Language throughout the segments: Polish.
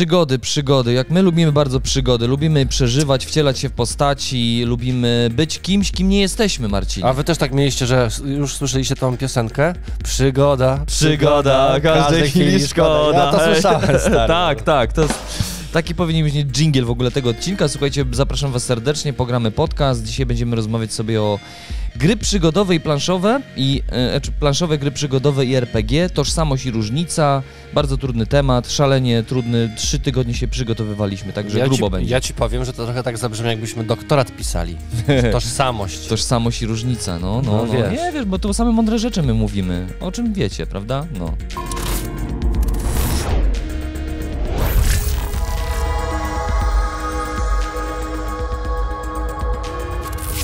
Przygody, przygody. Jak my lubimy bardzo przygody, lubimy przeżywać, wcielać się w postaci, lubimy być kimś, kim nie jesteśmy, Marcin. A wy też tak mieliście, że już słyszeliście tą piosenkę? Przygoda. Przygoda, każdej, każdej chwili szkoda. szkoda. Ja to słyszałem, stary. tak, tak, to... Taki powinien być jingle w ogóle tego odcinka. Słuchajcie, zapraszam Was serdecznie, pogramy podcast. Dzisiaj będziemy rozmawiać sobie o gry przygodowe i planszowe, i e, znaczy planszowe gry przygodowe i RPG, tożsamość i różnica. Bardzo trudny temat, szalenie trudny. Trzy tygodnie się przygotowywaliśmy, także ja grubo ci, będzie. Ja Ci powiem, że to trochę tak zabrzmi, jakbyśmy doktorat pisali. Tożsamość. Tożsamość i różnica, no, no, no, no. Wiesz. Nie, wiesz, bo to same mądre rzeczy my mówimy. O czym wiecie, prawda? No.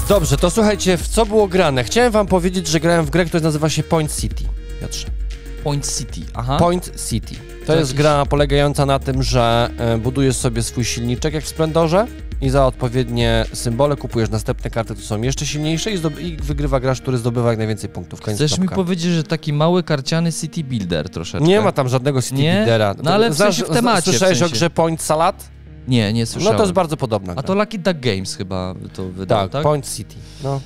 Dobrze, to słuchajcie, w co było grane? Chciałem wam powiedzieć, że grałem w grę, która nazywa się Point City. Piotrze. Point City, aha. Point City. To, to jest jakiś... gra polegająca na tym, że y, budujesz sobie swój silniczek jak w Splendorze i za odpowiednie symbole kupujesz następne karty, które są jeszcze silniejsze i, i wygrywa gracz, który zdobywa jak najwięcej punktów. Koniec Chcesz mi powiedzieć, że taki mały karciany City Builder troszeczkę? Nie ma tam żadnego City Nie? Buildera. No ale w sensie w temacie. Słyszałeś w sensie. o grze Point Salad? Nie, nie słyszałem. No to jest bardzo podobna. Gra. A to Lucky Duck Games chyba to wydał, tak? tak? Point City. No.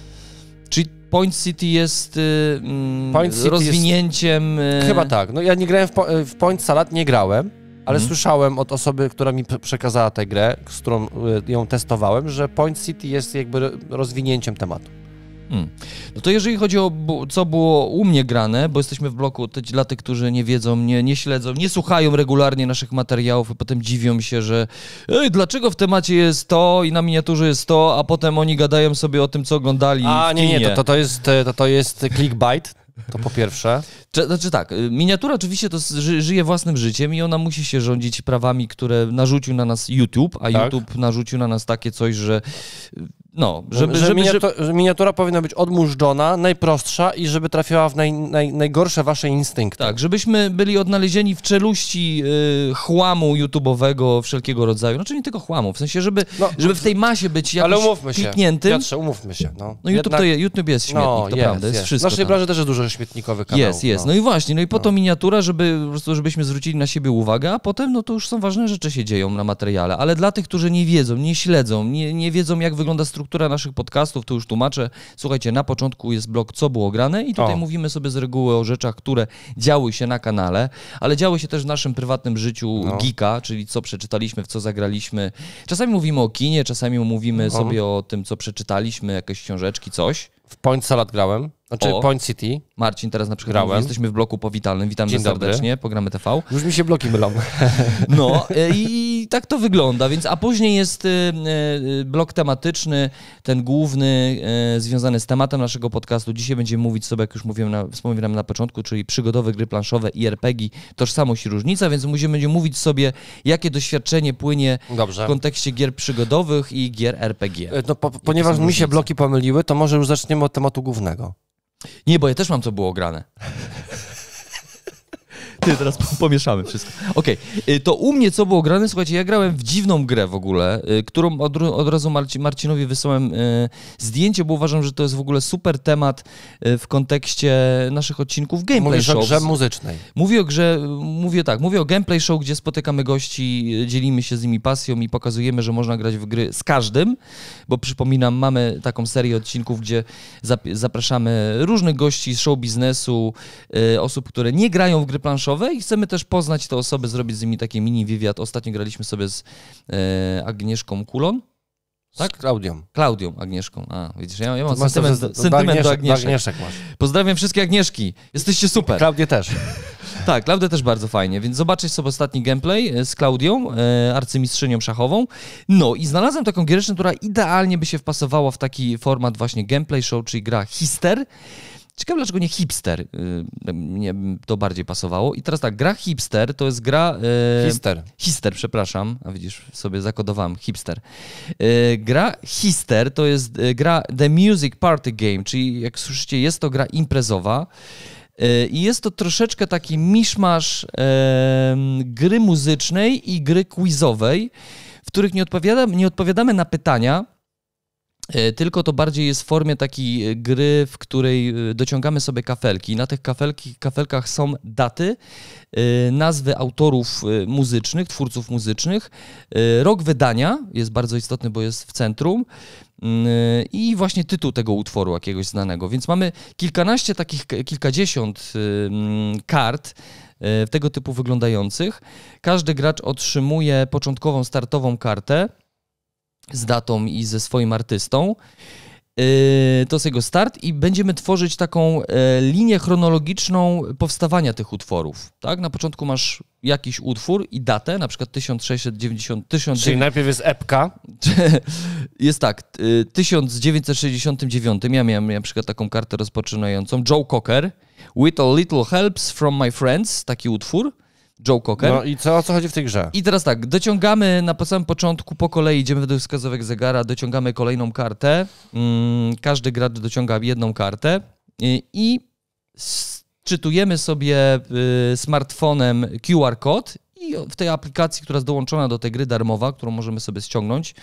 Czyli Point City jest y, mm, Point City rozwinięciem... Jest... Y, chyba tak. No ja nie grałem w, po... Y, w Point Salad, nie grałem, ale hmm. słyszałem od osoby, która mi przekazała tę grę, z którą ją testowałem, że Point City jest jakby rozwinięciem tematu. Hmm. No to jeżeli chodzi o co było u mnie grane, bo jesteśmy w bloku dla tych, którzy nie wiedzą, nie, nie śledzą, nie słuchają regularnie naszych materiałów i potem dziwią się, że ej, dlaczego w temacie jest to i na miniaturze jest to, a potem oni gadają sobie o tym, co oglądali. A nie, nie, to, to, to, jest, e, to, to jest clickbait, to po pierwsze. Znaczy tak, y, miniatura oczywiście to żyje własnym życiem i ona musi się rządzić prawami, które narzucił na nas YouTube, a tak? YouTube narzucił na nas takie coś, że y, no, żeby, że, żeby, żeby... że miniatura powinna być odmurzczona, najprostsza i żeby trafiała w naj, naj, najgorsze wasze instynkty. Tak, żebyśmy byli odnalezieni w czeluści y, chłamu YouTube'owego wszelkiego rodzaju. Znaczy nie tylko chłamu, w sensie, żeby, no, żeby w tej masie być jakoś ale umówmy się, Piotrze, umówmy się. No, no YouTube, Jednak... to je, YouTube jest no, śmietnik, no, to jest, prawda, jest, jest wszystko. W naszej branży też jest dużo śmietnikowych kanałów. Jest, jest. No. no, i właśnie, no i po to no. miniatura, żeby po prostu, żebyśmy zwrócili na siebie uwagę, a potem no to już są ważne rzeczy się dzieją na materiale. Ale dla tych, którzy nie wiedzą, nie śledzą, nie, nie wiedzą jak wygląda struktura struktura naszych podcastów, to już tłumaczę. Słuchajcie, na początku jest blok Co było grane i tutaj o. mówimy sobie z reguły o rzeczach, które działy się na kanale, ale działy się też w naszym prywatnym życiu no. geeka, czyli co przeczytaliśmy, w co zagraliśmy. Czasami mówimy o kinie, czasami mówimy sobie o tym, co przeczytaliśmy, jakieś książeczki, coś. W Point Salad grałem. Znaczy o, Point City. Marcin, teraz na przykład Grałem. jesteśmy w bloku powitalnym. Witam Dzień serdecznie, dobry. pogramy TV. Już mi się bloki mylą. No e, i tak to wygląda, więc a później jest e, e, blok tematyczny, ten główny, związany z tematem naszego podcastu. Dzisiaj będziemy mówić sobie, jak już mówiłem na, wspomniałem na początku, czyli przygodowe gry planszowe i RPG, tożsamość i różnica, więc musimy będziemy mówić sobie, jakie doświadczenie płynie Dobrze. w kontekście gier przygodowych i gier RPG. No, po, ponieważ mi się bloki pomyliły, to może już zaczniemy od tematu głównego. Nie, bo ja też mam co było grane. Ty, teraz pomieszamy wszystko. Okej, okay. to u mnie co było grane? Słuchajcie, ja grałem w dziwną grę w ogóle, y, którą od, od razu Marcinowi wysłałem y, zdjęcie, bo uważam, że to jest w ogóle super temat y, w kontekście naszych odcinków gameplay Mówisz show. Mówię o grze muzycznej. Mówię o grze, mówię tak, mówię o gameplay show, gdzie spotykamy gości, dzielimy się z nimi pasją i pokazujemy, że można grać w gry z każdym, bo przypominam, mamy taką serię odcinków, gdzie zapraszamy różnych gości z show biznesu, osób, które nie grają w gry planszowe, i chcemy też poznać te osoby, zrobić z nimi taki mini wywiad. Ostatnio graliśmy sobie z e, Agnieszką Kulon. Tak? Z Klaudią. Klaudią, Agnieszką. A, widzisz, ja, ja mam sentyment, to, sentyment do, do Agnieszek. Do Agnieszek Pozdrawiam wszystkie Agnieszki. Jesteście super. Klaudię też. Tak, Klaudię też bardzo fajnie, więc zobaczyć sobie ostatni gameplay e, z Klaudią, e, arcymistrzynią szachową. No i znalazłem taką giereczkę, która idealnie by się wpasowała w taki format właśnie gameplay show, czyli gra Hister. Ciekawe, dlaczego nie hipster. Y, tak mnie to bardziej pasowało. I teraz tak, gra hipster to jest gra... Y, hister. Hister, przepraszam. A widzisz, sobie zakodowałem hipster. Y, gra hister to jest gra The Music Party Game, czyli jak słyszycie, jest to gra imprezowa. I jest to troszeczkę taki miszmasz gry muzycznej i gry quizowej, w których nie, odpowiada, nie odpowiadamy na pytania, E, tylko to bardziej jest w formie takiej e, gry, w której e, dociągamy sobie kafelki. Na tych kafelki, kafelkach są daty, nazwy autorów muzycznych, twórców muzycznych, rok wydania jest bardzo istotny, bo jest w centrum mm, i właśnie tytuł tego utworu jakiegoś znanego. Więc mamy kilkanaście takich, kilkadziesiąt mm, kart tego typu wyglądających. Każdy gracz otrzymuje początkową startową kartę z datą i ze swoim artystą. Yy, to jest jego start i będziemy tworzyć taką e, linię chronologiczną powstawania tych utworów. Tak? Na początku masz jakiś utwór i datę, na przykład 1690... 1900, Czyli najpierw jest epka. jest tak, 1969, y, ja miałem na przykład taką kartę rozpoczynającą, Joe Cocker, With a Little Helps from My Friends, taki utwór. Joe Cocker. No i co, o co chodzi w tej grze? I teraz tak, dociągamy na samym początku po kolei, idziemy według wskazówek zegara, dociągamy kolejną kartę. Mm, każdy gracz dociąga jedną kartę i czytujemy sobie y, smartfonem QR kod i w tej aplikacji, która jest dołączona do tej gry darmowa, którą możemy sobie ściągnąć,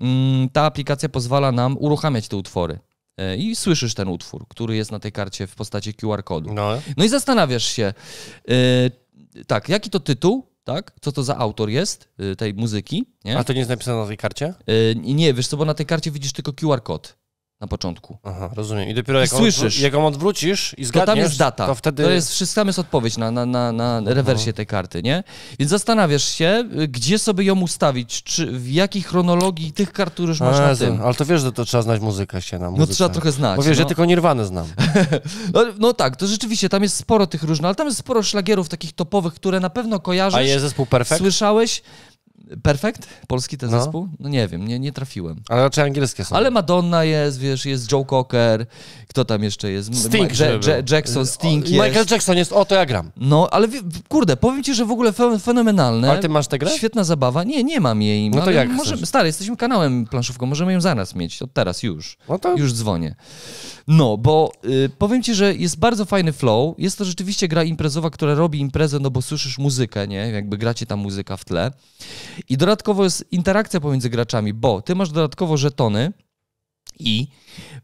mm, ta aplikacja pozwala nam uruchamiać te utwory e, i słyszysz ten utwór, który jest na tej karcie w postaci QR kodu. No, no i zastanawiasz się, y, tak, jaki to tytuł, tak? Co to za autor jest y, tej muzyki? Nie? A to nie jest napisane na tej karcie? Y, nie, wiesz co, bo na tej karcie widzisz tylko QR kod na początku. Aha, rozumiem. I dopiero I jak, jak odwrócisz i zgadniesz, to tam jest data. To, wtedy... to jest, tam jest odpowiedź na, na, na, na rewersie tej karty, nie? Więc zastanawiasz się, y, gdzie sobie ją ustawić, czy w jakiej chronologii tych kart, które już masz A, na tym. Ale to wiesz, że to trzeba znać muzykę się na muzyce. No trzeba trochę znać. Bo wiesz, no. ja tylko Nirwany znam. no, no, tak, to rzeczywiście, tam jest sporo tych różnych, ale tam jest sporo szlagierów takich topowych, które na pewno kojarzysz. A jest zespół Perfect? Słyszałeś? Perfekt? Polski ten no. zespół? No nie wiem, nie, nie trafiłem. Ale raczej angielskie są. Ale Madonna jest, wiesz, jest Joe Cocker, kto tam jeszcze jest? Sting Jackson, Sting o, jest. Michael Jackson jest, o to ja gram. No, ale kurde, powiem ci, że w ogóle fenomenalne. Ale ty masz tę grę? Świetna zabawa. Nie, nie mam jej. No to jak możemy, Stary, jesteśmy kanałem planszówką, możemy ją zaraz mieć, od teraz już. No to... Już dzwonię. No, bo y, powiem ci, że jest bardzo fajny flow. Jest to rzeczywiście gra imprezowa, która robi imprezę, no bo słyszysz muzykę, nie? Jakby gracie tam muzyka w tle. I dodatkowo jest interakcja pomiędzy graczami, bo ty masz dodatkowo żetony, i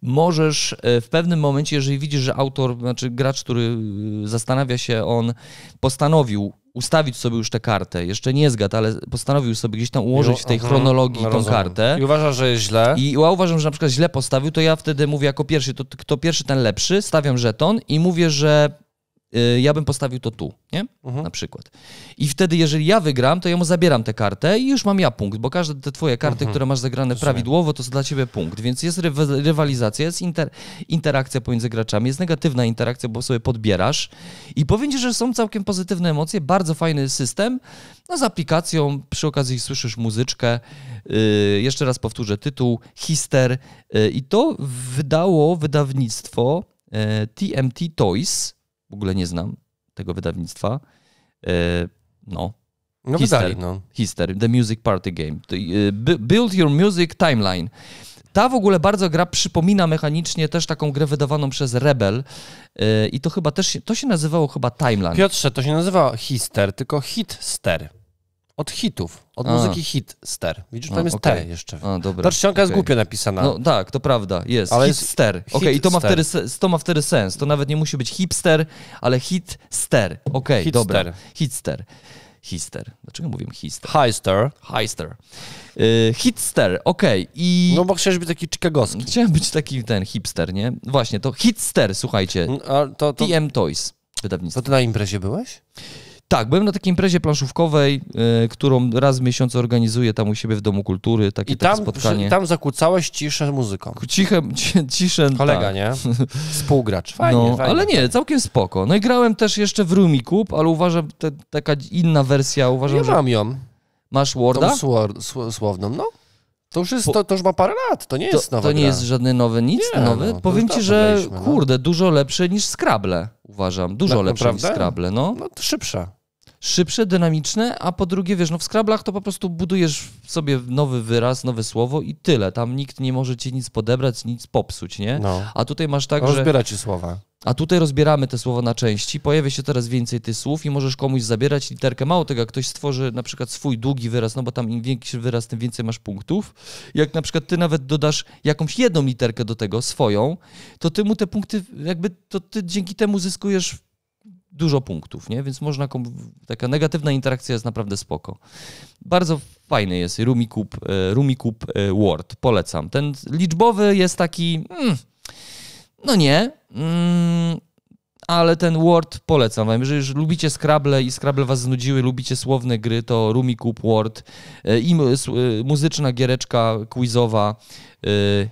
możesz e, w pewnym momencie, jeżeli widzisz, że autor, znaczy gracz, który e, zastanawia się, on postanowił ustawić sobie już tę kartę, jeszcze nie zgadł, ale postanowił sobie gdzieś tam ułożyć w tej mhm, chronologii tą kartę. I uważa, że jest źle. I ja uważam, że na przykład źle postawił, to ja wtedy mówię jako pierwszy, to kto pierwszy, ten lepszy, stawiam żeton i mówię, że Y, ja bym postawił to tu, nie? Mhm. Na przykład. I wtedy, jeżeli ja wygram, to ja mu zabieram tę kartę i już mam ja punkt, bo każde te twoje karty, mhm. które masz zagrane Rozumiem. prawidłowo, to jest dla ciebie punkt. Więc jest rywalizacja, jest inter interakcja pomiędzy graczami, jest negatywna interakcja, bo sobie podbierasz. I powiem ci, że są całkiem pozytywne emocje, bardzo fajny system. No z aplikacją, przy okazji słyszysz muzyczkę. Yy, jeszcze raz powtórzę tytuł, Hister. Yy, I to wydało wydawnictwo yy, TMT Toys, w ogóle nie znam tego wydawnictwa. E, no. No Hister, wydali, no. Hister, The Music Party Game. E, Build Your Music Timeline. Ta w ogóle bardzo gra przypomina mechanicznie też taką grę wydawaną przez Rebel e, i to chyba też, to się nazywało chyba Timeline. Piotrze, to się nazywa Hister, tylko Hitster. Od hitów, od A. muzyki hitster. Widzisz, tam A, jest okay. T jeszcze. A, dobra. Ta czcionka okay. jest głupio napisana. No tak, to prawda, jest. Ale hitster. Jest okay, i to ma, wtedy, to ma wtedy sens. To nawet nie musi być hipster, ale hitster. Okej, okay, hitster. dobra. Hitster. Hister. Dlaczego mówię hister? Heister, heister, Yy, hitster, okej. Okay. I... No bo chciałeś być taki chicagowski. Chciałem być taki ten hipster, nie? Właśnie, to hitster, słuchajcie. No, to, to... TM Toys wydawnictwo. To ty na imprezie byłeś? Tak, byłem na takiej imprezie planszówkowej, y, którą raz w miesiącu organizuję tam u siebie w Domu Kultury, takie, I tam, takie spotkanie. I tam zakłócałeś ciszę muzyką. Ciche, ciszę, Kolega, tak. nie? Współgracz, no, fajnie, no, fajnie, Ale nie, całkiem spoko. No i grałem też jeszcze w Rumi Cup, ale uważam, te, taka inna wersja, uważam, ja mam ją. Masz Worda? słowną, no. To już, jest, to, to już ma parę lat, to nie jest nowe. To nie gra. jest żadny nowy, nic nie, nowy. No, Powiem ci, że no. kurde, no. dużo lepsze niż Scrabble, uważam. Dużo tak, lepsze naprawdę? niż Scrabble, no. No to szybsze szybsze, dynamiczne, a po drugie, wiesz, no w skrablach to po prostu budujesz sobie nowy wyraz, nowe słowo i tyle. Tam nikt nie może ci nic podebrać, nic popsuć, nie? No. A tutaj masz tak, Rozbiera że... Rozbiera ci słowa. A tutaj rozbieramy te słowa na części, pojawia się teraz więcej tych słów i możesz komuś zabierać literkę. Mało tego, jak ktoś stworzy na przykład swój długi wyraz, no bo tam im większy wyraz, tym więcej masz punktów. Jak na przykład ty nawet dodasz jakąś jedną literkę do tego, swoją, to ty mu te punkty, jakby, to ty dzięki temu zyskujesz dużo punktów, nie? więc można, taka negatywna interakcja jest naprawdę spoko. Bardzo fajny jest RumiCube, Rumikub e, Word, polecam. Ten liczbowy jest taki, mm, no nie, mm, ale ten Word polecam wam. Jeżeli już lubicie Scrabble i Scrabble was znudziły, lubicie słowne gry, to RumiCube Word e, i e, muzyczna giereczka quizowa,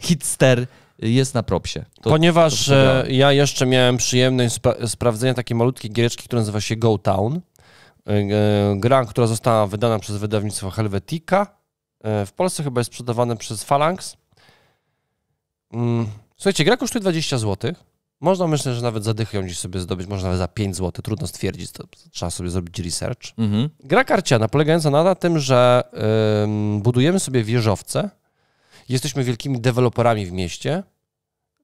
hitster, jest na propsie. To, Ponieważ to e, ja jeszcze miałem przyjemność spra sprawdzenia takiej malutkiej giereczki, która nazywa się Go Town. E, e, gra, która została wydana przez wydawnictwo Helvetica. W Polsce chyba jest sprzedawane przez Phalanx. Mm, słuchajcie, gra kosztuje 20 zł. Można myślę, że nawet za dychę ją gdzieś sobie zdobyć, można nawet za 5 zł, trudno stwierdzić, to trzeba sobie zrobić research. Mhm. Gra karciana polegająca na tym, że yy, budujemy sobie wieżowce, jesteśmy wielkimi deweloperami w mieście,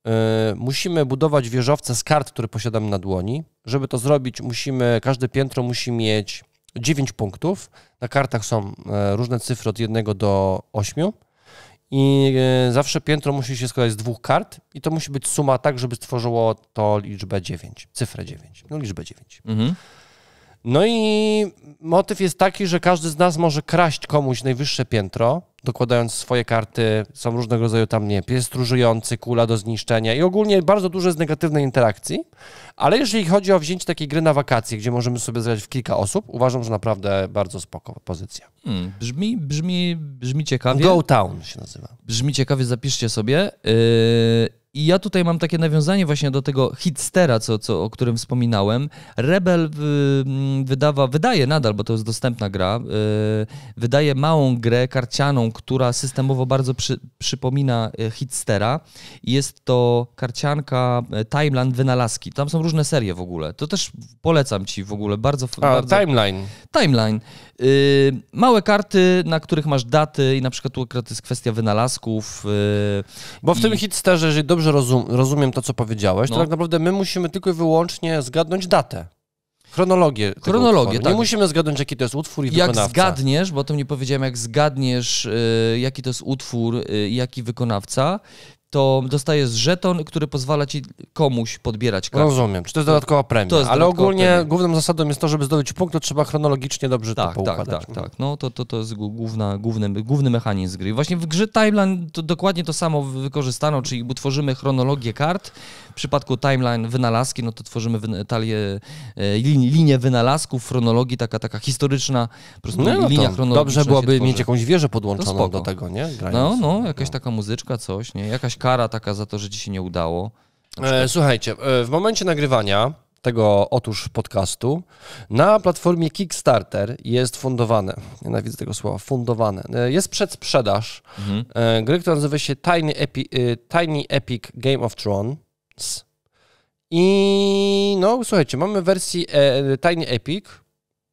e, musimy budować wieżowce z kart, które posiadamy na dłoni. Żeby to zrobić, musimy, każde piętro musi mieć 9 punktów. Na kartach są e, różne cyfry od 1 do 8. I e, zawsze piętro musi się składać z dwóch kart i to musi być suma tak, żeby stworzyło to liczbę 9, cyfrę 9, no liczbę 9. Mhm. No i motyw jest taki, że każdy z nas może kraść komuś najwyższe piętro, dokładając swoje karty. Są różnego rodzaju tam, nie, pies stróżujący, kula do zniszczenia i ogólnie bardzo dużo jest negatywnej interakcji. Ale jeżeli chodzi o wzięcie takiej gry na wakacje, gdzie możemy sobie zgrać w kilka osób, uważam, że naprawdę bardzo spoko pozycja. Hmm, brzmi, brzmi, brzmi ciekawie. Go Town się nazywa. Brzmi ciekawie, zapiszcie sobie. Yy, i ja tutaj mam takie nawiązanie właśnie do tego hitstera, co, co, o którym wspominałem. Rebel y, mm, wydawa, wydaje nadal, bo to jest dostępna gra, y, wydaje małą grę karcianą, która systemowo bardzo przy, przypomina y, hitstera. Jest to karcianka Timeline Wynalazki. Tam są różne serie w ogóle. To też polecam ci w ogóle. Bardzo. A, bardzo... Timeline. Timeline. Y, małe karty, na których masz daty i na przykład tu akurat jest kwestia wynalazków. Y, bo w i... tym hitsterze, jeżeli dobrze rozum, rozumiem to, co powiedziałeś, no. to tak naprawdę my musimy tylko i wyłącznie zgadnąć datę. Chronologię. Chronologię, tak. Nie musimy zgadnąć, jaki to jest utwór i Jak wykonawca. zgadniesz, bo o tym nie powiedziałem, jak zgadniesz, y, jaki to jest utwór i jaki wykonawca, to dostajesz żeton, który pozwala ci komuś podbierać kartę. Rozumiem, czy to jest dodatkowa premia. To jest ale ogólnie premia. główną zasadą jest to, żeby zdobyć punkt, to trzeba chronologicznie dobrze tak, to tak, poukładać. Tak, tak, tak. No to, to, to jest główna, główny, główny mechanizm gry. Właśnie w grze Timeline to dokładnie to samo wykorzystano, czyli tworzymy chronologię kart. W przypadku Timeline wynalazki, no to tworzymy talię, e, linię wynalazków, chronologii, taka, taka historyczna po prostu no, no linia chronologiczna. Dobrze byłoby mieć jakąś wieżę podłączoną do tego, nie? Grając. No, no, jakaś no. taka muzyczka, coś, nie? Jakaś kara taka za to, że ci się nie udało? E, słuchajcie, e, w momencie nagrywania tego otóż podcastu na platformie Kickstarter jest fundowane, nienawidzę tego słowa, fundowane, e, jest przedsprzedaż mhm. E, gry, która nazywa się Tiny, Epi, Tiny Epic Game of Thrones. I no, słuchajcie, mamy wersję e, Tiny Epic,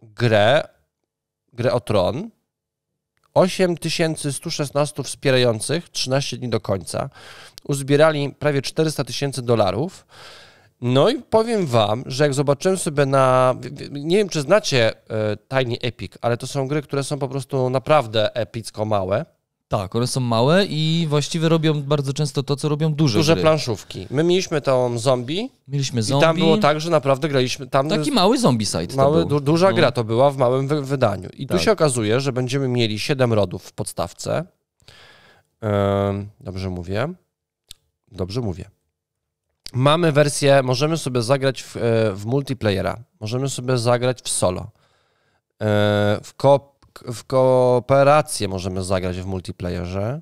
grę, grę o tron, 8116 wspierających 13 dni do końca. Uzbierali prawie 400 tysięcy dolarów. No i powiem wam, że jak zobaczyłem sobie na... Nie wiem, czy znacie e, Tiny Epic, ale to są gry, które są po prostu naprawdę epicko małe. Tak, one są małe i właściwie robią bardzo często to, co robią duże Duże gry. planszówki. My mieliśmy tą zombie. Mieliśmy zombie. I tam było tak, że naprawdę graliśmy tam... Taki mały zombie site mały, Duża no. gra to była w małym wy wydaniu. I tak. tu się okazuje, że będziemy mieli 7 rodów w podstawce. dobrze mówię? Dobrze mówię. Mamy wersję, możemy sobie zagrać w, e, w multiplayera, możemy sobie zagrać w solo, e, w koop w kooperację możemy zagrać w multiplayerze.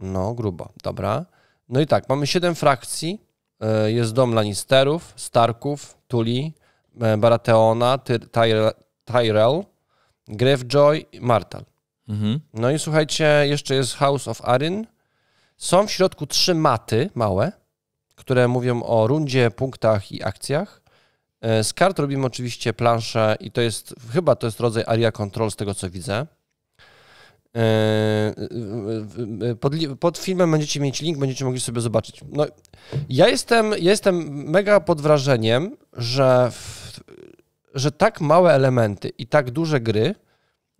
No, grubo, dobra. No i tak, mamy siedem frakcji. E, jest dom Lannisterów, Starków, Tuli, e, Baratheona, Tyrell, Tyrell, Greyjoy i Martel. Mhm. No i słuchajcie, jeszcze jest House of Arryn. Są w środku trzy maty małe, które mówią o rundzie, punktach i akcjach. E, z kart robimy oczywiście planszę i to jest, chyba to jest rodzaj Aria control z tego co widzę. E, pod, pod, filmem będziecie mieć link, będziecie mogli sobie zobaczyć. No, ja jestem, ja jestem mega pod wrażeniem, że, w, że tak małe elementy i tak duże gry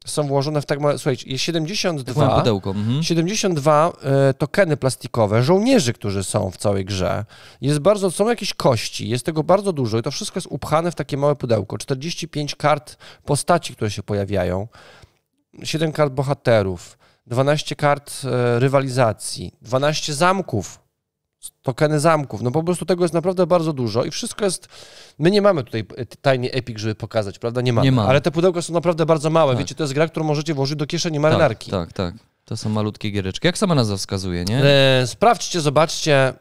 są włożone w termo... Słuchajcie, 72... Pudełko. Mhm. 72 y, e, tokeny plastikowe żołnierzy, którzy są w całej grze. Jest bardzo... Są jakieś kości, jest tego bardzo dużo i to wszystko jest upchane w takie małe pudełko. 45 kart postaci, które się pojawiają. 7 kart bohaterów. 12 kart e, rywalizacji, 12 zamków, tokeny zamków. No po prostu tego jest naprawdę bardzo dużo i wszystko jest... My nie mamy tutaj e, tajny Epic, żeby pokazać, prawda? Nie mamy. Nie mamy. Ale te pudełka są naprawdę bardzo małe. Tak. Wiecie, to jest gra, którą możecie włożyć do kieszeni tak, marynarki. Tak, tak. tak. To są malutkie giereczki. Jak sama nazwa wskazuje, nie? E, sprawdźcie, zobaczcie. E,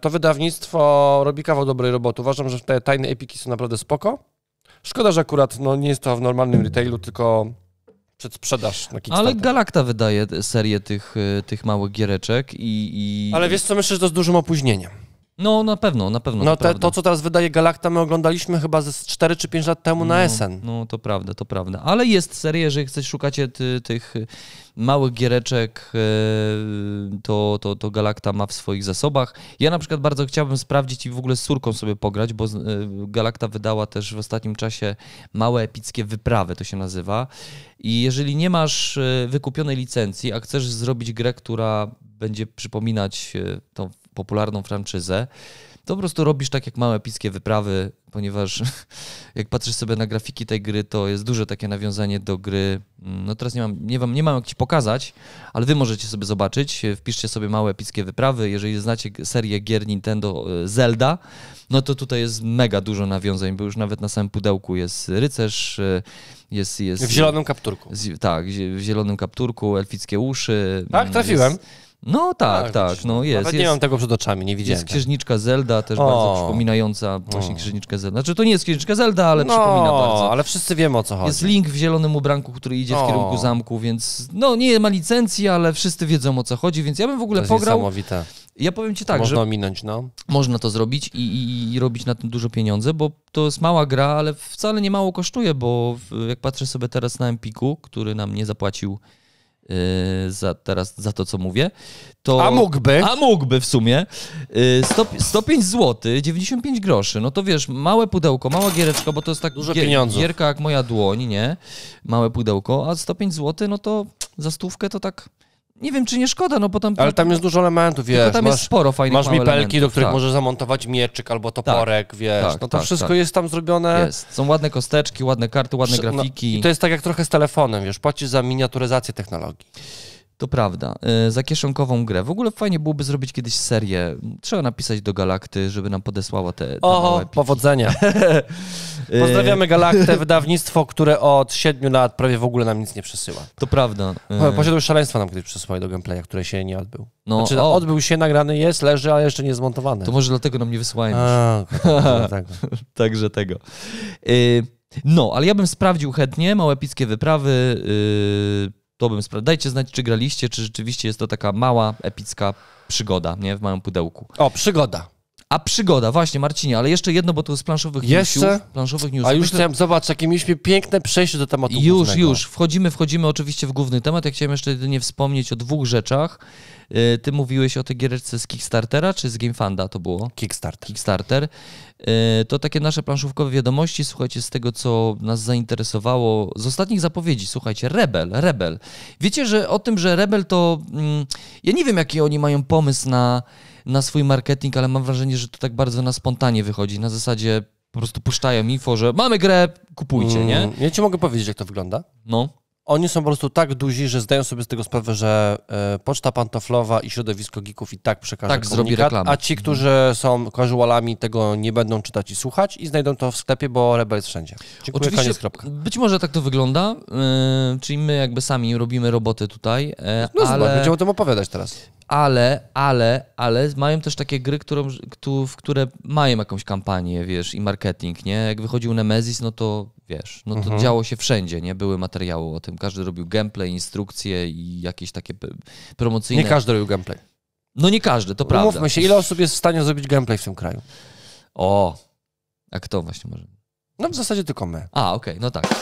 to wydawnictwo robi kawał dobrej roboty. Uważam, że te tajne epiki są naprawdę spoko. Szkoda, że akurat no, nie jest to w normalnym retailu, tylko sprzedaż na Ale Galakta wydaje serię tych, y, tych małych giereczek i, i... Ale wiesz co, myślę, że to z dużym opóźnieniem. No, na pewno, na pewno. No, to, te, to, co teraz wydaje Galakta, my oglądaliśmy chyba ze 4 czy 5 lat temu no, na SN. No, to prawda, to prawda. Ale jest seria, jeżeli chcecie, szukacie ty, tych y, małych giereczek, y, to, to, to Galakta ma w swoich zasobach. Ja na przykład bardzo chciałbym sprawdzić i w ogóle z córką sobie pograć, bo y, Galakta wydała też w ostatnim czasie małe epickie wyprawy, to się nazywa. I jeżeli nie masz wykupionej licencji, a chcesz zrobić grę, która będzie przypominać tą popularną franczyzę, to po prostu robisz tak jak małe epickie wyprawy, ponieważ jak patrzysz sobie na grafiki tej gry, to jest duże takie nawiązanie do gry. No teraz nie mam, nie mam, nie mam jak ci pokazać, ale wy możecie sobie zobaczyć. Wpiszcie sobie małe epickie wyprawy. Jeżeli znacie serię gier Nintendo e, Zelda, no to tutaj jest mega dużo nawiązań, bo już nawet na samym pudełku jest rycerz, e, jest... jest w zielonym kapturku. Z, tak, w zielonym kapturku, elfickie uszy. Tak, mm, trafiłem. Jest, no tak, tak, tak no jest. Nawet jest, nie mam tego przed oczami, nie widziałem. Jest księżniczka Zelda, też o. bardzo przypominająca właśnie księżniczkę Zelda. Znaczy to nie jest księżniczka Zelda, ale no, przypomina bardzo. ale wszyscy wiemy o co chodzi. Jest Link w zielonym ubranku, który idzie o. w kierunku zamku, więc no nie ma licencji, ale wszyscy wiedzą o co chodzi, więc ja bym w ogóle to pograł. Niesamowite. Ja powiem ci tak, można że... ominąć, no. Można to zrobić i, i, i, robić na tym dużo pieniędzy, bo to jest mała gra, ale wcale nie mało kosztuje, bo jak patrzę sobie teraz na Empiku, który nam nie zapłacił Y, za, teraz za to, co mówię, to... A mógłby. A mógłby w sumie. 105 zł, 95 groszy. No to wiesz, małe pudełko, mała giereczka, bo to jest tak Dużo gier, pieniądzów. gierka jak moja dłoń, nie? Małe pudełko, a 105 zł, no to za stówkę to tak... Nie wiem, czy nie szkoda, no bo tam... Ale tam jest dużo elementów, wiesz. tam masz, jest sporo fajnych Masz mipelki, elementów, do których tak. możesz zamontować mieczyk albo tak. toporek, tak, wiesz. Tak, no to tak, wszystko tak. jest tam zrobione. Jest. Są ładne kosteczki, ładne karty, ładne no, grafiki. No, I to jest tak jak trochę z telefonem, wiesz. Płacisz za miniaturyzację technologii. To prawda. Y, za kieszonkową grę. W ogóle fajnie byłoby zrobić kiedyś serię. Trzeba napisać do Galakty, żeby nam podesłała te. O, powodzenia. Pozdrawiamy Galaktę, wydawnictwo, które od siedmiu lat prawie w ogóle nam nic nie przesyła. To prawda. Y. Posiadły szaleństwa nam kiedyś przesłali do gameplaya, które się nie odbył. No, znaczy, o. odbył się, nagrany jest, leży, ale jeszcze nie zmontowany. To może dlatego nam nie wysyłają. A, tak, Także tego. Y, no, ale ja bym sprawdził chętnie małe wyprawy. To bym sprawdził. Dajcie znać, czy graliście, czy rzeczywiście jest to taka mała, epicka przygoda, nie? W małym pudełku. O, przygoda. A przygoda, właśnie Marcinie, ale jeszcze jedno, bo to z planszowych jeszcze? newsów. Planszowych newsów. A już Myślę... chciałem, zobacz, jakie mieliśmy piękne przejście do tematu Już, głównego. już, wchodzimy, wchodzimy oczywiście w główny temat. Ja chciałem jeszcze jedynie wspomnieć o dwóch rzeczach. Y, ty mówiłeś o tej gierce z Kickstartera, czy z Gamefunda, to było? Kickstarter. Kickstarter. Y, to takie nasze planszówkowe wiadomości, słuchajcie, z tego, co nas zainteresowało, z ostatnich zapowiedzi, słuchajcie, Rebel, Rebel. Wiecie, że o tym, że Rebel to... Mm, ja nie wiem, jaki oni mają pomysł na, na swój marketing, ale mam wrażenie, że to tak bardzo na spontanie wychodzi, na zasadzie po prostu puszczają info, że mamy grę, kupujcie, nie? Mm, ja ci mogę powiedzieć, jak to wygląda. No oni są po prostu tak duzi, że zdają sobie z tego sprawę, że y, poczta pantoflowa i środowisko geeków i tak przekaże tak, zrobi reklamę. a ci, mhm. którzy są casualami, tego nie będą czytać i słuchać i znajdą to w sklepie, bo Rebel jest wszędzie. Dziękuję, Oczywiście, koniec, kropka. Być może tak to wygląda, e, czyli my jakby sami robimy roboty tutaj, e, no ale... Zobacz, będziemy o tym opowiadać teraz ale, ale, ale mają też takie gry, którą, które mają jakąś kampanię, wiesz, i marketing, nie? Jak wychodził Nemesis, no to wiesz, no to mhm. działo się wszędzie, nie? Były materiały o tym, każdy robił gameplay, instrukcje i jakieś takie promocyjne. Nie każdy robił gameplay. No nie każdy, to prawda. Mówmy się, ile osób jest w stanie zrobić gameplay w tym kraju? O, a kto właśnie może? No w zasadzie tylko my. A, okej, okay, no tak.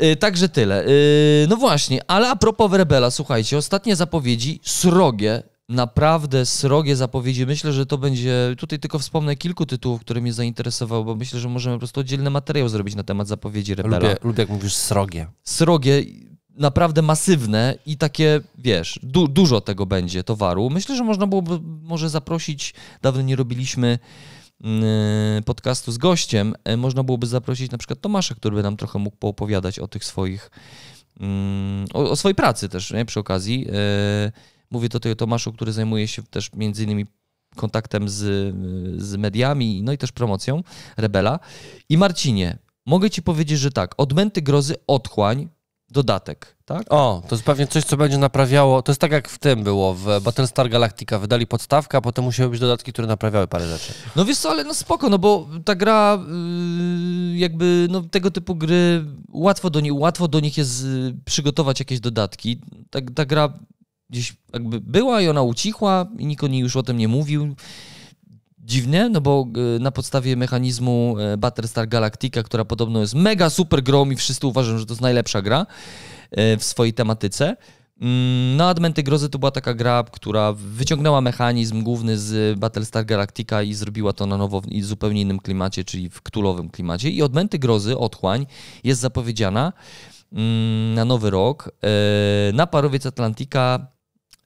Yy, także tyle. Yy, no właśnie, ale a propos Rebela, słuchajcie, ostatnie zapowiedzi srogie naprawdę srogie zapowiedzi. Myślę, że to będzie. Tutaj tylko wspomnę kilku tytułów, które mnie zainteresowały, bo myślę, że możemy po prostu oddzielny materiał zrobić na temat zapowiedzi Rebela. Lubię, lubię jak mówisz srogie. Srogie, naprawdę masywne i takie, wiesz, du dużo tego będzie towaru. Myślę, że można byłoby może zaprosić, dawno nie robiliśmy yy, podcastu z gościem, e, można byłoby zaprosić na przykład Tomasza, który by nam trochę mógł poopowiadać o tych swoich, mm, o, o swojej pracy też, nie? przy okazji. Yy, Mówię do o Tomaszu, który zajmuje się też między innymi kontaktem z, z mediami, no i też promocją Rebela. I Marcinie, mogę ci powiedzieć, że tak, odmęty grozy otchłań, dodatek, tak? O, to jest pewnie coś, co będzie naprawiało. To jest tak jak w tym było, w Battlestar Galactica. Wydali podstawkę, a potem musiały być dodatki, które naprawiały parę rzeczy. No wiesz co, ale no spoko, no bo ta gra y, jakby, no tego typu gry łatwo do, nie, łatwo do nich jest y, przygotować jakieś dodatki. Ta, ta gra gdzieś jakby była i ona ucichła i nikt o niej już o tym nie mówił. Dziwne, no bo e, na podstawie mechanizmu e, Battlestar Galactica, która podobno jest mega super grą i wszyscy uważają, że to jest najlepsza gra e, w swojej tematyce, no, Admenty Grozy to była taka gra, która wyciągnęła mechanizm główny z Battlestar Galactica i zrobiła to na nowo w zupełnie innym klimacie, czyli w ktulowym klimacie. I Odmęty Grozy, Otchłań, jest zapowiedziana mm, na nowy rok na Parowiec Atlantyka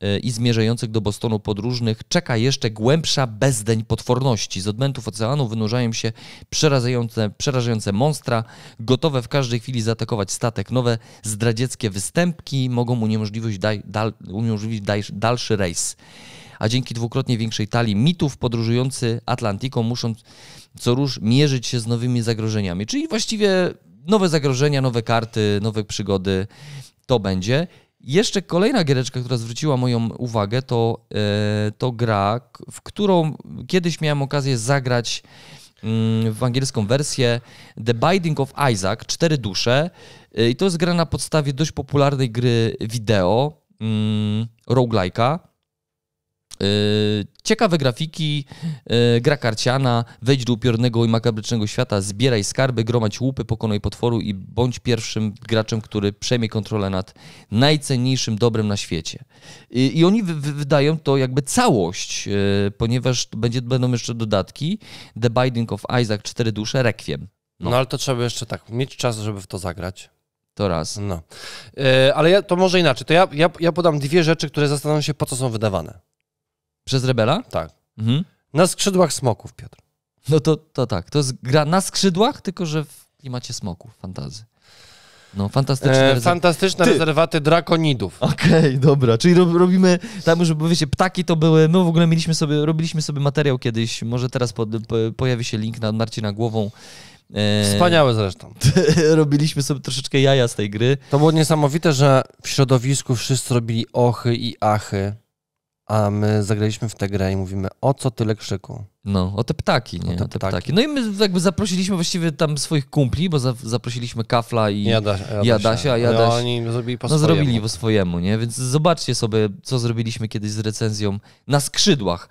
Y, i zmierzających do Bostonu podróżnych czeka jeszcze głębsza bezdeń potworności. Z odmętów oceanu wynurzają się przerażające, przerażające monstra, gotowe w każdej chwili zaatakować statek. Nowe zdradzieckie występki mogą uniemożliwić, daj, dal, uniemożliwić daj, dalszy rejs. A dzięki dwukrotnie większej talii mitów podróżujący Atlantyką muszą co róż mierzyć się z nowymi zagrożeniami. Czyli właściwie nowe zagrożenia, nowe karty, nowe przygody to będzie. Jeszcze kolejna giereczka, która zwróciła moją uwagę, to, e, to gra, w którą kiedyś miałem okazję zagrać mm, w angielską wersję The Binding of Isaac, Cztery Dusze. E, I to jest gra na podstawie dość popularnej gry wideo, mm, roguelike'a Yy, ciekawe grafiki, yy, gra karciana, wejdź do upiornego i makabrycznego świata, zbieraj skarby, gromadź łupy, pokonuj potworu i bądź pierwszym graczem, który przejmie kontrolę nad najcenniejszym dobrem na świecie. Yy, I, oni wydają to jakby całość, ponieważ będzie, będą jeszcze dodatki The Binding of Isaac, Cztery Dusze, Requiem. No. no ale to trzeba jeszcze tak, mieć czas, żeby w to zagrać. To raz. No. ale ja, to może inaczej. To ja, ja, ja podam dwie rzeczy, które zastanawiam się, po co są wydawane. Przez Rebela? Tak. Mhm. Na skrzydłach smoków, Piotr. No to, to tak, to jest gra na skrzydłach, tylko że w klimacie smoków, fantazy. No, fantastyczne. E, fantastyczne rezerwaty drakonidów. Okej, okay, dobra, czyli robimy, tam już, bo wiecie, ptaki to były, my w ogóle mieliśmy sobie, robiliśmy sobie materiał kiedyś, może teraz po, pojawi się link na Marcina Głową, e, Wspaniałe zresztą. Robiliśmy sobie troszeczkę jaja z tej gry. To było niesamowite, że w środowisku wszyscy robili ochy i achy a my zagraliśmy w tę grę i mówimy, o co tyle krzyku. No, o te ptaki, nie? O te, o te ptaki. No i my jakby zaprosiliśmy właściwie tam swoich kumpli, bo za, zaprosiliśmy Kafla i Jadasia. Jadasia, Jadaś, no, oni zrobili po no, swojemu. zrobili po swojemu, nie? Więc zobaczcie sobie, co zrobiliśmy kiedyś z recenzją na skrzydłach.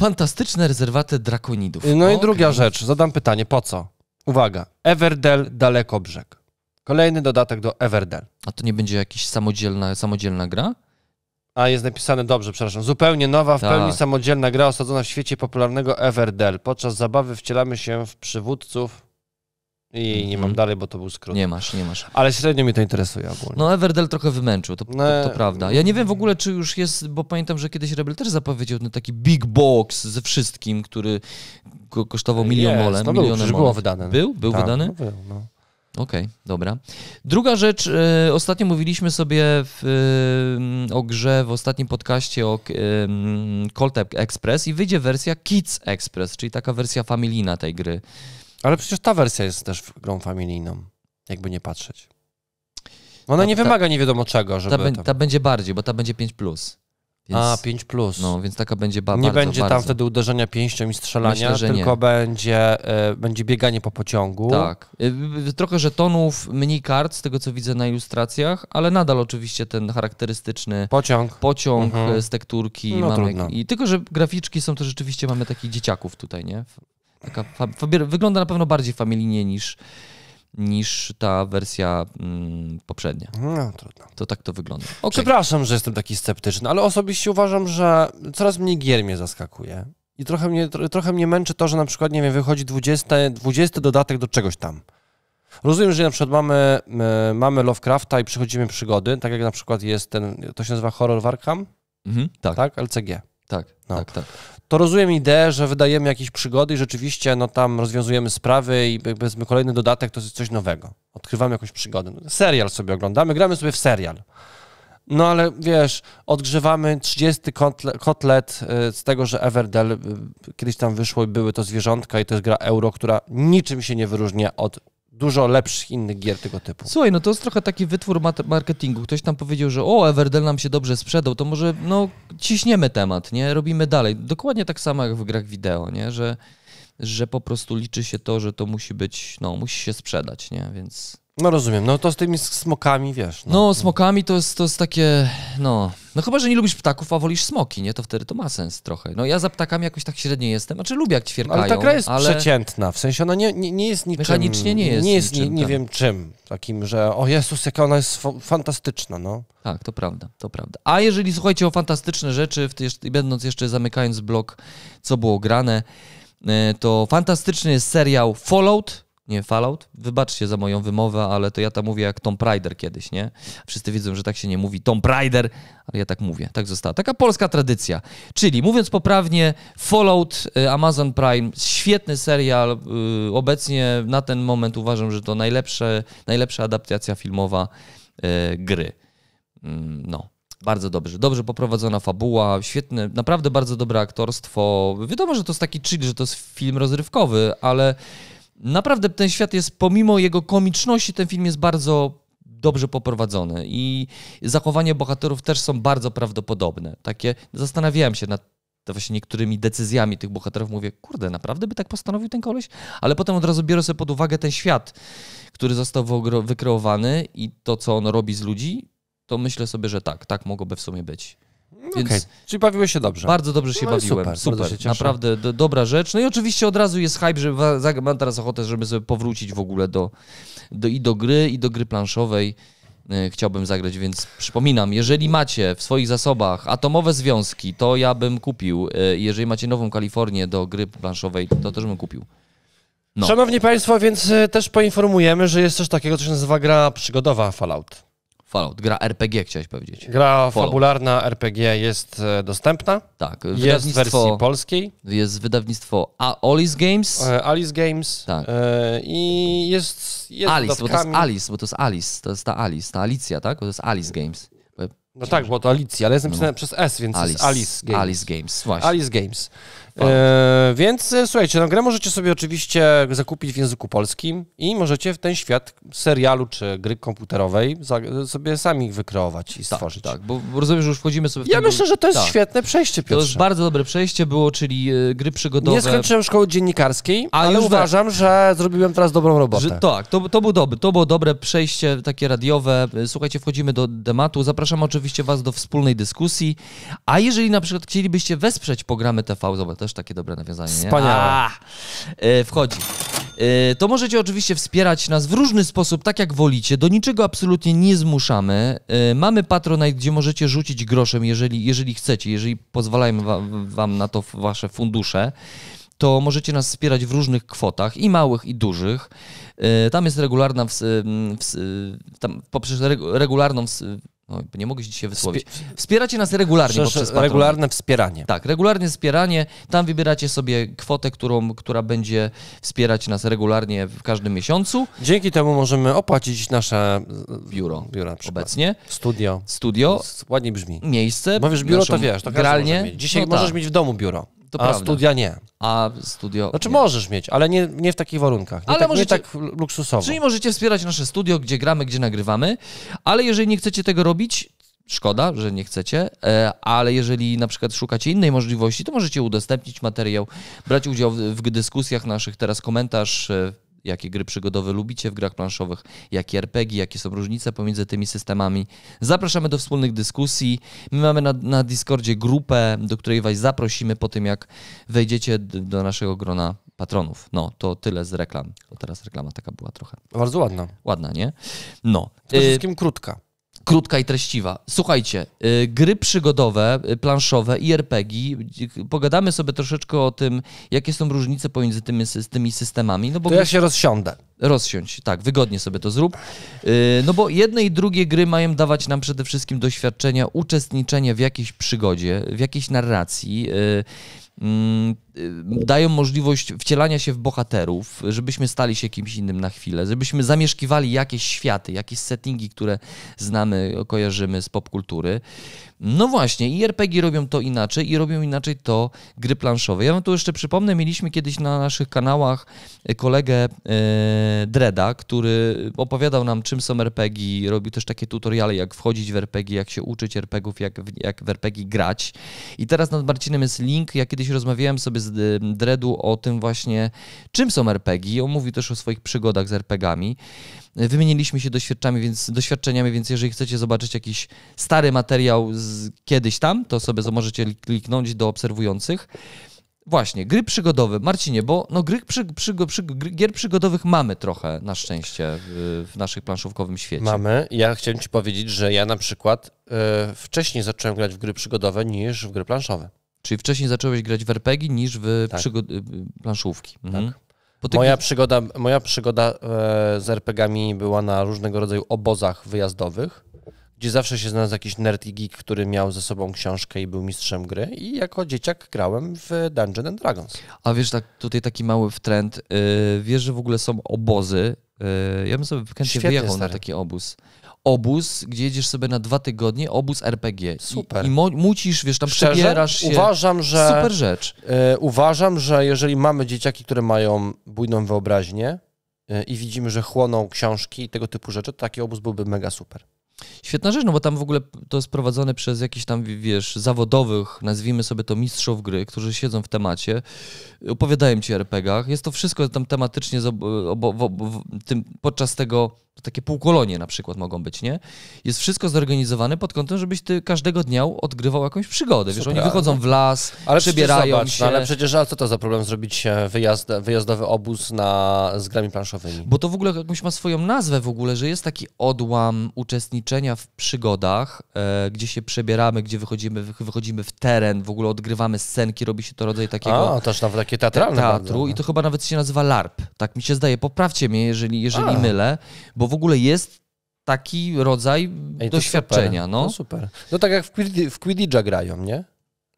Fantastyczne rezerwaty drakonidów. No okay. i druga rzecz, zadam pytanie, po co? Uwaga, Everdel Daleko Brzeg. Kolejny dodatek do Everdel. A to nie będzie jakaś samodzielna, samodzielna gra? A jest napisane dobrze, przepraszam. Zupełnie nowa, w tak. pełni samodzielna gra osadzona w świecie popularnego Everdell. Podczas zabawy wcielamy się w przywódców. I mm -hmm. nie mam dalej, bo to był skrót. Nie masz, nie masz. Ale średnio mi to interesuje ogólnie. No Everdell trochę wymęczył, to, no. to, to, no, prawda. No. Ja nie wiem w ogóle, czy już jest, bo pamiętam, że kiedyś Rebel też zapowiedział ten taki big box ze wszystkim, który kosztował milion molen. No był, było Był? Był tak, wydany? No był, no. Okej, okay, dobra. Druga rzecz, e, ostatnio mówiliśmy sobie w, e, o grze w ostatnim podcaście o y, Colt Express i wyjdzie wersja Kids Express, czyli taka wersja familijna tej gry. Ale przecież ta wersja jest też grą familijną, jakby nie patrzeć. Ona ta, nie wymaga ta, nie wiadomo czego, żeby... Ta, ta będzie bardziej, bo ta będzie 5+. Plus. Więc, A, 5 plus. No, więc taka będzie ba- Nie bardzo, będzie tam wtedy uderzenia pięścią i strzelania, Myślę, tylko będzie, y, będzie bieganie po pociągu. Tak. Y, trochę żetonów, mniej kart, z tego co widzę na ilustracjach, ale nadal oczywiście ten charakterystyczny pociąg, pociąg mhm. E, z tekturki. No, mamy, I tylko, że graficzki są to rzeczywiście, mamy takich dzieciaków tutaj, nie? Taka fa- wygląda na pewno bardziej familijnie niż, niż ta wersja mm, poprzednia. No, trudno. To tak to wygląda. Okay. Przepraszam, że jestem taki sceptyczny, ale osobiście uważam, że coraz mniej gier mnie zaskakuje. I trochę mnie, trochę mnie męczy to, że na przykład, nie wiem, wychodzi 20, 20 dodatek do czegoś tam. Rozumiem, że na przykład mamy, e, mamy Lovecrafta i przechodzimy przygody, tak jak na przykład jest ten, to się nazywa Horror Warkham? Mhm, tak. Tak, LCG. Tak, no. tak, tak to rozumiem ideę, że wydajemy jakieś przygody i rzeczywiście no, tam rozwiązujemy sprawy i powiedzmy kolejny dodatek to jest coś nowego. Odkrywamy jakąś przygodę. No, serial sobie oglądamy, gramy sobie w serial. No ale wiesz, odgrzewamy 30 kotlet y, z tego, że Everdell y, kiedyś tam wyszło i były to zwierzątka i to jest gra euro, która niczym się nie wyróżnia od dużo lepszych innych gier tego typu. Słuchaj, no to jest trochę taki wytwór marketingu. Ktoś tam powiedział, że o, Everdell nam się dobrze sprzedał, to może no ciśniemy temat, nie? Robimy dalej. Dokładnie tak samo jak w grach wideo, nie? Że, że po prostu liczy się to, że to musi być, no musi się sprzedać, nie? Więc no rozumiem, no to z tymi smokami, wiesz. No, no smokami to jest, to jest takie, no... No chyba, że nie lubisz ptaków, a wolisz smoki, nie? To wtedy to ma sens trochę. No ja za ptakami jakoś tak średnio jestem, a czy lubię jak ćwierkają, Ale ta gra jest ale... przeciętna, w sensie ona nie, nie, nie jest niczym... Mechanicznie nie jest Nie jest, niczym, nie, nie tak. wiem czym, takim, że o Jezus, jaka ona jest fantastyczna, no. Tak, to prawda, to prawda. A jeżeli słuchajcie o fantastyczne rzeczy, w będąc jeszcze zamykając blok, co było grane, e, to fantastyczny jest serial Fallout, nie Fallout. Wybaczcie za moją wymowę, ale to ja tam mówię jak Tom Prider kiedyś, nie? Wszyscy wiedzą, że tak się nie mówi Tom Prider, ale ja tak mówię, tak została. Taka polska tradycja. Czyli mówiąc poprawnie, Fallout y, Amazon Prime, świetny serial. Y, obecnie na ten moment uważam, że to najlepsze, najlepsza adaptacja filmowa y, gry. Mm, no, bardzo dobrze. Dobrze poprowadzona fabuła, świetne, naprawdę bardzo dobre aktorstwo. Wiadomo, że to jest taki chill, że to jest film rozrywkowy, ale Naprawdę ten świat jest, pomimo jego komiczności, ten film jest bardzo dobrze poprowadzony i zachowania bohaterów też są bardzo prawdopodobne. Takie zastanawiałem się nad właśnie niektórymi decyzjami tych bohaterów. Mówię, kurde, naprawdę by tak postanowił ten koleś? Ale potem od razu biorę sobie pod uwagę ten świat, który został wykreowany i to, co on robi z ludzi, to myślę sobie, że tak, tak mogłoby w sumie być. No więc okay. Czyli bawiłeś się dobrze. Bardzo dobrze się no bawiłem. Super, super. Się naprawdę do, dobra rzecz. No i oczywiście od razu jest hype, że mam teraz ochotę, żeby sobie powrócić w ogóle do, do, i do gry, i do gry planszowej. E, chciałbym zagrać, więc przypominam, jeżeli macie w swoich zasobach atomowe związki, to ja bym kupił. E, jeżeli macie nową Kalifornię do gry planszowej, to też bym kupił. No. Szanowni Państwo, więc e, też poinformujemy, że jest coś takiego, co się nazywa gra przygodowa Fallout. Fallout, gra RPG chciałeś powiedzieć. Gra Fallout. fabularna RPG jest e, dostępna. Tak. Jest w wersji polskiej. Jest wydawnictwo Alice Games. E, Alice Games. Tak. E, I jest, jest Alice, dodatkami. bo to jest Alice, bo to jest Alice, to jest ta Alice, ta Alicja, tak? Bo to jest Alice Games. No tak, bo to Alicja, ale jest napisane no. przez S, więc Alice, jest Alice Games. Alice Games, właśnie. Alice Games. E, więc e, słuchajcie, no, grę możecie sobie oczywiście zakupić w języku polskim i możecie w ten świat serialu czy gry komputerowej sobie sami wykreować i tak, stworzyć. Tak, tak bo rozumiem, że już wchodzimy sobie w Ja myślę, że to jest tak. świetne przejście, Piotrze. To jest bardzo dobre przejście było, czyli e, gry przygodowe. Nie skończyłem szkoły dziennikarskiej, A ale uważam, że zrobiłem teraz dobrą robotę. Że, tak, to, to, był dobry, to było dobre przejście takie radiowe. Słuchajcie, wchodzimy do tematu. Zapraszam oczywiście was do wspólnej dyskusji. A jeżeli na przykład chcielibyście wesprzeć programy TV, zobacz, też takie dobre nawiązanie. Wspaniałe. E, wchodzi. E, to możecie oczywiście wspierać nas w różny sposób, tak jak wolicie. Do niczego absolutnie nie zmuszamy. E, mamy Patronite, gdzie możecie rzucić groszem, jeżeli, jeżeli chcecie, jeżeli pozwalają wam, wam na to wasze fundusze to możecie nas wspierać w różnych kwotach, i małych, i dużych. Tam jest regularna, w, w, tam poprzez regularną no, nie mogę się dzisiaj wysłowić. Wspieracie nas regularnie Przecież poprzez Patronite. Regularne wspieranie. Tak, regularne wspieranie. Tam wybieracie sobie kwotę, którą, która będzie wspierać nas regularnie w każdym miesiącu. Dzięki temu możemy opłacić nasze e, biuro, biuro obecnie. Studio. Studio. Ładnie brzmi. Miejsce. Mówisz biuro to wiesz, to gralnie. Dzisiaj no możesz tak. mieć w domu biuro. To a prawda. studia nie. A studio. Znaczy nie. możesz mieć, ale nie, nie w takich warunkach. Nie ale tak, możecie, nie tak luksusowo. Czyli możecie wspierać nasze studio, gdzie gramy, gdzie nagrywamy, ale jeżeli nie chcecie tego robić, Szkoda, że nie chcecie, e, ale jeżeli na przykład szukacie innej możliwości, to możecie udostępnić materiał, brać udział w dyskusjach naszych, teraz komentarz e, jakie gry przygodowe lubicie w grach planszowych, jakie RPG, jakie są różnice pomiędzy tymi systemami. Zapraszamy do wspólnych dyskusji. My mamy na, na Discordzie grupę, do której Was zaprosimy po tym, jak wejdziecie do naszego grona patronów. No, to tyle z reklam. To teraz reklama taka była trochę. Bardzo ładna. Ładna, nie? No. Przede y, wszystkim krótka krótka i treściwa. Słuchajcie, y, gry przygodowe, y, planszowe i RPG, y, pogadamy sobie troszeczkę o tym, jakie są różnice pomiędzy tymi, tymi systemami. No bo to ja się rozsiądę. Rozsiądź, tak, wygodnie sobie to zrób. No bo jedne i drugie gry mają dawać nam przede wszystkim doświadczenia uczestniczenia w jakiejś przygodzie, w jakiejś narracji, Mm, y, dają możliwość wcielania się w bohaterów, żebyśmy stali się kimś innym na chwilę, żebyśmy zamieszkiwali jakieś światy, jakieś settingi, które znamy, kojarzymy z popkultury. No właśnie, i RPG robią to inaczej i robią inaczej to gry planszowe. Ja wam tu jeszcze przypomnę, mieliśmy kiedyś na naszych kanałach e, kolegę e, Dreda, który opowiadał nam, czym są RPG, robił też takie tutoriale, jak wchodzić w RPG, jak się uczyć RPGów, jak, jak w RPG grać. I teraz nad Marcinem jest link, ja kiedyś rozmawiałem sobie z e, Dredu o tym właśnie, czym są RPG. On mówi też o swoich przygodach z RPGami. Wymieniliśmy się doświadczeniami, więc, doświadczeniami, więc jeżeli chcecie zobaczyć jakiś stary materiał z kiedyś tam, to sobie możecie kliknąć do obserwujących. Właśnie, gry przygodowe. Marcinie, bo no, gry przy, przy, przy, gier przygodowych mamy trochę na szczęście w, w naszych planszówkowym świecie. Mamy. Ja chciałem ci powiedzieć, że ja na przykład y, wcześniej zacząłem grać w gry przygodowe niż w gry planszowe. Czyli wcześniej zacząłeś grać w RPG niż w tak. Y, y, planszówki. Tak. Mhm. Tak. Moja przygoda, moja przygoda e, z RPGami była na różnego rodzaju obozach wyjazdowych, gdzie zawsze się znalazł jakiś nerd i geek, który miał ze sobą książkę i był mistrzem gry i jako dzieciak grałem w Dungeons and Dragons. A wiesz, tak, tutaj taki mały trend Yy, wiesz, że w ogóle są obozy. Yy, ja bym sobie w chętnie wyjechał stary. na taki obóz obóz, gdzie jedziesz sobie na dwa tygodnie, obóz RPG. Super. I, i musisz, wiesz, tam Szczerze? przebierasz się. Uważam, że... Super rzecz. Yy, uważam, że jeżeli mamy dzieciaki, które mają bujną wyobraźnię yy, i widzimy, że chłoną książki i tego typu rzeczy, to taki obóz byłby mega super. Świetna rzecz, no bo tam w ogóle to jest prowadzone przez jakichś tam, wiesz, zawodowych, nazwijmy sobie to mistrzów gry, którzy siedzą w temacie, opowiadają ci o RPGach. Jest to wszystko tam tematycznie tym, podczas tego to takie półkolonie na przykład mogą być, nie? Jest wszystko zorganizowane pod kątem, żebyś ty każdego dnia odgrywał jakąś przygodę. Wiesz, oni wychodzą w las, ale przybierają zobacz, no się. No, ale przecież a co to za problem zrobić e, wyjazd, wyjazdowy obóz na, z grami planszowymi? Bo to w ogóle jakąś ma swoją nazwę w ogóle, że jest taki odłam uczestniczenia w przygodach, e, gdzie się przebieramy, gdzie wychodzimy, wychodzimy w teren, w ogóle odgrywamy scenki, robi się to rodzaj takiego... A, też nawet takie teatralne. Teatru bardzo. i to chyba nawet się nazywa LARP. Tak mi się zdaje, poprawcie mnie, jeżeli, jeżeli mylę, bo bo w ogóle jest taki rodzaj Ej, doświadczenia. Super, no. no super. No tak jak w, Quidditch, w Quidditcha grają, nie?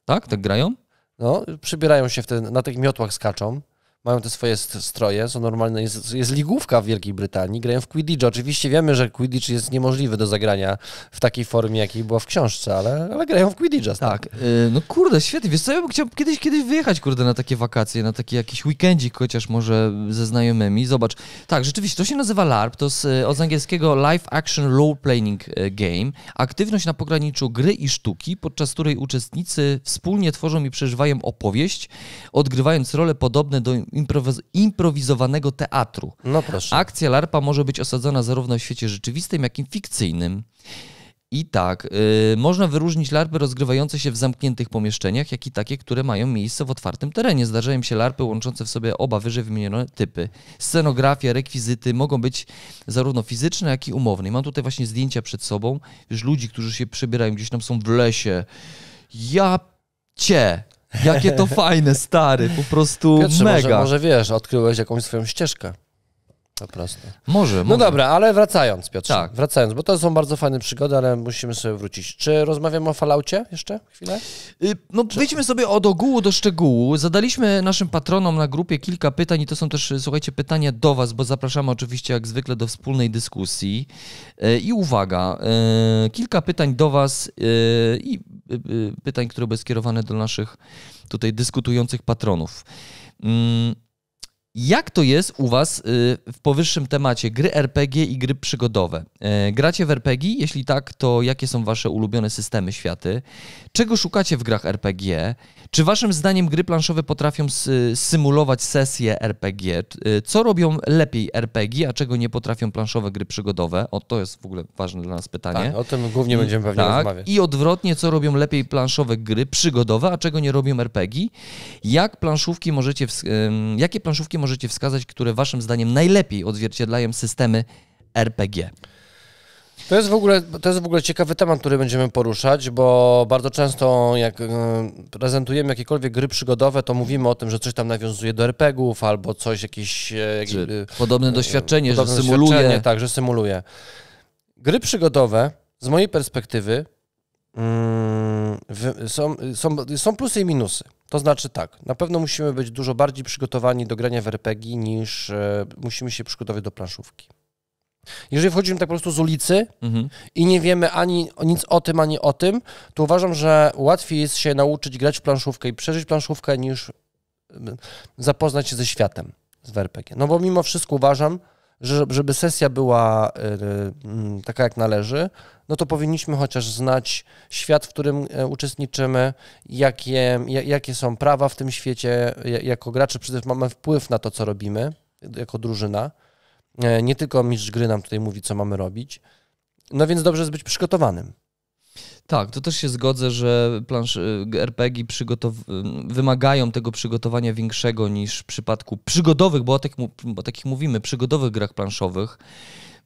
Tak, tak grają? No, przybierają się na tych miotłach skaczą mają te swoje stroje, są normalne, jest, jest ligówka w Wielkiej Brytanii, grają w Quidditch. Oczywiście wiemy, że Quidditch jest niemożliwy do zagrania w takiej formie, jakiej była w książce, ale, ale grają w Quidditcha. Tak, yy, no kurde, świetnie. Wiesz co, ja bym chciał kiedyś, kiedyś wyjechać, kurde, na takie wakacje, na taki jakiś weekendzik chociaż może ze znajomymi. Zobacz, tak, rzeczywiście, to się nazywa LARP, to z, y, od angielskiego Live Action Role Playing y, Game. Aktywność na pograniczu gry i sztuki, podczas której uczestnicy wspólnie tworzą i przeżywają opowieść, odgrywając role podobne do improwiz improwizowanego teatru. No proszę. Akcja LARPA może być osadzona zarówno w świecie rzeczywistym, jak i fikcyjnym. I tak, yy, można wyróżnić larpy rozgrywające się w zamkniętych pomieszczeniach, jak i takie, które mają miejsce w otwartym terenie. Zdarzają się larpy łączące w sobie oba wyżej wymienione typy. Scenografia, rekwizyty mogą być zarówno fizyczne, jak i umowne. I mam tutaj właśnie zdjęcia przed sobą, już ludzi, którzy się przebierają, gdzieś tam są w lesie. Ja cię! Jakie to fajne, stary, po prostu Piotrze, mega. Może, może wiesz, odkryłeś jakąś swoją ścieżkę. Po prostu. Może, No dobra, ale wracając, Piotr. Tak. Wracając, bo to są bardzo fajne przygody, ale musimy sobie wrócić. Czy rozmawiamy o falaucie jeszcze chwilę? Y, no, Czy- wyjdźmy sobie od ogółu do szczegółu. Zadaliśmy naszym patronom na grupie kilka pytań i to są też, słuchajcie, pytania do Was, bo zapraszamy oczywiście jak zwykle do wspólnej dyskusji. Y, I uwaga, y, kilka pytań do Was i Y, y, pytań, które były skierowane do naszych tutaj dyskutujących patronów. Mm, jak to jest u Was y, w powyższym temacie gry RPG i gry przygodowe? E, gracie w RPG? Jeśli tak, to jakie są Wasze ulubione systemy, światy? Czego szukacie w grach RPG? Czy waszym zdaniem gry planszowe potrafią symulować sesje RPG? Y, co robią lepiej RPG, a czego nie potrafią planszowe gry przygodowe? O, to jest w ogóle ważne dla nas pytanie. Tak, o tym głównie będziemy pewnie tak, rozmawiać. I odwrotnie, co robią lepiej planszowe gry przygodowe, a czego nie robią RPG? Jak planszówki możecie, jakie planszówki możecie wskazać, które waszym zdaniem najlepiej odzwierciedlają systemy RPG? To jest, w ogóle, to jest w ogóle ciekawy temat, który będziemy poruszać, bo bardzo często jak e, prezentujemy jakiekolwiek gry przygodowe, to mówimy o tym, że coś tam nawiązuje do RPGów albo coś jakieś... E, podobne e, doświadczenie, podobne że symuluje. Doświadczenie, tak, że symuluje. Gry przygodowe, z mojej perspektywy, mm, są, są, są plusy i minusy. To znaczy tak, na pewno musimy być dużo bardziej przygotowani do grania w RPG niż musimy się przygotować do planszówki. Jeżeli wchodzimy tak po prostu z ulicy mhm. i nie wiemy ani nic o tym, ani o tym, to uważam, że łatwiej jest się nauczyć grać w planszówkę i przeżyć planszówkę, niż zapoznać się ze światem, z RPG. Er no bo mimo wszystko uważam, że żeby sesja była e, e, taka jak należy, no to powinniśmy chociaż znać świat, w którym e, uczestniczymy, jakie, jakie są prawa w tym świecie, jako gracze przede wszystkim mamy wpływ na to, co robimy jako drużyna E, nie tylko mistrz gry nam tutaj mówi, co mamy robić. No więc dobrze jest być przygotowanym. Tak, to też się zgodzę, że plansz e, RPG wymagają tego przygotowania większego niż w przypadku przygodowych, bo o, tak, o takich mówimy, przygodowych grach planszowych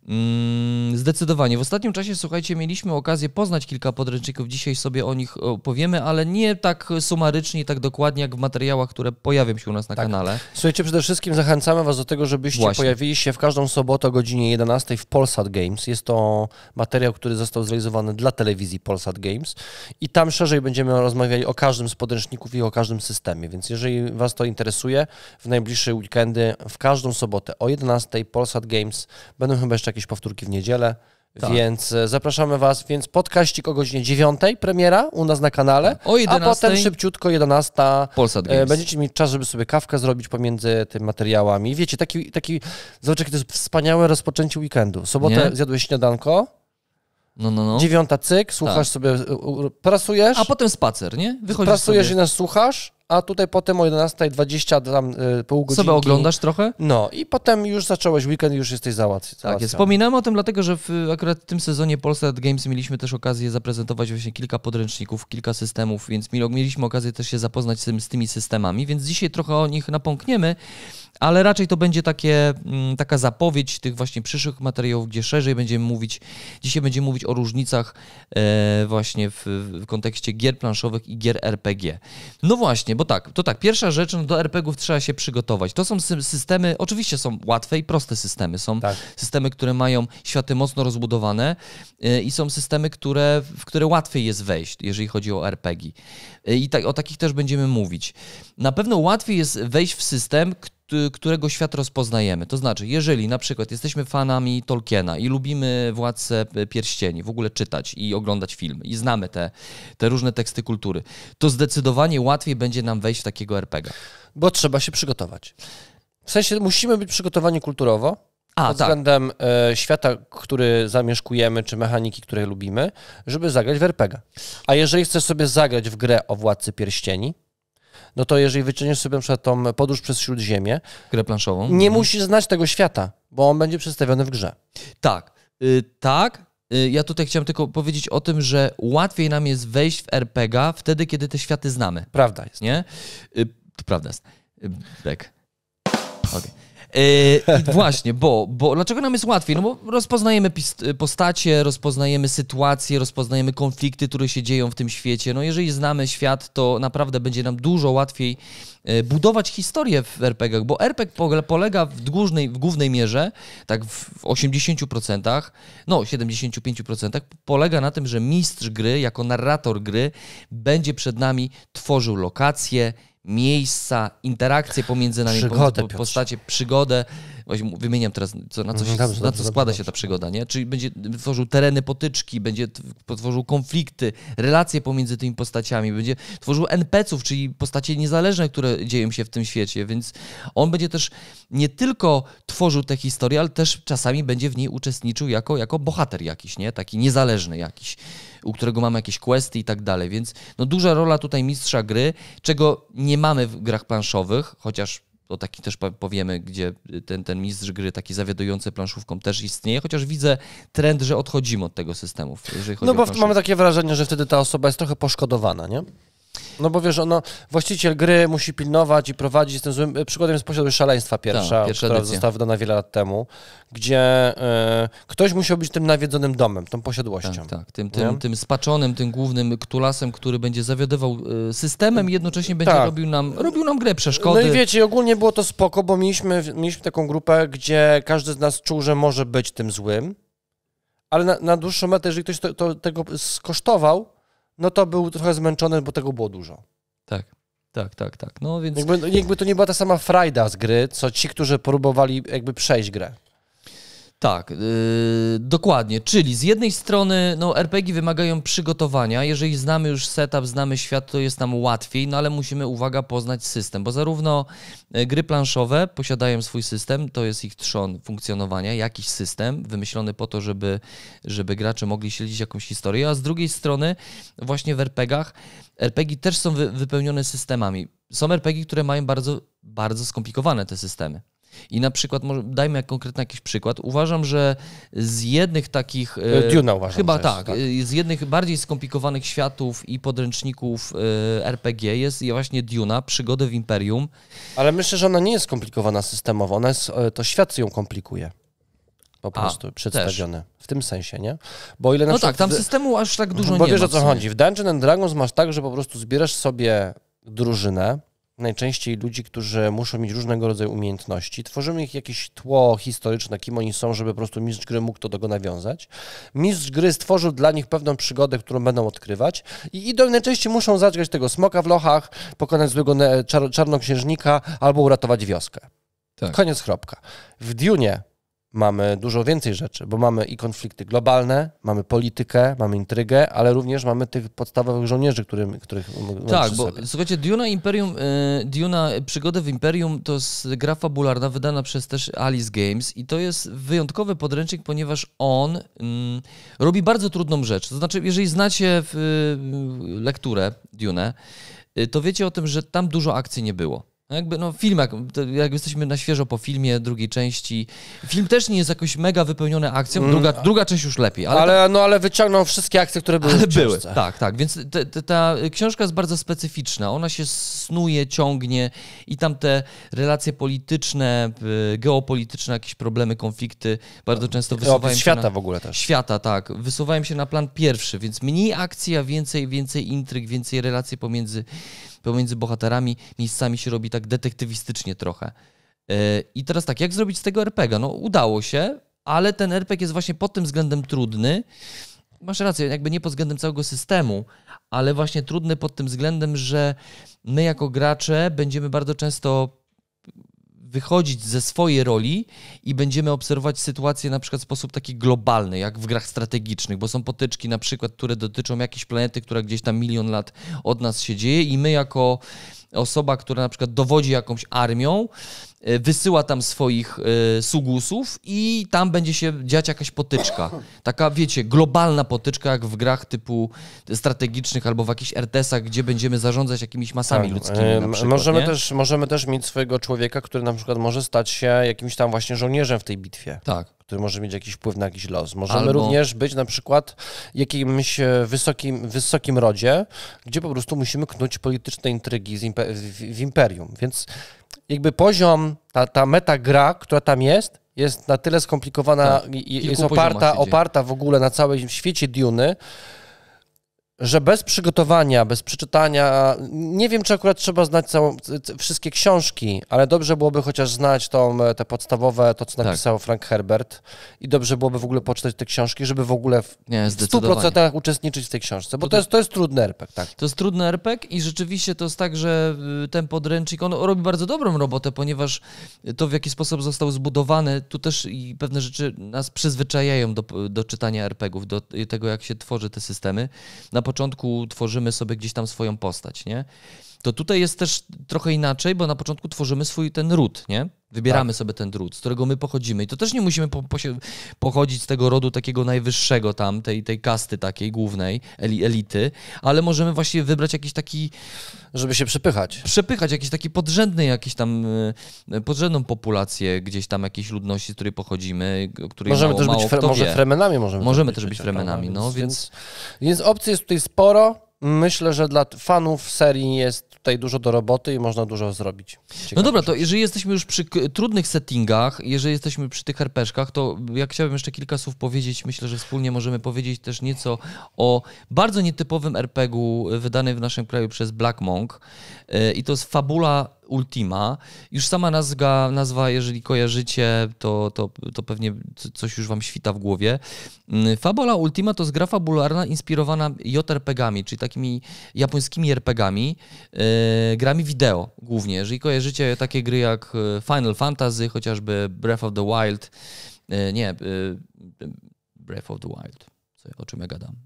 Mm, zdecydowanie. W ostatnim czasie, słuchajcie, mieliśmy okazję poznać kilka podręczników. Dzisiaj sobie o nich powiemy, ale nie tak sumarycznie, tak dokładnie jak w materiałach, które pojawią się u nas na tak. kanale. Słuchajcie, przede wszystkim zachęcamy Was do tego, żebyście Właśnie. pojawili się w każdą sobotę o godzinie 11 w Polsat Games. Jest to materiał, który został zrealizowany dla telewizji Polsat Games i tam szerzej będziemy rozmawiali o każdym z podręczników i o każdym systemie, więc jeżeli Was to interesuje, w najbliższe weekendy, w każdą sobotę o 11 Polsat Games będą chyba jeszcze jakieś jakieś powtórki w niedzielę. Tak. Więc e, zapraszamy Was, więc podkaścik o godzinie 9, premiera u nas na kanale, o 11. a potem szybciutko 11. Polsat e, Games. Będziecie mieć czas, żeby sobie kawkę zrobić pomiędzy tymi materiałami. Wiecie, taki, taki zobacz, jakie to jest wspaniałe rozpoczęcie weekendu. Sobotę Nie? zjadłeś śniadanko, no, no, no. Dziewiąta cyk, słuchasz tak. sobie, prasujesz. A potem spacer, nie? Wychodzisz prasujesz sobie. i nas słuchasz a tutaj potem o 11.20 tam y, pół godziny. Sobie oglądasz trochę? No i potem już zacząłeś weekend, już jesteś załatwiony. Tak, jest. wspominałem o tym dlatego, że w, akurat w tym sezonie Polsat Games mieliśmy też okazję zaprezentować właśnie kilka podręczników, kilka systemów, więc mieliśmy okazję też się zapoznać z, tym, z tymi systemami, więc dzisiaj trochę o nich napomkniemy ale raczej to będzie takie, mm, taka zapowiedź tych właśnie przyszłych materiałów, gdzie szerzej będziemy mówić, dzisiaj będziemy mówić o różnicach e, właśnie w, w kontekście gier planszowych i gier RPG. No właśnie, bo tak, to tak, pierwsza rzecz, no do RPGów trzeba się przygotować. To są systemy, oczywiście są łatwe i proste systemy, są tak. systemy, które mają światy mocno rozbudowane e, i są systemy, które, w które łatwiej jest wejść, jeżeli chodzi o RPG. E, I tak, o takich też będziemy mówić. Na pewno łatwiej jest wejść w system, który Y, którego świat rozpoznajemy. To znaczy, jeżeli na przykład jesteśmy fanami Tolkiena i lubimy Władcę Pierścieni, w ogóle czytać i oglądać filmy i znamy te, te różne teksty kultury, to zdecydowanie łatwiej będzie nam wejść w takiego RPG. Bo trzeba się przygotować. W sensie musimy być przygotowani kulturowo, a, pod tak. względem e, świata, który zamieszkujemy, czy mechaniki, które lubimy, żeby zagrać w RPG. A jeżeli chcesz sobie zagrać w grę o Władcy Pierścieni, no to jeżeli wyczyniesz sobie na przykład tą podróż przez Śródziemie... Grę planszową. Nie mhm. musisz znać tego świata, bo on będzie przedstawiony w grze. Tak, yy, tak, y, ja tutaj chciałem tylko powiedzieć o tym, że łatwiej nam jest wejść w RPG wtedy, kiedy te światy znamy. Prawda jest. Nie? Y, prawda jest. Bek. Y, Okej. Okay. E, właśnie, bo, bo dlaczego nam jest łatwiej? No bo rozpoznajemy e, postacie, rozpoznajemy sytuacje, rozpoznajemy konflikty, które się dzieją w tym świecie. No jeżeli znamy świat, to naprawdę będzie nam dużo łatwiej e, budować historię w RPG-ach, bo RPG polega w, dłużnej, w głównej mierze, tak w 80%, no 75% polega na tym, że mistrz gry jako narrator gry będzie przed nami tworzył lokacje, miejsca, interakcje pomiędzy nami, przygodę, po, po, postacie, przygodę. Właśnie wymieniam teraz, co, na, co mhm, się, dobrze, na co składa dobrze. się ta przygoda, nie? Czyli będzie tworzył tereny potyczki, będzie tworzył konflikty, relacje pomiędzy tymi postaciami, będzie tworzył NPC-ów, czyli postacie niezależne, które dzieją się w tym świecie, więc on będzie też nie tylko tworzył tę historię, ale też czasami będzie w niej uczestniczył jako, jako bohater jakiś, nie? Taki niezależny jakiś u którego mamy jakieś questy i tak dalej. Więc no, duża rola tutaj mistrza gry, czego nie mamy w grach planszowych, chociaż to taki też powiemy, gdzie y, ten, ten mistrz gry taki zawiadujący planszówką też istnieje, chociaż widzę trend, że odchodzimy od tego systemu. no bo mamy takie wrażenie, że wtedy ta osoba jest trochę poszkodowana, nie? No bo wiesz, ono, właściciel gry musi pilnować i prowadzić. Ten złym, e, przykładem jest Posiadłość Szaleństwa pierwsza, Ta, pierwsza która edycja. została wydana wiele lat temu, gdzie y, ktoś musiał być tym nawiedzonym domem, tą posiadłością. Tak, tak. Tym, tym, tym spaczonym, tym głównym ktulasem, który będzie zawiadywał e, systemem i jednocześnie będzie tak. robił, nam, robił nam grę przeszkody. No i wiecie, ogólnie było to spoko, bo mieliśmy, mieliśmy taką grupę, gdzie każdy z nas czuł, że może być tym złym, ale na, na dłuższą metę, jeżeli ktoś to, to, tego skosztował, no to był trochę zmęczony, bo tego było dużo. Tak. Tak, tak, tak. No więc... Jakby, jakby, to nie była ta sama frajda z gry, co ci, którzy próbowali jakby przejść grę. Tak, yy, dokładnie. Czyli z jednej strony no, RPG wymagają przygotowania. Jeżeli znamy już setup, znamy świat, to jest nam łatwiej, no ale musimy, uwaga, poznać system, bo zarówno y, gry planszowe posiadają swój system, to jest ich trzon funkcjonowania, jakiś system wymyślony po to, żeby, żeby gracze mogli śledzić jakąś historię, a z drugiej strony właśnie w RPGach RPG też są wy, wypełnione systemami. Są RPG, które mają bardzo, bardzo skomplikowane te systemy. I na przykład, może, dajmy jak konkretny jakiś przykład, uważam, że z jednych takich... E, e, Duna uważam. Chyba tak, tak, e, Z jednych bardziej skomplikowanych światów i podręczników RPG jest właśnie Duna, Przygody w Imperium. Ale myślę, że ona nie jest skomplikowana systemowo. Ona jest, to świat ją komplikuje po prostu A, przedstawione. Też. W tym sensie, nie? Bo ile na No tak, tam systemu aż tak dużo bo nie Bo wiesz ma, o co chodzi. W Dungeon and Dragons masz tak, że po prostu zbierasz sobie drużynę, najczęściej ludzi, którzy muszą mieć różnego rodzaju umiejętności. Tworzymy ich jakieś tło historyczne, kim oni są, żeby po prostu mistrz gry mógł to do tego nawiązać. Mistrz gry stworzył dla nich pewną przygodę, którą będą odkrywać i idą najczęściej muszą zadźgać tego smoka w lochach, pokonać złego czar czarnoksiężnika albo uratować wioskę. Tak. Koniec kropka. W Dune mamy dużo więcej rzeczy, bo mamy i konflikty globalne, mamy politykę, mamy intrygę, ale również mamy tych podstawowych żołnierzy, którym, których Tak, bo sobie. słuchajcie, Duna Imperium, y, Duna Przygody w Imperium to jest gra fabularna wydana przez też Alice Games i to jest wyjątkowy podręcznik, ponieważ on mm, robi bardzo trudną rzecz. To znaczy, jeżeli znacie w y, y, lekturę Dune, to wiecie o tym, że tam dużo akcji nie było. No jakby, no film, jak, jak, jesteśmy na świeżo po filmie drugiej części. Film też nie jest jakoś mega wypełniony akcją, mm. druga, mm. druga część już lepiej. Ale, ale tak- no, ale wyciągnął wszystkie akcje, które były ale w były, tak, tak. Więc te, te, ta książka jest bardzo specyficzna. Ona się snuje, ciągnie i tam te relacje polityczne, y, geopolityczne, jakieś problemy, konflikty bardzo tak. często wysuwają się świata na... w ogóle też. Świata, tak. Wysuwają się na plan pierwszy, więc mniej akcji, a więcej, więcej intryg, więcej relacji pomiędzy pomiędzy bohaterami miejscami się robi tak detektywistycznie trochę. E, I teraz tak, jak zrobić z tego RPG? No udało się, ale ten RPG jest właśnie pod tym względem trudny. Masz rację, jakby nie pod względem całego systemu, ale właśnie trudny pod tym względem, że my jako gracze będziemy bardzo często wychodzić ze swojej roli i będziemy obserwować sytuację na przykład w sposób taki globalny, jak w grach strategicznych, bo są potyczki na przykład, które dotyczą jakiejś planety, która gdzieś tam milion lat od nas się dzieje i my jako osoba, która na przykład dowodzi jakąś armią, E, wysyła tam swoich e, sugusów i tam będzie się dziać jakaś potyczka. Taka, wiecie, globalna potyczka, jak w grach typu strategicznych albo w jakichś RTS-ach, gdzie będziemy zarządzać jakimiś masami tak. ludzkimi. E, przykład, możemy, też, możemy też mieć swojego człowieka, który na przykład może stać się jakimś tam właśnie żołnierzem w tej bitwie. Tak który może mieć jakiś wpływ na jakiś los. Możemy Albo... również być na przykład jakimś wysokim, wysokim rodzie, gdzie po prostu musimy knuć polityczne intrygi w imperium. Więc jakby poziom, ta, ta meta gra, która tam jest, jest na tyle skomplikowana, tak, jest oparta, oparta w ogóle na całym świecie Duny, że bez przygotowania, bez przeczytania, nie wiem, czy akurat trzeba znać całą, wszystkie książki, ale dobrze byłoby chociaż znać tą, te podstawowe, to co tak. napisał tak. Frank Herbert i dobrze byłoby w ogóle poczytać te książki, żeby w ogóle w nie, 100% uczestniczyć w tej książce, bo to, to jest, to jest trudny RPG, tak? To jest trudny RPG i rzeczywiście to jest tak, że y, ten podręcznik, on robi bardzo dobrą robotę, ponieważ to w jaki sposób został zbudowany, tu też i pewne rzeczy nas przyzwyczajają do, do czytania RPGów, do tego jak się tworzy te systemy. Na początku tworzymy sobie gdzieś tam swoją postać, nie? To tutaj jest też trochę inaczej, bo na początku tworzymy swój ten ród, nie? Wybieramy tak. sobie ten drut, z którego my pochodzimy. I to też nie musimy po, po, pochodzić z tego rodu takiego najwyższego tam, tej, tej kasty takiej głównej, elity, ale możemy właśnie wybrać jakiś taki... Żeby się przepychać. Przepychać, jakiś taki podrzędny, jakiś tam e, podrzędną populację gdzieś tam jakiejś ludności, z której pochodzimy, której Możemy mało, też być, fre, może fremenami możemy Możemy też być fremenami, no więc... Więc, więc opcji jest tutaj sporo. Myślę, że dla fanów serii jest tutaj dużo do roboty i można dużo zrobić. Ciekawe no dobra, to jeżeli jesteśmy już przy trudnych settingach, jeżeli jesteśmy przy tych herpeszkach, to ja chciałbym jeszcze kilka słów powiedzieć. Myślę, że wspólnie możemy powiedzieć też nieco o bardzo nietypowym RPG-u wydanym w naszym kraju przez Black Monk. E, I to jest fabula Ultima. Już sama nazwa, nazwa jeżeli kojarzycie, to, to, to pewnie coś już wam świta w głowie. Mm, Fabola Ultima to jest gra fabularna inspirowana JRPG-ami, czyli takimi japońskimi RPG-ami, yy, e, grami wideo głównie. Jeżeli kojarzycie takie gry jak e, Final Fantasy, chociażby Breath of the Wild, yy, nie, yy, Breath of the Wild, o czym ja gadam.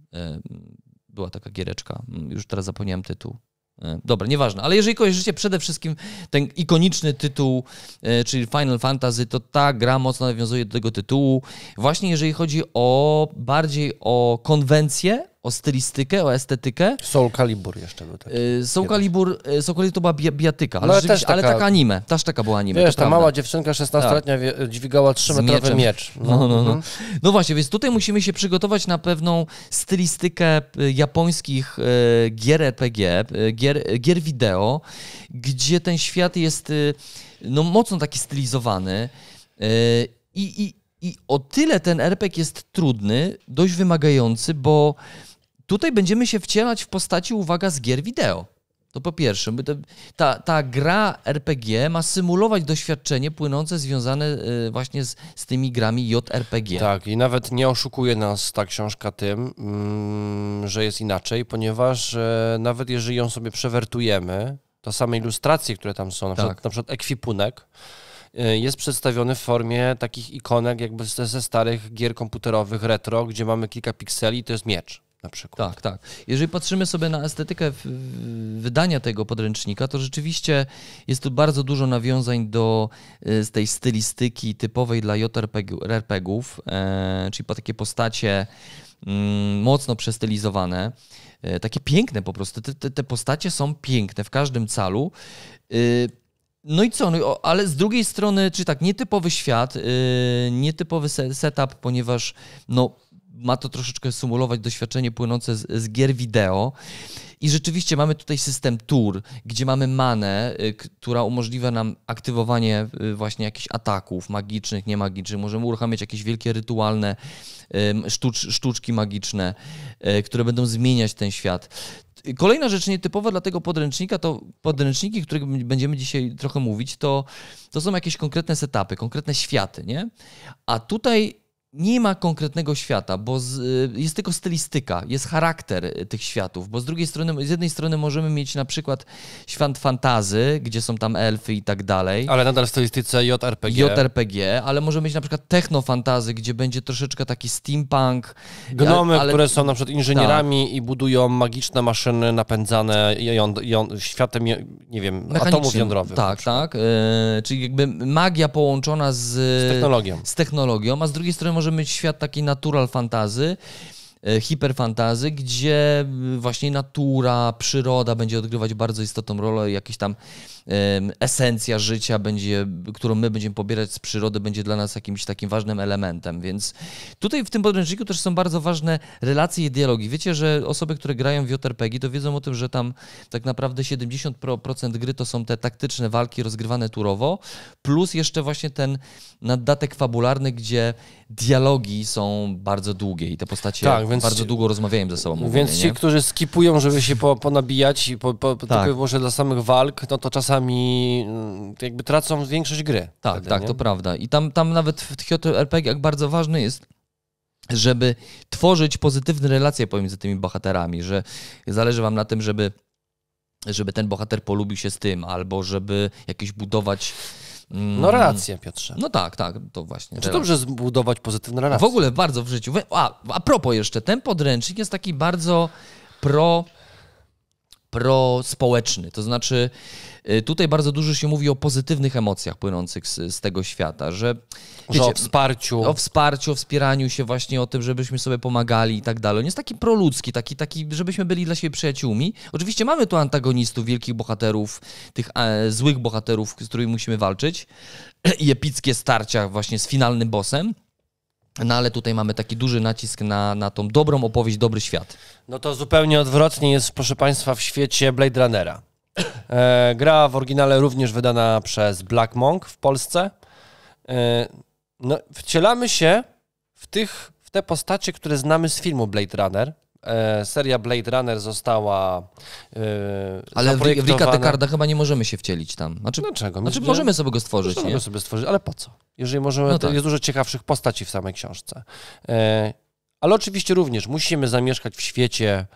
Była taka giereczka, mm, już teraz zapomniałem tytuł. E, dobra, nieważne, ale jeżeli kojarzycie przede wszystkim ten ikoniczny tytuł, e, czyli Final Fantasy, to ta gra mocno nawiązuje do tego tytułu. Właśnie jeżeli chodzi o bardziej o konwencję, o stylistykę, o estetykę. Soul Calibur jeszcze był taki. Y, Soul Calibur, y, Soul Calibur to była bi bijatyka, ale, no, ale, też taka, ale taka tak anime, też taka była anime. Wiesz, ta mała dziewczynka 16-letnia tak. dźwigała 3-metrowy miecz. No. No, no, no. no właśnie, więc tutaj musimy się przygotować na pewną stylistykę y, japońskich gier RPG, gier, gier wideo, gdzie ten świat jest no, mocno taki stylizowany i, i i o tyle ten RPG jest trudny, dość wymagający, bo Tutaj będziemy się wcielać w postaci, uwaga, z gier wideo. To po pierwsze, ta, ta gra RPG ma symulować doświadczenie płynące związane y, właśnie z, z tymi grami JRPG. Tak, i nawet nie oszukuje nas ta książka tym, mm, że jest inaczej, ponieważ e, nawet jeżeli ją sobie przewertujemy, to same ilustracje, które tam są, na, tak. przykład, na przykład ekwipunek, e, jest przedstawiony w formie takich ikonek jakby ze, ze starych gier komputerowych retro, gdzie mamy kilka pikseli i to jest miecz na przykład. Tak, tak. Jeżeli patrzymy sobie na estetykę wydania tego podręcznika, to rzeczywiście jest tu bardzo dużo nawiązań do e, z tej stylistyki typowej dla JRPG-ów, e, czyli takie postacie mm, mocno przestylizowane, e, takie piękne po prostu. Te, te, te postacie są piękne w każdym calu. No i co, no, ale z drugiej strony, czy tak, nietypowy świat, nietypowy setup, ponieważ no, ma to troszeczkę symulować doświadczenie płynące z, z gier wideo. I rzeczywiście mamy tutaj system tour, gdzie mamy manę, y, która umożliwia nam aktywowanie y, właśnie jakichś ataków magicznych, niemagicznych. Możemy uruchamiać jakieś wielkie rytualne sztucz, sztuczki magiczne, y, które będą zmieniać ten świat. Kolejna rzecz nietypowa dla tego podręcznika to podręczniki, których będziemy dzisiaj trochę mówić, to, to są jakieś konkretne setupy, konkretne światy, nie? A tutaj nie ma konkretnego świata, bo z, y, jest tylko stylistyka, jest charakter y, tych światów, bo z drugiej strony, z jednej strony możemy mieć na przykład świat fantazy, gdzie są tam elfy i tak dalej. Ale nadal w stylistyce JRPG. JRPG, ale możemy mieć na przykład technofantazy, gdzie będzie troszeczkę taki steampunk. Gnomy, ale... które są na przykład inżynierami tak. i budują magiczne maszyny napędzane światem, nie wiem, atomów jądrowych. Tak, tak. Yy, czyli jakby magia połączona z, z technologią. z technologią, a z drugiej strony może mieć świat takiej natural fantazy, e, hiperfantazy, gdzie e, właśnie natura, przyroda będzie odgrywać bardzo istotną rolę, jakieś tam esencja życia będzie, którą my będziemy pobierać z przyrody, będzie dla nas jakimś takim ważnym elementem. Więc tutaj w tym podręczniku też są bardzo ważne relacje i dialogi. Wiecie, że osoby, które grają w JRPG, to wiedzą o tym, że tam tak naprawdę 70% gry to są te taktyczne walki rozgrywane turowo, plus jeszcze właśnie ten naddatek fabularny, gdzie dialogi są bardzo długie i te postacie tak, więc, bardzo długo rozmawiają ze sobą. Więc ci, nie? którzy skipują, żeby się po, ponabijać i po, po, tak. tylko może dla samych walk, no to czasem czasami mm, jakby tracą większość gry. Tak, wtedy, tak, nie? to prawda. I tam, tam nawet w Kyoto RPG jak bardzo ważne jest żeby tworzyć pozytywne relacje pomiędzy tymi bohaterami, że zależy wam na tym, żeby, żeby ten bohater polubił się z tym, albo żeby jakieś budować. Mm, no relacje, Piotrze. No tak, tak, to właśnie. Czy znaczy, dobrze zbudować pozytywne relacje? W ogóle bardzo w życiu. A, a propos jeszcze, ten podręcznik jest taki bardzo pro prospołeczny. To znaczy, y, tutaj bardzo dużo się mówi o pozytywnych emocjach płynących z, z tego świata, że, wiecie, że o wsparciu. O wsparciu, o wspieraniu się właśnie, o tym, żebyśmy sobie pomagali i tak dalej. On jest taki proludzki, taki, taki, żebyśmy byli dla siebie przyjaciółmi. Oczywiście mamy tu antagonistów, wielkich bohaterów, tych e, złych bohaterów, z którymi musimy walczyć i epickie starcia właśnie z finalnym bossem, no ale tutaj mamy taki duży nacisk na, na tą dobrą opowieść, dobry świat. No to zupełnie odwrotnie jest, proszę Państwa, w świecie Blade Runnera. E, gra w oryginale również wydana przez Black Monk w Polsce. E, no, wcielamy się w, tych, w te postacie, które znamy z filmu Blade Runner. E, seria Blade Runner została e, Ale w, w chyba nie możemy się wcielić tam. Znaczy, Dlaczego? Znaczy możemy sobie go stworzyć, Możemy nie? sobie stworzyć, ale po co? Jeżeli możemy, no tak. jest dużo ciekawszych postaci w samej książce. E, ale oczywiście również musimy zamieszkać w świecie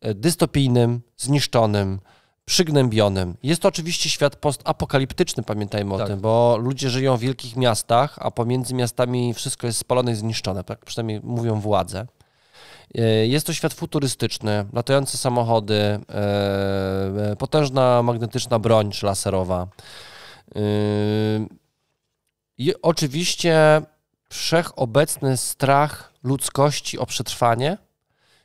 e, dystopijnym, zniszczonym, przygnębionym. Jest to oczywiście świat postapokaliptyczny, pamiętajmy tak. o tym, bo ludzie żyją w wielkich miastach, a pomiędzy miastami wszystko jest spalone i zniszczone, tak przynajmniej mówią władze. E, jest to świat futurystyczny, latające samochody, e, e, potężna magnetyczna broń czy laserowa. I oczywiście wszechobecny strach ludzkości o przetrwanie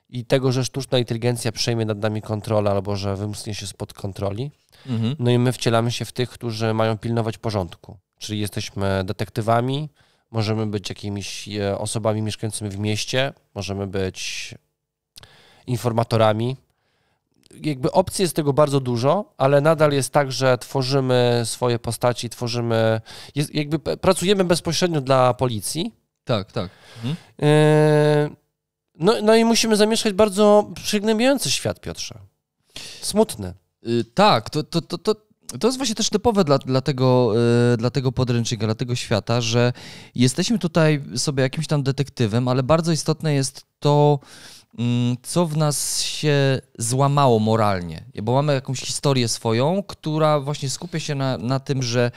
i tego, że sztuczna inteligencja przejmie nad nami kontrolę albo że wymknie się spod kontroli. Mhm. No i my wcielamy się w tych, którzy mają pilnować porządku. Czyli jesteśmy detektywami, możemy być jakimiś e, osobami mieszkającymi w mieście, możemy być informatorami. Jakby opcji jest tego bardzo dużo, ale nadal jest tak, że tworzymy swoje postaci, tworzymy, jest, jakby pracujemy bezpośrednio dla policji. Tak, tak. Mhm. E, no, no i musimy zamieszkać bardzo przygnębiający świat, Piotrze. Smutny. Yy, tak, to, to, to, to to jest właśnie też typowe dla, dla, tego, y, dla tego podręcznika, dla tego świata, że jesteśmy tutaj sobie jakimś tam detektywem, ale bardzo istotne jest to, mm, co w nas się złamało moralnie, bo mamy jakąś historię swoją, która właśnie skupia się na, na tym, że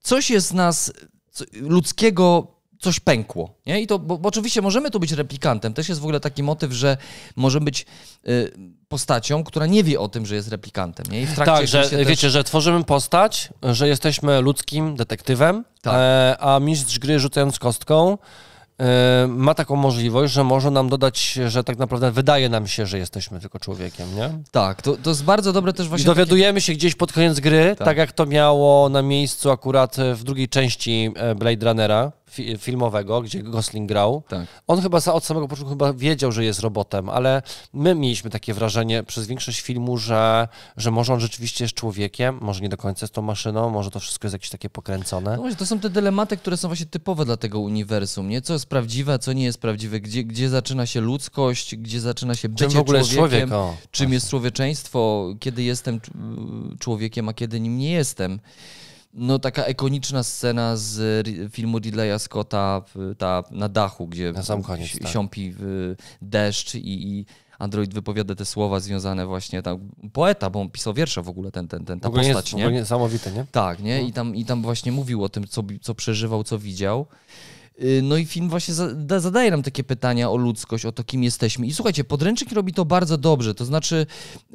coś jest z nas ludzkiego coś pękło. Nie? I to, bo, bo, oczywiście możemy tu być replikantem. Też jest w ogóle taki motyw, że możemy być y, postacią, która nie wie o tym, że jest replikantem. Nie? I w trakcie tak, że też... wiecie, że tworzymy postać, że jesteśmy ludzkim detektywem, tak. e, a mistrz gry rzucając kostką e, ma taką możliwość, że może nam dodać, że tak naprawdę wydaje nam się, że jesteśmy tylko człowiekiem, nie? Tak, to, to jest bardzo dobre też właśnie... I dowiadujemy takie... się gdzieś pod koniec gry, tak. tak. jak to miało na miejscu akurat w drugiej części e, Blade Runnera, fi filmowego, gdzie Gosling grał. Tak. On chyba od samego początku chyba wiedział, że jest robotem, ale my mieliśmy takie wrażenie przez większość filmu, że, że może on rzeczywiście jest człowiekiem, może nie do końca jest tą maszyną, może to wszystko jest jakieś takie pokręcone. No właśnie, to są te dylematy, które są właśnie typowe dla tego uniwersum, nie? Co jest prawdziwe, a co nie jest prawdziwe, gdzie, gdzie zaczyna się ludzkość, gdzie zaczyna się bycie czym człowiekiem, człowiek? czym właśnie. jest człowieczeństwo, kiedy jestem człowiekiem, a kiedy nim nie jestem no taka ikoniczna scena z filmu Ridleya Scotta ta, na dachu, gdzie na sam koniec, si tak. siąpi tak. deszcz i, i Android wypowiada te słowa związane właśnie tam poeta, bo on pisał wiersze w ogóle ten, ten, ten ta w ogóle postać, jest, nie? W ogóle niesamowite, nie? Tak, nie? I no. tam, i tam właśnie mówił o tym, co, co przeżywał, co widział. Y, no i film właśnie zadaje nam takie pytania o ludzkość, o to, kim jesteśmy. I słuchajcie, podręcznik robi to bardzo dobrze. To znaczy,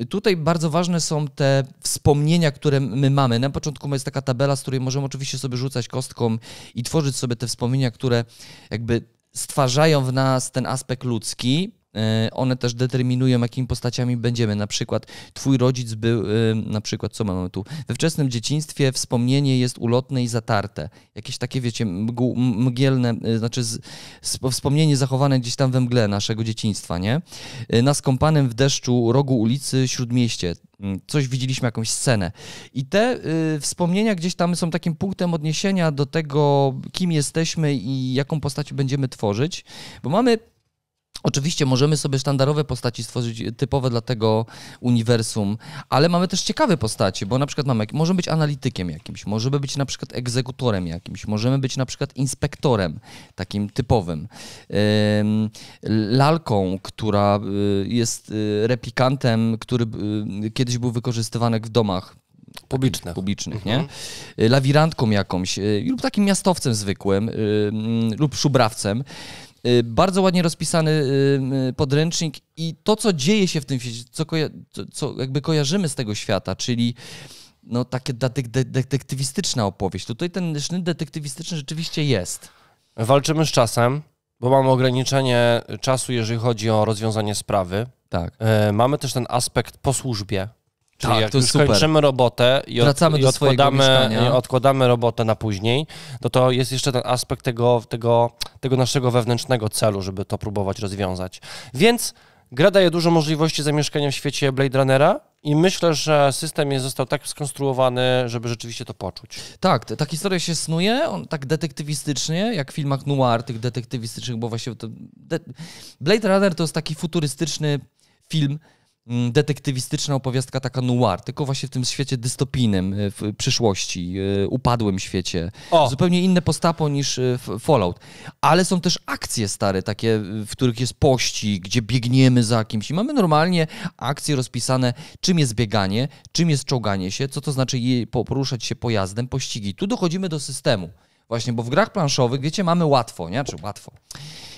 tutaj bardzo ważne są te wspomnienia, które my mamy. Na początku jest taka tabela, z której możemy oczywiście sobie rzucać kostką i tworzyć sobie te wspomnienia, które jakby stwarzają w nas ten aspekt ludzki. E, one też determinują, jakimi postaciami będziemy. Na przykład twój rodzic był, e, na przykład co mamy tu, we wczesnym dzieciństwie wspomnienie jest ulotne i zatarte. Jakieś takie, wiecie, mgu, mgielne, e, znaczy z, z, wspomnienie zachowane gdzieś tam we mgle naszego dzieciństwa, nie? Na skąpanym w deszczu rogu ulicy Śródmieście. Mm, coś widzieliśmy, jakąś scenę. I te y, wspomnienia gdzieś tam są takim punktem odniesienia do tego, kim jesteśmy i jaką postać będziemy tworzyć, bo mamy Oczywiście możemy sobie sztandarowe postaci stworzyć typowe dla tego uniwersum, ale mamy też ciekawe postacie, bo na przykład mamy, możemy być analitykiem jakimś, możemy być na przykład egzekutorem jakimś, możemy być na przykład inspektorem takim typowym, lalką, która y, jest y, replikantem, który y, kiedyś był wykorzystywany w domach publicznych, publicznych nie? Mhm. lawirantką jakąś lub takim miastowcem zwykłym lub szubrawcem. Y, bardzo ładnie rozpisany y, podręcznik i to, co dzieje się w tym świecie, co, koja- co jakby kojarzymy z tego świata, czyli no, takie detektywistyczna opowieść. Tutaj ten sznyt detektywistyczny rzeczywiście jest. Walczymy z czasem, bo mamy ograniczenie czasu, jeżeli chodzi o rozwiązanie sprawy. Tak. E, mamy też ten aspekt po służbie, tak, jak to już super. kończymy robotę i, od, Wracamy do i odkładamy, odkładamy robotę na później, no to jest jeszcze ten aspekt tego, tego, tego naszego wewnętrznego celu, żeby to próbować rozwiązać. Więc gra daje dużo możliwości zamieszkania w świecie Blade Runnera, i myślę, że system jest, został tak skonstruowany, żeby rzeczywiście to poczuć. Tak, ta historia się snuje, on tak detektywistycznie, jak w filmach noir, tych detektywistycznych, bo właśnie to... Blade Runner to jest taki futurystyczny film, Mm, detektywistyczna opowiastka taka noir, tylko właśnie w tym świecie dystopijnym, e, w przyszłości, e, upadłym świecie. O. Zupełnie inne postapo niż e, Fallout. Ale są też akcje stare, takie, w których jest pości gdzie biegniemy za kimś i mamy normalnie akcje rozpisane, czym jest bieganie, czym jest czołganie się, co to znaczy poruszać się pojazdem, pościgi. Tu dochodzimy do systemu. Właśnie, bo w grach planszowych, wiecie, mamy łatwo, nie? Czy znaczy, łatwo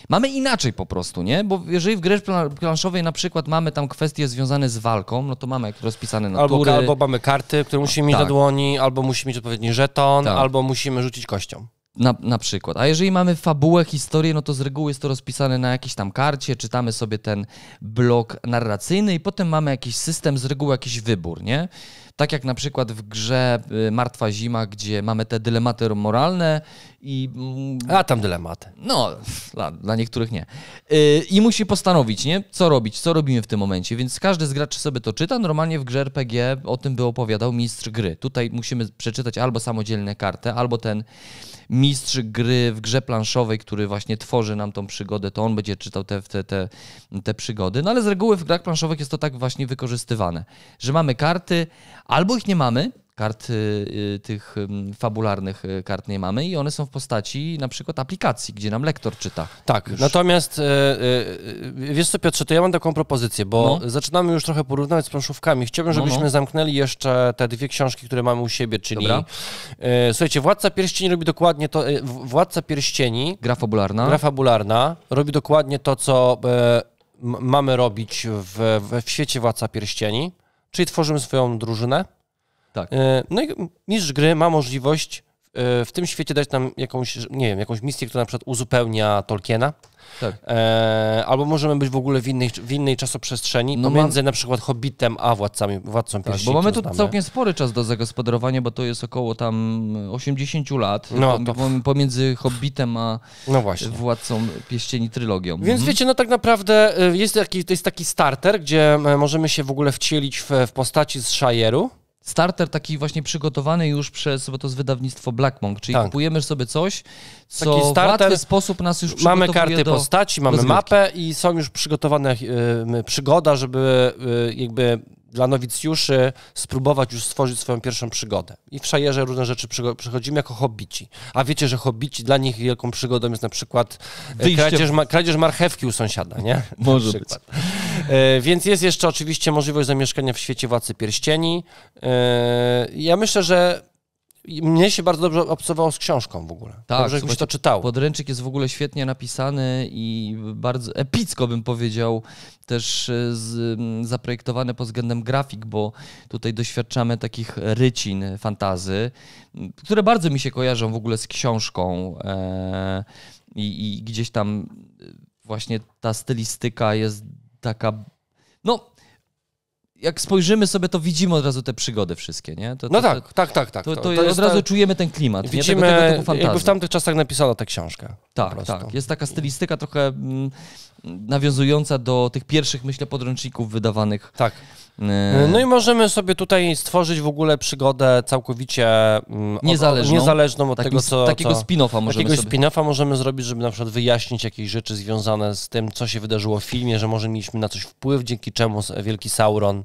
mamy inaczej po prostu, nie? Bo jeżeli w grze planszowej na przykład mamy tam kwestie związane z walką, no to mamy jak rozpisane na Albo, albo mamy karty, które musimy mieć tak. na dłoni, albo musimy mieć odpowiedni żeton, tak. albo musimy rzucić kością. Na, na przykład. A jeżeli mamy fabułę, historię, no to z reguły jest to rozpisane na jakiejś tam karcie, czytamy sobie ten blok narracyjny i potem mamy jakiś system, z reguły jakiś wybór, nie? Tak jak na przykład w grze y, Martwa Zima, gdzie mamy te dylematy moralne i, mm, A tam dylematy. No, dla, dla niektórych nie. Yy, I musi postanowić, nie? Co robić, co robimy w tym momencie. Więc każdy z graczy sobie to czyta. Normalnie w grze RPG o tym by opowiadał mistrz gry. Tutaj musimy przeczytać albo samodzielne kartę, albo ten mistrz gry w grze planszowej, który właśnie tworzy nam tą przygodę, to on będzie czytał te, te, te, te przygody. No ale z reguły w grach planszowych jest to tak właśnie wykorzystywane, że mamy karty, albo ich nie mamy, Kart y, y, tych fabularnych y, kart nie mamy i one są w postaci na przykład aplikacji, gdzie nam lektor czyta. Tak, już. natomiast e, e, wiesz co Piotrze, to ja mam taką propozycję, bo no. zaczynamy już trochę porównywać z planszówkami. Chciałbym, no, żebyśmy no, no. zamknęli jeszcze te dwie książki, które mamy u siebie, czyli Dobra. E, słuchajcie, Władca Pierścieni robi dokładnie to, Władca Pierścieni gra fabularna. gra fabularna robi dokładnie to, co mamy robić w, w, w świecie Władca Pierścieni, czyli tworzymy swoją drużynę, tak. E, no i mistrz gry ma możliwość e, w tym świecie dać nam jakąś, nie wiem, jakąś misję, która na przykład uzupełnia Tolkiena. Tak. E, albo możemy być w ogóle w innej, w innej czasoprzestrzeni, no pomiędzy na przykład Hobbitem a władcami, władcą tak, pierścieni. Bo mamy tu całkiem spory czas do zagospodarowania, bo to jest około tam 80 lat no, to... pomiędzy Hobbitem a no właśnie. władcą pierścieni trylogią. Więc mhm. wiecie, no tak naprawdę e, jest taki, to jest taki starter, gdzie możemy się w ogóle wcielić w, w postaci z Shire'u starter taki właśnie przygotowany już przez, bo to jest wydawnictwo Black Monk, czyli tak. kupujemy sobie coś, co taki starter, w łatwy sposób nas już Mamy karty do, postaci, mamy mapę i są już przygotowane e, przygoda, żeby e, jakby dla nowicjuszy spróbować już stworzyć swoją pierwszą przygodę. I w szajerze różne rzeczy przechodzimy jako hobbici. A wiecie, że hobbici, dla nich wielką przygodą jest na przykład e, kradzież, ma kradzież marchewki u sąsiada, nie? Może być. E, więc jest jeszcze oczywiście możliwość zamieszkania w świecie Władcy Pierścieni. E, ja myślę, że mnie się bardzo dobrze obcowało z książką w ogóle. Tak, dobrze, jakbyś to czytał. Podręcznik jest w ogóle świetnie napisany i bardzo epicko bym powiedział, też e, z, zaprojektowane pod względem grafik, bo tutaj doświadczamy takich rycin fantazy, które bardzo mi się kojarzą w ogóle z książką e, i, i gdzieś tam właśnie ta stylistyka jest taka no, jak spojrzymy sobie, to widzimy od razu te przygody wszystkie, nie? To, no to, no tak, to, tak, tak, tak. To, to od razu ta... czujemy ten klimat. Widzimy, nie? Tego, tego typu jakby w tamtych czasach napisano tę książkę. Tak, tak. Jest taka stylistyka trochę mm, nawiązująca do tych pierwszych, myślę, podręczników wydawanych. Tak. E, no i możemy sobie tutaj stworzyć w ogóle przygodę całkowicie mm, od, niezależną, niezależną od tego, co... Takiego spin-offa możemy Takiego sobie... spin-offa możemy zrobić, żeby na przykład wyjaśnić jakieś rzeczy związane z tym, co się wydarzyło w filmie, że może mieliśmy na coś wpływ, dzięki czemu wielki Sauron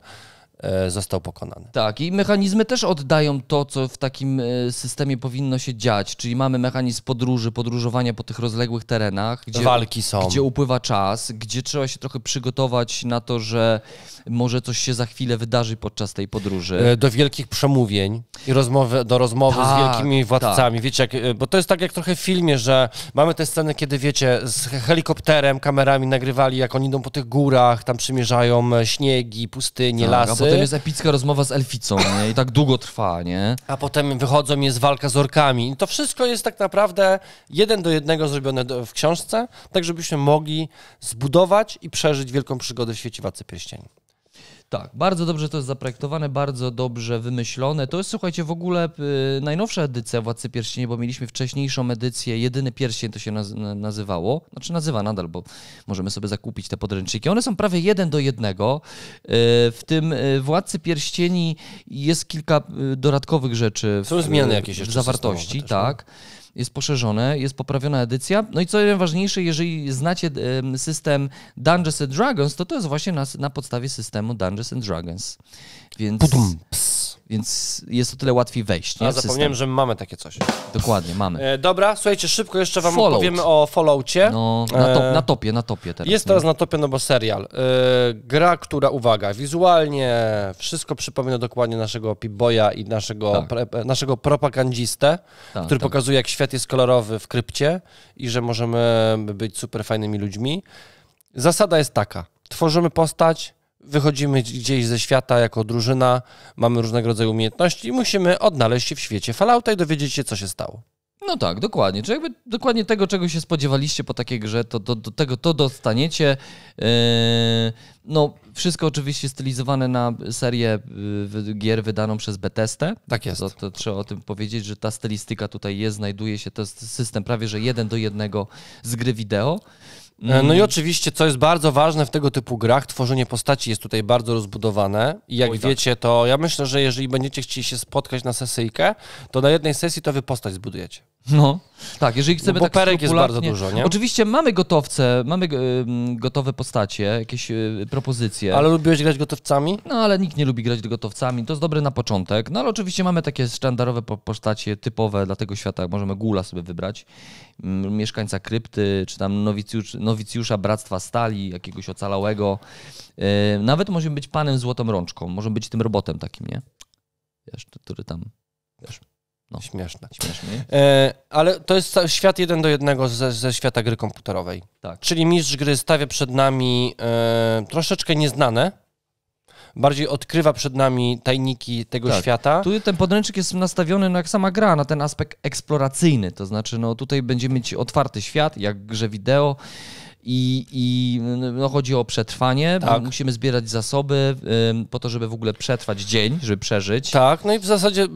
e, został pokonany. Tak, i mechanizmy też oddają to, co w takim e, systemie powinno się dziać, czyli mamy mechanizm podróży, podróżowania po tych rozległych terenach, gdzie, Walki są. gdzie upływa czas, gdzie trzeba się trochę przygotować na to, że może coś się za chwilę wydarzy podczas tej podróży. E, do wielkich przemówień i rozmowy, do rozmowy tak, z wielkimi tak. władcami. Tak. Wiecie, jak, e, bo to jest tak jak trochę w filmie, że mamy te sceny, kiedy wiecie, z helikopterem, kamerami nagrywali, jak oni idą po tych górach, tam przymierzają e, śniegi, pustynie, tak, lasy. A potem jest epicka rozmowa z elficą nie? i tak długo trwa, nie? A potem wychodzą, jest walka z orkami. I to wszystko jest tak naprawdę jeden do jednego zrobione w książce, tak żebyśmy mogli zbudować i przeżyć wielką przygodę w świecie Władcy Pierścieni. Tak, bardzo dobrze to jest zaprojektowane, bardzo dobrze wymyślone. To jest, słuchajcie, w ogóle y, najnowsza edycja Władcy Pierścieni, bo mieliśmy wcześniejszą edycję, Jedyny Pierścień to się naz nazywało, znaczy nazywa nadal, bo możemy sobie zakupić te podręczniki. One są prawie jeden do jednego. Y, w tym y, Władcy Pierścieni jest kilka y, dodatkowych rzeczy. Są zmiany jakieś jeszcze. W zawartości, no. tak jest poszerzone, jest poprawiona edycja. No i co najważniejsze, jeżeli znacie e, system Dungeons and Dragons, to to jest właśnie na, na podstawie systemu Dungeons and Dragons. Więc, Pudum, więc jest o tyle łatwiej wejść. Nie? A zapomniałem, że mamy takie coś. Dokładnie, mamy. E, dobra, słuchajcie, szybko jeszcze wam powiemy opowiemy o Falloutie. No, na, e, na, topie, na topie teraz. Jest nie? teraz na topie, no bo serial. E, gra, która, uwaga, wizualnie wszystko przypomina dokładnie naszego Pip-Boya i naszego, tak. pre, e, naszego propagandzistę, tak, który tak. pokazuje, jak świat jest kolorowy w krypcie i że możemy być super fajnymi ludźmi. Zasada jest taka. Tworzymy postać, wychodzimy gdzieś ze świata jako drużyna, mamy różnego rodzaju umiejętności i musimy odnaleźć się w świecie Fallouta i dowiedzieć się, co się stało. No tak, dokładnie. Czyli jakby dokładnie tego, czego się spodziewaliście po takiej grze, to do, do tego to dostaniecie. Yy, no, wszystko oczywiście stylizowane na serię yy, gier wydaną przez Bethesda. Tak jest. To, to, trzeba o tym powiedzieć, że ta stylistyka tutaj jest, znajduje się, to jest system prawie, że jeden do jednego z gry wideo. E, no i mm. oczywiście, co jest bardzo ważne w tego typu grach, tworzenie postaci jest tutaj bardzo rozbudowane. I jak Oj, tak. wiecie, to ja myślę, że jeżeli będziecie chcieli się spotkać na sesyjkę, to na jednej sesji to wy postać zbudujecie. No. Tak, jeżeli chcemy no, bo tak perek jest bardzo dużo, nie? Oczywiście mamy gotowce, mamy e, gotowe postacie, jakieś e, propozycje. Ale lubiłeś grać gotowcami? No, ale nikt nie lubi grać gotowcami, to jest dobre na początek. No, ale oczywiście mamy takie sztandarowe postacie typowe dla tego świata, możemy gula sobie wybrać, mieszkańca krypty, czy tam nowicjusz, nowicjusza Bractwa Stali, jakiegoś ocalałego. E, nawet możemy być panem złotą rączką, możemy być tym robotem takim, nie? Wiesz, który tam... Wiesz. No. Śmieszne. E, ale to jest świat jeden do jednego ze, ze świata gry komputerowej. Tak. Czyli mistrz gry stawia przed nami e, troszeczkę nieznane, bardziej odkrywa przed nami tajniki tego tak. świata. Tu ten podręcznik jest nastawiony no jak sama gra, na ten aspekt eksploracyjny, to znaczy no tutaj będziemy mieć otwarty świat, jak grze wideo, i, i no, chodzi o przetrwanie. Tak. Musimy zbierać zasoby po to, żeby w ogóle przetrwać dzień, żeby przeżyć. Tak, no i w zasadzie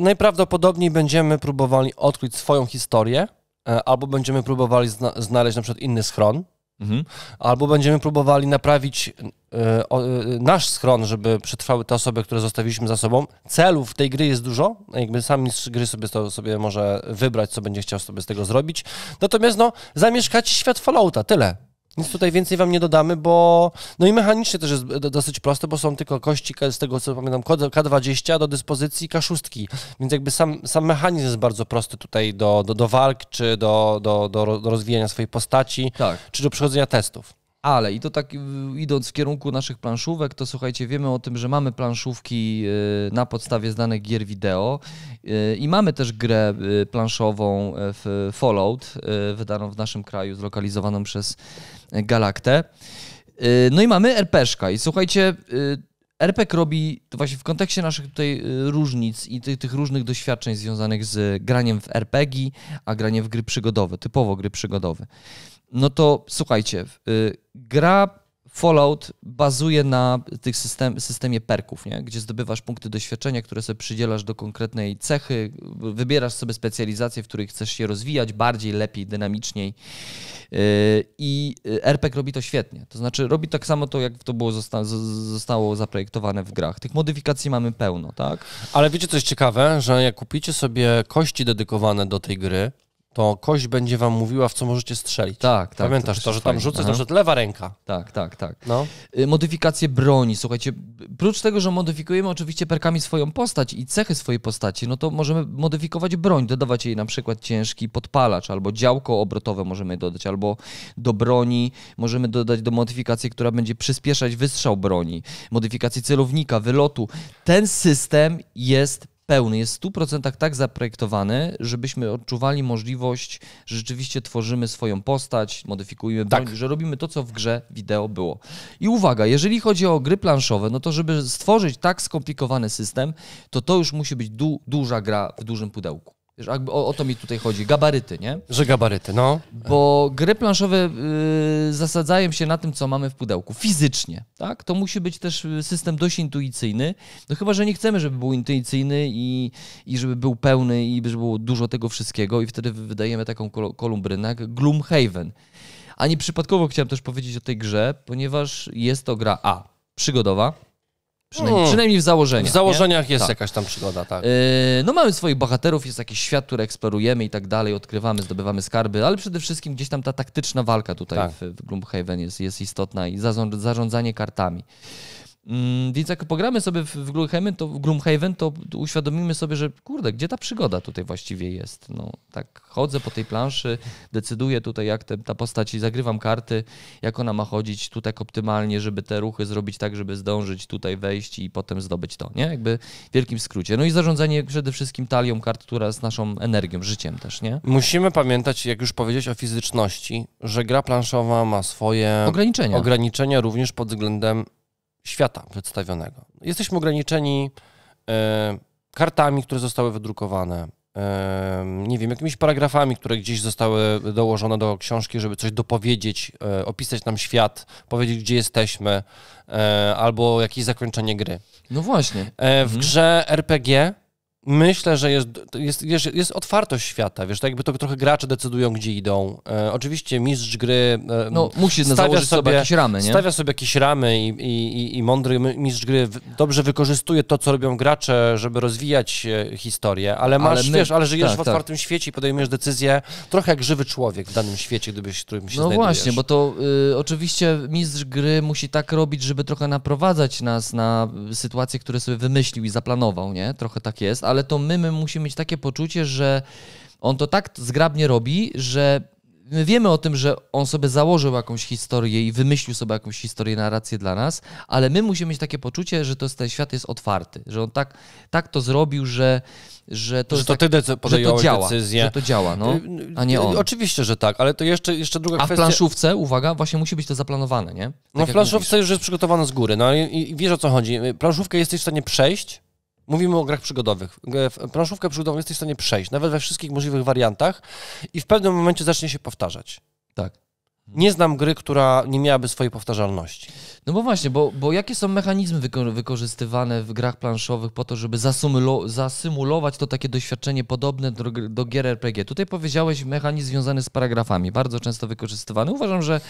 najprawdopodobniej będziemy próbowali odkryć swoją historię, e, albo będziemy próbowali znaleźć na przykład inny schron, Mhm. Albo będziemy próbowali naprawić y, o, y, nasz schron, żeby przetrwały te osoby, które zostawiliśmy za sobą. Celów tej gry jest dużo. Jakby sam mistrz gry sobie, to, sobie może wybrać, co będzie chciał sobie z tego zrobić. Natomiast no, zamieszkać świat Fallouta, tyle. Nic tutaj więcej wam nie dodamy, bo no i mechanicznie też jest dosyć proste, bo są tylko kości z tego co pamiętam K20 do dyspozycji K6, więc jakby sam, sam mechanizm jest bardzo prosty tutaj do, do, do walk, czy do, do, do rozwijania swojej postaci, tak. czy do przechodzenia testów. Ale i to tak y, idąc w kierunku naszych planszówek, to słuchajcie, wiemy o tym, że mamy planszówki y, na podstawie znanych gier wideo y, i mamy też grę planszową w Fallout, wydaną w naszym kraju, zlokalizowaną przez Galaktę. No i mamy RPszka i słuchajcie, RPG robi, to właśnie w kontekście naszych tutaj różnic i tych, tych, różnych doświadczeń związanych z graniem w RPG, a graniem w gry przygodowe, typowo gry przygodowe no to słuchajcie, y, gra Fallout bazuje na tych system, systemie perków, nie? gdzie zdobywasz punkty doświadczenia, które sobie przydzielasz do konkretnej cechy, wybierasz sobie specjalizacje, w której chcesz się rozwijać bardziej, lepiej, dynamiczniej. Y, I y, RPG robi to świetnie. To znaczy, robi tak samo to, jak to było zostało zaprojektowane w grach. Tych modyfikacji mamy pełno, tak? Ale wiecie, coś ciekawe, że jak kupicie sobie kości dedykowane do tej gry, to kość będzie wam mówiła, w co możecie strzelić. Tak, tak. Pamiętasz to, to że tam rzucę, na no. lewa ręka. Tak, tak, tak. No. Y, modyfikacje broni. Słuchajcie, prócz tego, że modyfikujemy oczywiście perkami swoją postać i cechy swojej postaci, no to możemy modyfikować broń, dodawać jej na przykład ciężki podpalacz, albo działko obrotowe możemy dodać, albo do broni możemy dodać do modyfikacji, która będzie przyspieszać wystrzał broni, modyfikacji celownika, wylotu. Ten system jest pełny, jest w 100% tak zaprojektowany, żebyśmy odczuwali możliwość, że rzeczywiście tworzymy swoją postać, modyfikujemy tak. że robimy to, co w grze wideo było. I uwaga, jeżeli chodzi o gry planszowe, no to żeby stworzyć tak skomplikowany system, to to już musi być du duża gra w dużym pudełku. Wiesz, jakby o, o, to mi tutaj chodzi. Gabaryty, nie? Że gabaryty, no. Bo gry planszowe y, zasadzają się na tym, co mamy w pudełku. Fizycznie, tak? To musi być też y, system dość intuicyjny. No chyba, że nie chcemy, żeby był intuicyjny i, i żeby był pełny i żeby było dużo tego wszystkiego i wtedy wydajemy taką kol kolumbrynę jak Gloomhaven. A nie przypadkowo chciałem też powiedzieć o tej grze, ponieważ jest to gra A, przygodowa, Przynajmniej, no. przynajmniej w założeniach. W założeniach nie? jest tak. jakaś tam przygoda, tak. Yy, no mamy swoich bohaterów, jest jakiś świat, który eksplorujemy i tak dalej, odkrywamy, zdobywamy skarby, ale przede wszystkim gdzieś tam ta taktyczna walka tutaj tak. w, w Gloomhaven jest, jest istotna i zarządzanie kartami. Mm, więc jak pogramy sobie w Gloomhaven, to, w Gloomhaven, to uświadomimy sobie, że kurde, gdzie ta przygoda tutaj właściwie jest? No, tak chodzę po tej planszy, decyduję tutaj, jak te, ta postać i zagrywam karty, jak ona ma chodzić tu tak optymalnie, żeby te ruchy zrobić tak, żeby zdążyć tutaj wejść i potem zdobyć to, nie? Jakby w wielkim skrócie. No i zarządzanie przede wszystkim talią kart, która z naszą energią, życiem też, nie? Musimy pamiętać, jak już powiedziałeś o fizyczności, że gra planszowa ma swoje ograniczenia, ograniczenia również pod względem świata przedstawionego. Jesteśmy ograniczeni e, kartami, które zostały wydrukowane, e, nie wiem, jakimiś paragrafami, które gdzieś zostały dołożone do książki, żeby coś dopowiedzieć, e, opisać nam świat, powiedzieć, gdzie jesteśmy, albo jakieś zakończenie gry. No właśnie. W mhm. grze RPG Myślę, że jest, jest, jest, jest otwartość świata, wiesz, tak jakby to trochę gracze decydują, gdzie idą. E, oczywiście mistrz gry... E, no, musi stawia sobie, jakieś ramy, nie? Stawia sobie jakieś ramy i, i, i mądry mistrz gry dobrze wykorzystuje to, co robią gracze, żeby rozwijać e, historię, ale masz, ale my, wiesz, ale żyjesz tak, w otwartym tak. świecie i podejmujesz decyzje trochę jak żywy człowiek w danym świecie, gdybyś, w którym się no znajdujesz. No właśnie, bo to y, oczywiście mistrz gry musi tak robić, żeby trochę naprowadzać nas na sytuacje, które sobie wymyślił i zaplanował, nie? Trochę tak jest, ale to my, my musimy mieć takie poczucie, że on to tak zgrabnie robi, że my wiemy o tym, że on sobie założył jakąś historię i wymyślił sobie jakąś historię, narrację dla nas, ale my musimy mieć takie poczucie, że to jest, ten świat jest otwarty, że on tak, tak to zrobił, że, że to, że to tak, ty że to działa, decyzję. Że to działa, no, a nie on. Oczywiście, że tak, ale to jeszcze, jeszcze druga a kwestia. A w planszówce, uwaga, właśnie musi być to zaplanowane, nie? Tak no w planszówce mówisz. już jest przygotowane z góry, no i, i wiesz o co chodzi. Planszówkę jesteś w stanie przejść, Mówimy o grach przygodowych. Planszówkę przygodową jesteś w stanie przejść, nawet we wszystkich możliwych wariantach i w pewnym momencie zacznie się powtarzać. Tak. Nie znam gry, która nie miałaby swojej powtarzalności. No bo właśnie, bo, bo jakie są mechanizmy wyko wykorzystywane w grach planszowych po to, żeby zasymulować to takie doświadczenie podobne do, do gier RPG? Tutaj powiedziałeś mechanizm związany z paragrafami, bardzo często wykorzystywany. Uważam, że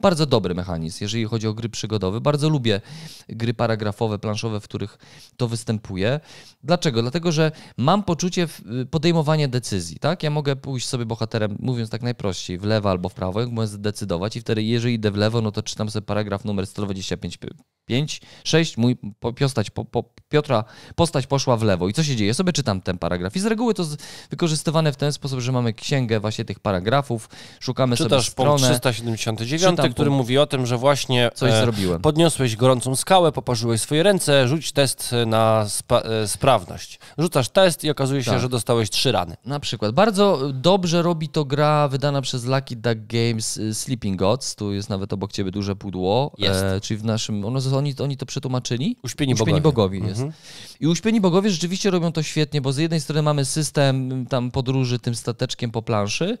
bardzo dobry mechanizm, jeżeli chodzi o gry przygodowe. Bardzo lubię gry paragrafowe, planszowe, w których to występuje. Dlaczego? Dlatego, że mam poczucie podejmowania decyzji, tak? Ja mogę pójść sobie bohaterem, mówiąc tak najprościej, w lewo albo w prawo, mówiąc decyzję i wtedy jeżeli idę w lewo, no to czytam sobie paragraf numer 125 5, 6, mój postać, po, po, Piotra, postać poszła w lewo. I co się dzieje? Sobie czytam ten paragraf. I z reguły to z, wykorzystywane w ten sposób, że mamy księgę właśnie tych paragrafów, szukamy Czytasz sobie stronę. Czytasz 379, Czytam który punkt... mówi o tym, że właśnie coś e, zrobiłem. podniosłeś gorącą skałę, poparzyłeś swoje ręce, rzuć test e, na spa, e, sprawność. Rzucasz test i okazuje się, tak. że dostałeś trzy rany. Na przykład. Bardzo dobrze robi to gra wydana przez Lucky Duck Games e, Sleep Sleeping Gods, tu jest nawet obok ciebie duże pudło, e, czyli w naszym, ono, oni, oni to przetłumaczyli? Uśpieni, Uśpieni Bogowie. bogowie mhm. I Uśpieni Bogowie rzeczywiście robią to świetnie, bo z jednej strony mamy system tam podróży tym stateczkiem po planszy,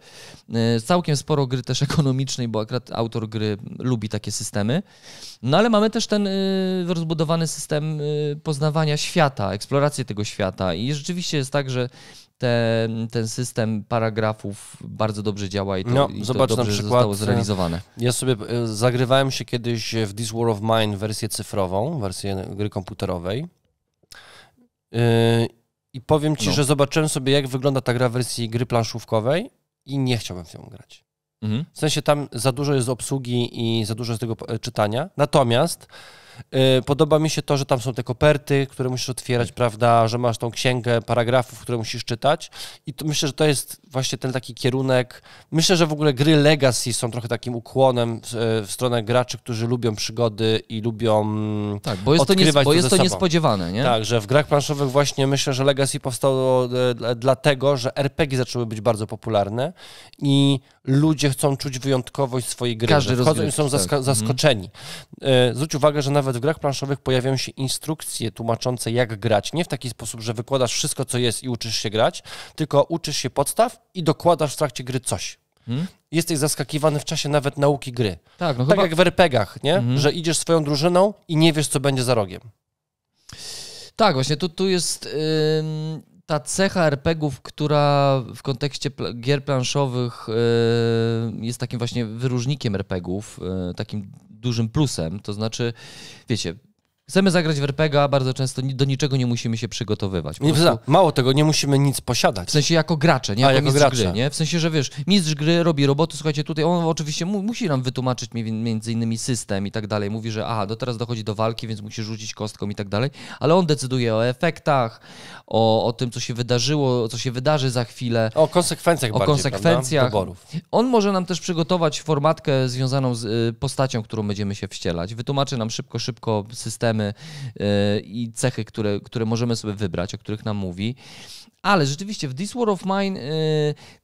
e, całkiem sporo gry też ekonomicznej, bo akurat autor gry lubi takie systemy, no ale mamy też ten y, rozbudowany system y, poznawania świata, eksploracji tego świata i rzeczywiście jest tak, że te, ten system paragrafów bardzo dobrze działa i to, no, i to zobacz, dobrze na przykład, zostało e, zrealizowane. Ja sobie e, zagrywałem się kiedyś w This War of Mine wersję cyfrową, wersję gry komputerowej. E, I powiem ci, no. że zobaczyłem sobie, jak wygląda ta gra w wersji gry planszówkowej i nie chciałbym w nią grać. Mhm. W sensie tam za dużo jest obsługi i za dużo jest tego czytania. Natomiast Y, podoba mi się to, że tam są te koperty, które musisz otwierać, prawda, że masz tą księgę paragrafów, które musisz czytać i myślę, że to jest właśnie ten taki kierunek. Myślę, że w ogóle gry Legacy są trochę takim ukłonem w, e, w stronę graczy, którzy lubią przygody i lubią. Tak, bo jest to, bo jest to, niespodziewane, nie? Tak, że w grach planszowych właśnie myślę, że Legacy powstało e, dlatego, że RPG zaczęły być bardzo popularne i ludzie chcą czuć wyjątkowość swojej gry. Każdy rozumie. i są tak. zaskoczeni. Mhm. Zwróć uwagę, że nawet w grach planszowych pojawiają się instrukcje tłumaczące, jak grać. Nie w taki sposób, że wykładasz wszystko, co jest i uczysz się grać, tylko uczysz się podstaw i dokładasz w trakcie gry coś. Hmm? Jesteś zaskakiwany w czasie nawet nauki gry. Tak, no tak chyba... jak w RPGach, nie? Hmm. Że idziesz swoją drużyną i nie wiesz, co będzie za rogiem. Tak, właśnie tu, tu jest yy, ta cecha RPGów, która w kontekście pl gier planszowych yy, jest takim właśnie wyróżnikiem RPGów, yy, takim dużym plusem. To znaczy, wiecie, Chcemy zagrać w RPG, a bardzo często do niczego nie musimy się przygotowywać. Nie, prostu... Mało tego, nie musimy nic posiadać. W sensie jako gracze, nie? Jako, a, jako mistrz gracze. gry, nie? W sensie, że wiesz, mistrz gry robi roboty, słuchajcie, tutaj on oczywiście mu, musi nam wytłumaczyć między innymi system i tak dalej. Mówi, że aha, do teraz dochodzi do walki, więc musi rzucić kostką i tak dalej, ale on decyduje o efektach, o, o tym, co się wydarzyło, co się wydarzy za chwilę. O konsekwencjach O bardziej, On może nam też przygotować formatkę związaną z y, postacią, którą będziemy się wścielać. Wytłumaczy nam szybko, szybko system problemy e, i cechy, które, które możemy sobie wybrać, o których nam mówi. Ale rzeczywiście w This War of Mine e,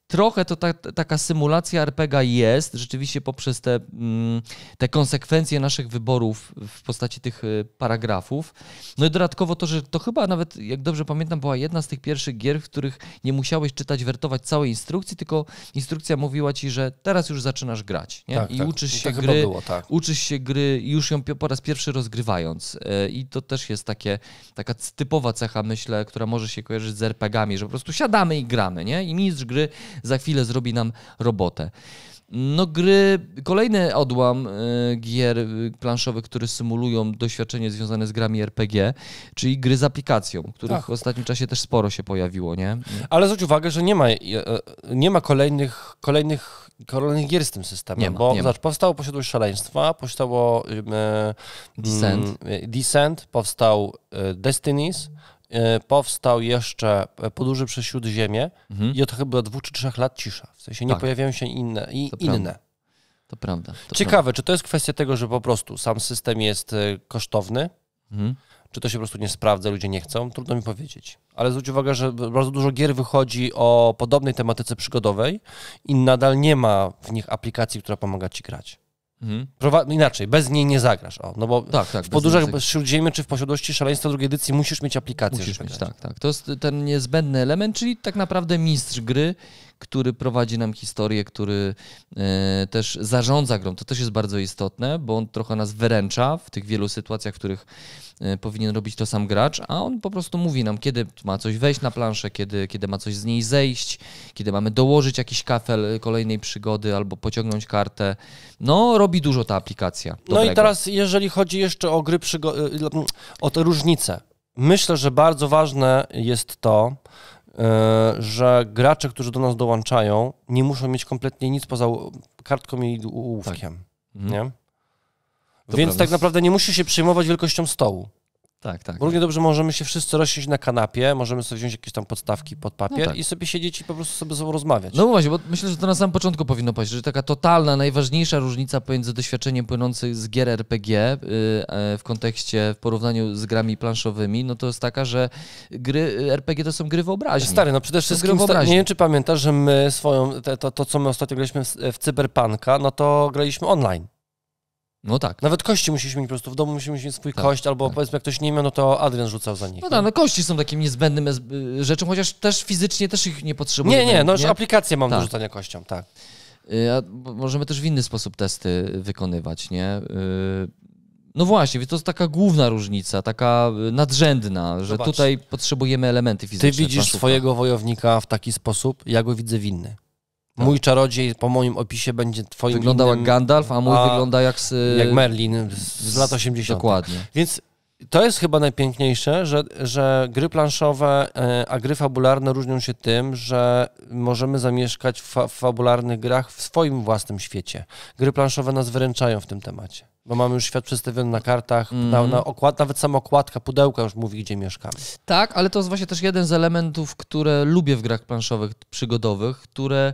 Trochę to ta, taka symulacja RPG jest, rzeczywiście poprzez te, mm, te konsekwencje naszych wyborów w postaci tych y, paragrafów. No i dodatkowo to, że to chyba nawet, jak dobrze pamiętam, była jedna z tych pierwszych gier, w których nie musiałeś czytać, wertować całej instrukcji, tylko instrukcja mówiła ci, że teraz już zaczynasz grać. Nie? Tak, I tak. uczysz się I gry, było, tak. uczysz się gry już ją po raz pierwszy rozgrywając. E, I to też jest takie, taka typowa cecha, myślę, która może się kojarzyć z RPGami, że po prostu siadamy i gramy, nie? I mistrz gry za chwilę zrobi nam robotę. No gry, kolejny odłam e, gier e, planszowych, które symulują doświadczenie związane z grami RPG, czyli gry z aplikacją, których Ach. Tak. w ostatnim czasie też sporo się pojawiło, nie? Ale zwróć uwagę, że nie ma, e, nie ma kolejnych, kolejnych kolejnych gier z tym systemem, nie ma, bo nie powstało Posiadłość Szaleństwa, powstało e, Descent. Mm, Descent, powstał e, Destinies, E, powstał jeszcze e, Podróży przez Śródziemie mhm. i od chyba dwóch czy trzech lat cisza. W sensie nie tak. pojawiają się inne. I to inne. Prawda. To prawda. To Ciekawe, prawda. czy to jest kwestia tego, że po prostu sam system jest e, kosztowny, mhm. czy to się po prostu nie sprawdza, ludzie nie chcą? Trudno mi powiedzieć. Ale zwróć uwagę, że bardzo dużo gier wychodzi o podobnej tematyce przygodowej i nadal nie ma w nich aplikacji, która pomaga ci grać. Mhm. Inaczej, bez niej nie zagrasz. O, no bo tak, tak, w podróżach bez czy w posiadłości szaleństwa drugiej edycji musisz mieć aplikację. Musisz mieć, tak, tak. To jest ten niezbędny element, czyli tak naprawdę mistrz gry który prowadzi nam historię, który e, też zarządza grą. To też jest bardzo istotne, bo on trochę nas wyręcza w tych wielu sytuacjach, w których e, powinien robić to sam gracz, a on po prostu mówi nam, kiedy ma coś wejść na planszę, kiedy, kiedy ma coś z niej zejść, kiedy mamy dołożyć jakiś kafel kolejnej przygody albo pociągnąć kartę. No, robi dużo ta aplikacja. Dobrego. No i teraz, jeżeli chodzi jeszcze o gry, przygo- y, y, o te różnice. Myślę, że bardzo ważne jest to, E, że gracze, którzy do nas dołączają, nie muszą mieć kompletnie nic poza kartką i ołówkiem. Tak. Mhm. Nie? Więc tak naprawdę nie musi się przejmować wielkością stołu. Tak, tak. Równie tak. dobrze możemy się wszyscy rozsiąść na kanapie, możemy sobie wziąć jakieś tam podstawki pod papier no tak. i sobie siedzieć i po prostu sobie ze sobą rozmawiać. No właśnie, bo myślę, że to na samym początku powinno paść, że taka totalna, najważniejsza różnica pomiędzy doświadczeniem płynącym z gier RPG y, e, w kontekście, w porównaniu z grami planszowymi, no to jest taka, że gry RPG to są gry wyobraźni. Stary, no przede wszystkim, sta- nie wiem czy pamiętasz, że my swoją, te, to, to co my ostatnio graliśmy w, w Cyberpunka, no to graliśmy online. No tak. Nawet kości musisz mieć po prostu. W domu musisz mieć swój tak, kość, albo tak. powiedzmy, jak ktoś nie miał, no to Adrian rzucał za nich. No tak, no kości są takim niezbędnym e, e, rzeczą, chociaż też fizycznie też ich nie potrzebuję. Nie, nie, no już aplikację mam tak. do rzucania kością, tak. Y, a możemy też w inny sposób testy wykonywać, nie? Y, no właśnie, to jest taka główna różnica, taka y, nadrzędna, że Zobacz, tutaj potrzebujemy elementy fizyczne. Ty widzisz swojego wojownika w taki sposób, ja go widzę winny. inny. Tak. Mój czarodziej po moim opisie będzie twoim Wyglądał innym, jak Gandalf, a mój a wygląda jak... Z, jak Merlin z, z lat 80. Dokładnie. Więc to jest chyba najpiękniejsze, że, że gry planszowe, e, a gry fabularne różnią się tym, że możemy zamieszkać w fa fabularnych grach w swoim własnym świecie. Gry planszowe nas wyręczają w tym temacie, bo mamy już świat przedstawiony na kartach, mm. na, na okład, nawet sama okładka, pudełka już mówi, gdzie mieszkamy. Tak, ale to jest właśnie też jeden z elementów, które lubię w grach planszowych, przygodowych, które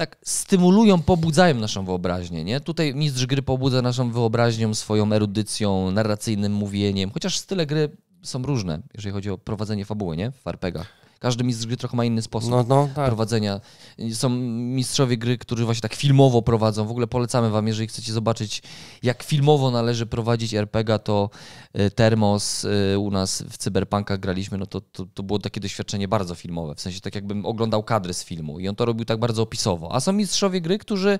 tak stymulują, pobudzają naszą wyobraźnię. Nie? Tutaj mistrz gry pobudza naszą wyobraźnią, swoją erudycją, narracyjnym mówieniem, chociaż style gry są różne, jeżeli chodzi o prowadzenie fabuły nie? w Farpegach każdy mistrz gry trochę ma inny sposób no, no, tak. prowadzenia. Są mistrzowie gry, którzy właśnie tak filmowo prowadzą. W ogóle polecamy wam, jeżeli chcecie zobaczyć, jak filmowo należy prowadzić RPG, to y, Termos y, u nas w Cyberpunkach graliśmy, no to, to, to było takie doświadczenie bardzo filmowe. W sensie tak jakbym oglądał kadry z filmu i on to robił tak bardzo opisowo. A są mistrzowie gry, którzy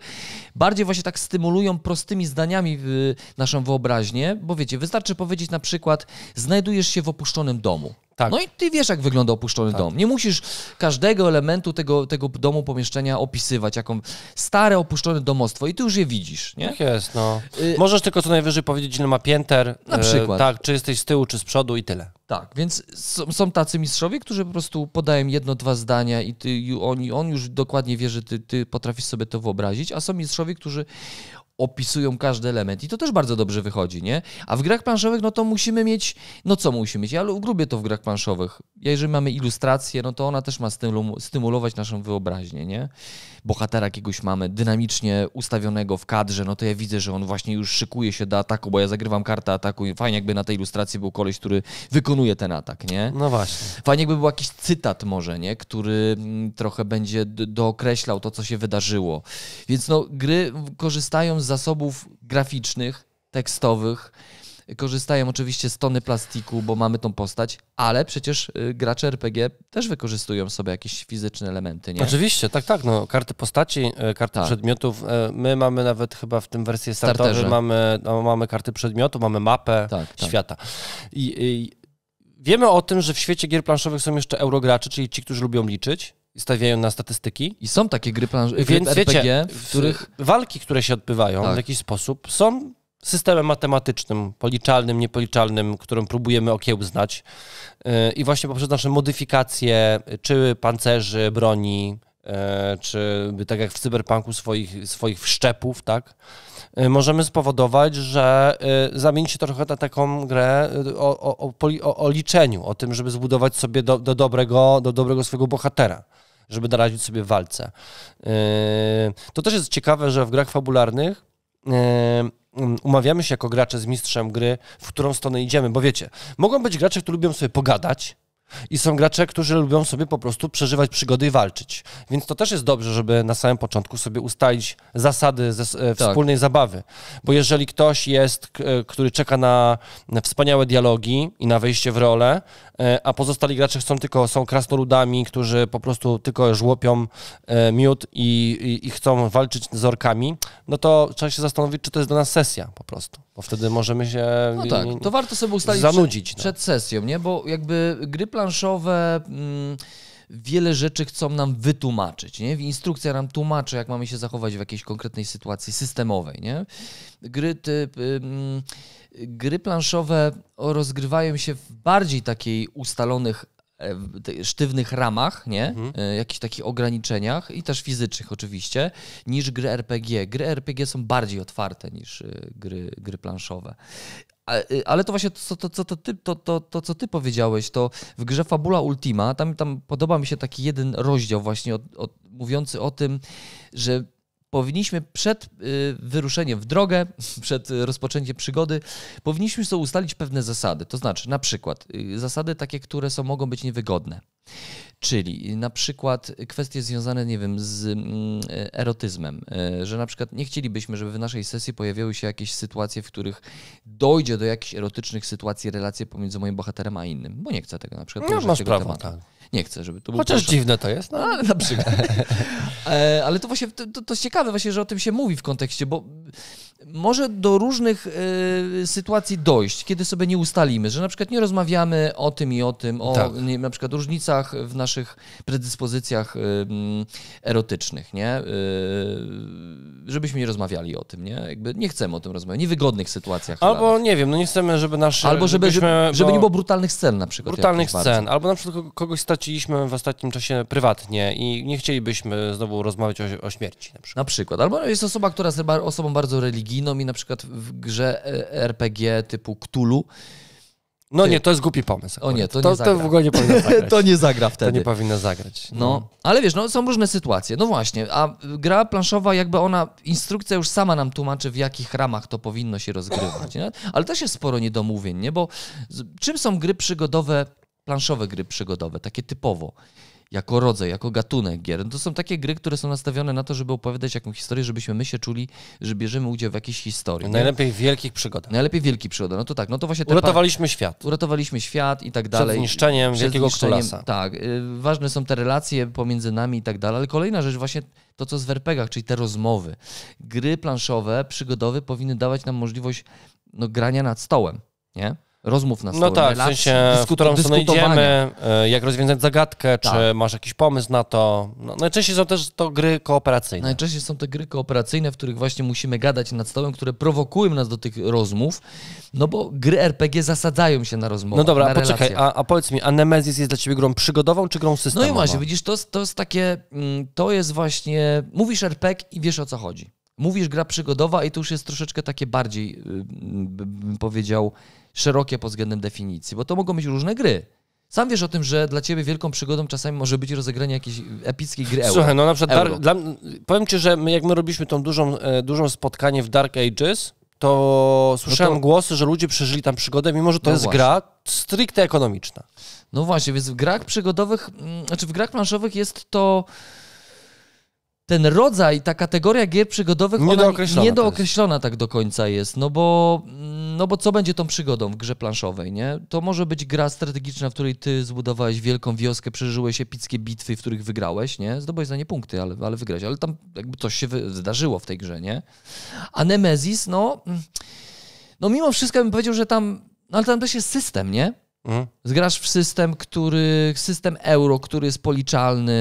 bardziej właśnie tak stymulują prostymi zdaniami y, naszą wyobraźnię, bo wiecie, wystarczy powiedzieć na przykład, znajdujesz się w opuszczonym domu. Tak. No i ty wiesz, jak wygląda opuszczony tak. dom. Nie musisz każdego elementu tego, tego domu, pomieszczenia opisywać, jaką stare, opuszczone domostwo i ty już je widzisz, nie? Tak jest, no. Y... Możesz tylko co najwyżej powiedzieć, ile ma pięter. Na y, przykład. Y, tak, czy jesteś z tyłu, czy z przodu i tyle. Tak, więc są, są tacy mistrzowie, którzy po prostu podają jedno, dwa zdania i ty, on, on już dokładnie wie, że ty, ty potrafisz sobie to wyobrazić, a są mistrzowie, którzy opisują każdy element i to też bardzo dobrze wychodzi, nie? A w grach planszowych, no to musimy mieć, no co musimy mieć? Ja lubię to w grach planszowych. Jeżeli mamy ilustrację, no to ona też ma stymulować naszą wyobraźnię, nie? Bohatera jakiegoś mamy dynamicznie ustawionego w kadrze, no to ja widzę, że on właśnie już szykuje się do ataku, bo ja zagrywam kartę ataku i fajnie jakby na tej ilustracji był koleś, który wykonuje ten atak, nie? No właśnie. Fajnie jakby był jakiś cytat może, nie? Który mm, trochę będzie dookreślał to, co się wydarzyło. Więc no, gry korzystają z zasobów graficznych, tekstowych. Korzystają oczywiście z tony plastiku, bo mamy tą postać, ale przecież y, gracze RPG też wykorzystują sobie jakieś fizyczne elementy, nie? Oczywiście, tak, tak. No, karty postaci, y, karty tak. przedmiotów. Y, my mamy nawet chyba w tym wersji startowej mamy, no, mamy karty przedmiotu, mamy mapę tak, tak. świata. Tak. I, I wiemy o tym, że w świecie gier planszowych są jeszcze eurogracze, czyli ci, którzy lubią liczyć stawiają na statystyki. I są takie gry, planż... Więc, RPG, wiecie, w których... Walki, które się odbywają tak. w jakiś sposób są systemem matematycznym, policzalnym, niepoliczalnym, którym próbujemy okiełznać. Y, I właśnie poprzez nasze modyfikacje, czy pancerzy, broni, E, czy tak jak w cyberpunku swoich, swoich wszczepów, tak, e, możemy spowodować, że e, zamieni się trochę na taką grę o, o, o, o liczeniu, o tym, żeby zbudować sobie do, do, dobrego, do dobrego swojego bohatera, żeby narazić sobie walce. To też jest ciekawe, że w grach fabularnych umawiamy się jako gracze z mistrzem gry, w którą stronę idziemy, bo wiecie, mogą być gracze, którzy lubią sobie pogadać, i są gracze, którzy lubią sobie po prostu przeżywać przygody i walczyć. Więc to też jest dobrze, żeby na samym początku sobie ustalić zasady ze, e, tak. wspólnej zabawy. Bo jeżeli ktoś jest, e, który czeka na wspaniałe dialogi i na wejście w rolę, e, a pozostali gracze są tylko są krasnoludami, którzy po prostu tylko żłopią miód i, i, i chcą walczyć z orkami, no to trzeba się zastanowić, czy to jest dla nas sesja po prostu. Bo wtedy możemy się. No tak, to warto sobie ustalić zanudzić, przed, no. przed sesją, nie? Bo jakby gry planszowe. Mm, wiele rzeczy chcą nam wytłumaczyć. Nie? Instrukcja nam tłumaczy, jak mamy się zachować w jakiejś konkretnej sytuacji systemowej. Nie? Gry, typ, gry planszowe rozgrywają się w bardziej takiej ustalonych E, sztywnych ramach, nie? Mhm. E, jakichś takich ograniczeniach i też fizycznych oczywiście, niż gry RPG. Gry RPG są bardziej otwarte niż e, gry, gry planszowe. Ale to właśnie to, to, to, to, ty, to, to, to, co ty powiedziałeś, to w grze Fabula Ultima, tam, tam podoba mi się taki jeden rozdział właśnie od, od, mówiący o tym, że powinniśmy przed y, wyruszeniem w drogę, przed y, rozpoczęciem przygody, powinniśmy sobie ustalić pewne zasady. To znaczy, na przykład, y, zasady takie, które są, mogą być niewygodne. Czyli na przykład kwestie związane, nie wiem, z mm, erotyzmem, że na przykład nie chcielibyśmy, żeby w naszej sesji pojawiały się jakieś sytuacje, w których dojdzie do jakichś erotycznych sytuacji, relacji pomiędzy moim bohaterem a innym, bo nie chcę tego na przykład. No, masz tego prawo, tematu. tak nie chcę, żeby to było. Chociaż proszę. dziwne to jest, no ale na przykład. E, ale to właśnie to, to jest ciekawe właśnie, że o tym się mówi w kontekście, bo może do różnych y, sytuacji dojść, kiedy sobie nie ustalimy, że na przykład nie rozmawiamy o tym i o tym, o tak. nie, na przykład różnicach w naszych predyspozycjach y, erotycznych, nie? Y, żebyśmy nie rozmawiali o tym, nie? Jakby nie chcemy o tym rozmawiać, niewygodnych sytuacjach. Albo nie wiem, no nie chcemy, żeby nasze... Albo żeby, żebyśmy, żeby, żeby nie było brutalnych scen na przykład. Brutalnych scen, bardzo. albo na przykład kogoś stać straciliśmy w ostatnim czasie prywatnie i nie chcielibyśmy znowu rozmawiać o, o śmierci na przykład. na przykład. Albo jest osoba, która jest osobą bardzo religijną i na przykład w grze e, RPG typu Cthulhu no nie, to jest głupi pomysł. O nie, to, to nie zagra. To w ogóle nie powinno zagrać. to nie zagra wtedy. To nie powinno zagrać. No. ale wiesz, no, są różne sytuacje. No właśnie, a gra planszowa jakby ona, instrukcja już sama nam tłumaczy, w jakich ramach to powinno się rozgrywać. Nie? Ale też jest sporo niedomówień, nie? Bo czym są gry przygodowe planszowe gry przygodowe, takie typowo, jako rodzaj, jako gatunek gier. No to są takie gry, które są nastawione na to, żeby opowiadać jakąś historię, żebyśmy my się czuli, że bierzemy udział w jakiejś historii. najlepiej w wielkich przygodach. Najlepiej wielki przygoda. No to tak, no to właśnie... Uratowaliśmy świat. Uratowaliśmy świat i tak dalej. Przed zniszczeniem Przed wielkiego króla. Tak. Y, ważne są te relacje pomiędzy nami i tak dalej, ale kolejna rzecz właśnie to, co z werpegach, czyli te rozmowy. Gry planszowe, przygodowe powinny dawać nam możliwość no, grania nad stołem, nie? rozmów na no stole, No tak, relacji, w sensie, w którą stronę idziemy, e, jak rozwiązać zagadkę, tak. czy masz jakiś pomysł na to. No, najczęściej są też to gry kooperacyjne. Najczęściej są te gry kooperacyjne, w których właśnie musimy gadać nad stołem, które prowokują nas do tych rozmów, no bo gry RPG zasadzają się na rozmowę. No dobra, a poczekaj, a, a, powiedz mi, a Nemesis jest dla ciebie grą przygodową, czy grą systemową? No i właśnie, widzisz, to, to jest takie, mm, to jest właśnie, mówisz RPG i wiesz o co chodzi. Mówisz gra przygodowa i to już jest troszeczkę takie bardziej, y, bym powiedział, szerokie pod względem definicji, bo to mogą być różne gry. Sam wiesz o tym, że dla ciebie wielką przygodą czasami może być rozegranie jakiejś epickiej gry euro. Słuchaj, no na przykład dar, dla, powiem ci, że my, jak my robiliśmy tą dużą, e, dużą spotkanie w Dark Ages, to słyszałem no to... głosy, że ludzie przeżyli tam przygodę, mimo że to no jest właśnie. gra stricte ekonomiczna. No właśnie, więc w grach przygodowych, mm, znaczy w grach planszowych jest to ten rodzaj, ta kategoria gier przygodowych niedookreślona, niedookreślona tak do końca jest, no bo, mm, no bo co będzie tą przygodą w grze planszowej, nie? To może być gra strategiczna, w której ty zbudowałeś wielką wioskę, przeżyłeś epickie bitwy, w których wygrałeś, nie? Zdobyłeś za nie punkty, ale, ale wygrałeś, ale tam jakby coś się wydarzyło w tej grze, nie? A Nemesis, no... Mm, no mimo wszystko bym powiedział, że tam... No ale tam też jest system, nie? Mhm. Zgrasz w system, który, system euro, który jest policzalny,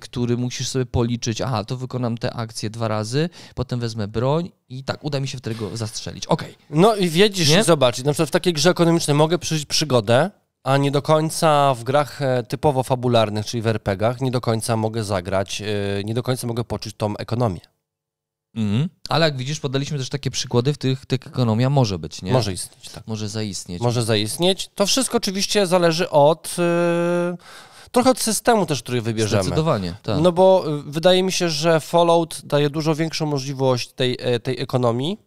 który musisz sobie policzyć, aha, to wykonam te akcje dwa razy, potem wezmę broń i tak, uda mi się wtedy go zastrzelić. Okej. Okay. No i wiedzisz, nie? zobacz, na przykład w takiej grze ekonomicznej mogę przeżyć przygodę, a nie do końca w grach e, typowo fabularnych, czyli w RPGach, nie do końca mogę zagrać, e, nie do końca mogę poczuć tą ekonomię. Mhm. Ale jak widzisz, podaliśmy też takie przykłady, w których ekonomia może być, nie? Może istnieć, tak. Może zaistnieć. Może zaistnieć. To wszystko oczywiście zależy od. Yy trochę od systemu też, który wybierzemy. Zdecydowanie, tak. No bo y, wydaje mi się, że Fallout daje dużo większą możliwość tej, e, tej ekonomii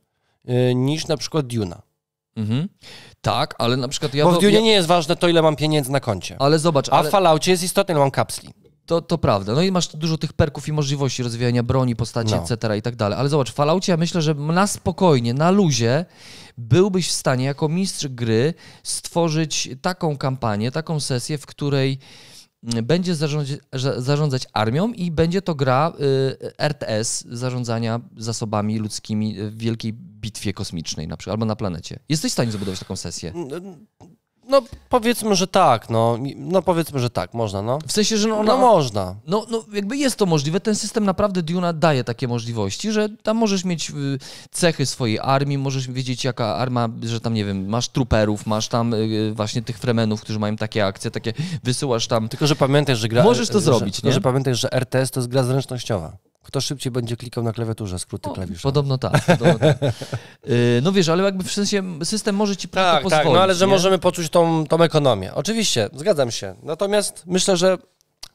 y, niż na przykład Duna. Mhm. Tak, ale na przykład ja... Bo w Dune ja... nie jest ważne to, ile mam pieniędzy na koncie. Ale zobacz, A ale... w Falloutie jest istotne, ile mam kapsli. To, to prawda. No i masz dużo tych perków i możliwości rozwijania broni, postaci, no. etc. i tak dalej. Ale zobacz, w Falloutie ja myślę, że na spokojnie, na luzie byłbyś w stanie jako mistrz gry stworzyć taką kampanię, taką sesję, w której mm, będzie zarządzać, zarządzać armią i będzie to gra y, RTS zarządzania zasobami ludzkimi w wielkiej bitwie kosmicznej na przykład, albo na planecie. Jesteś w stanie zbudować taką sesję? No powiedzmy, że tak, no, no powiedzmy, że tak, można, no. W sensie, że no, ona, no można. No, no jakby jest to możliwe, ten system naprawdę Duna daje takie możliwości, że tam możesz mieć y, cechy swojej armii, możesz wiedzieć jaka arma, że tam nie wiem, masz truperów, masz tam y, y, właśnie tych fremenów, którzy mają takie akcje, takie wysyłasz tam. Tylko, że pamiętaj, że gra... Możesz to zrobić, że, nie? Że pamiętaj, że RTS to jest gra zręcznościowa. Kto szybciej będzie klikał na klawiaturze, skróty klawiszowe. Podobno tak. Podobno tak. Y, no wiesz, ale jakby w sensie system może ci tak, pozwolić. Tak, no ale że nie? możemy poczuć tą, tą ekonomię. Oczywiście, zgadzam się. Natomiast myślę, że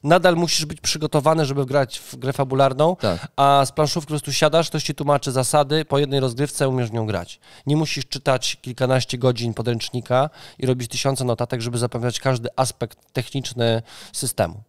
nadal musisz być przygotowany, żeby grać w grę fabularną, tak. a z planszówki po prostu siadasz, ktoś ci tłumaczy zasady, po jednej rozgrywce umiesz nią grać. Nie musisz czytać kilkanaście godzin podręcznika i robić tysiące notatek, żeby zapewniać każdy aspekt techniczny systemu.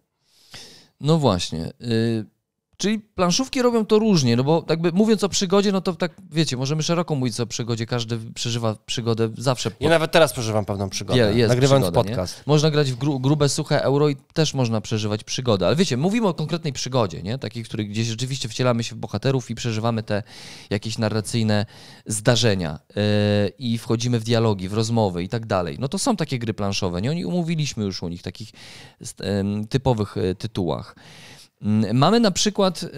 No właśnie. Y Czyli planszówki robią to różnie, no bo jakby mówiąc o przygodzie, no to tak wiecie, możemy szeroko mówić o przygodzie, każdy przeżywa przygodę zawsze. Ja nawet teraz przeżywam pewną przygodę, je, jest nagrywając podcast. Nie? Można grać w gru, grube, suche euro i też można przeżywać przygodę, ale wiecie, mówimy o konkretnej przygodzie, nie? Takiej, w której gdzieś rzeczywiście wcielamy się w bohaterów i przeżywamy te jakieś narracyjne zdarzenia yy, i wchodzimy w dialogi, w rozmowy i tak dalej. No to są takie gry planszowe, nie? Oni umówiliśmy już o nich, takich yy, typowych e, tytułach. Mm, mamy na przykład e,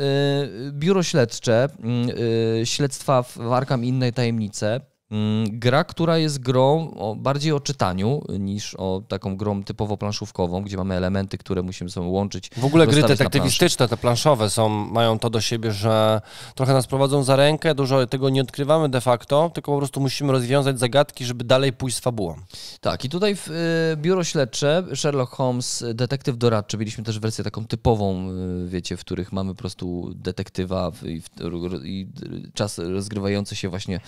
biuro śledcze, mm, e, śledztwa w Arkam i innej tajemnice, Mm, gra, która jest grą o, bardziej o czytaniu niż o taką grą typowo planszówkową, gdzie mamy elementy, które musimy sobie łączyć. W ogóle gry detektywistyczne, te planszowe są, mają to do siebie, że trochę nas prowadzą za rękę, dużo tego nie odkrywamy de facto, tylko po prostu musimy rozwiązać zagadki, żeby dalej pójść z fabułą. Tak, i tutaj w y, biuro śledcze, Sherlock Holmes, detektyw doradczy, mieliśmy też wersję taką typową, y, wiecie, w których mamy po prostu detektywa i czas rozgrywający się właśnie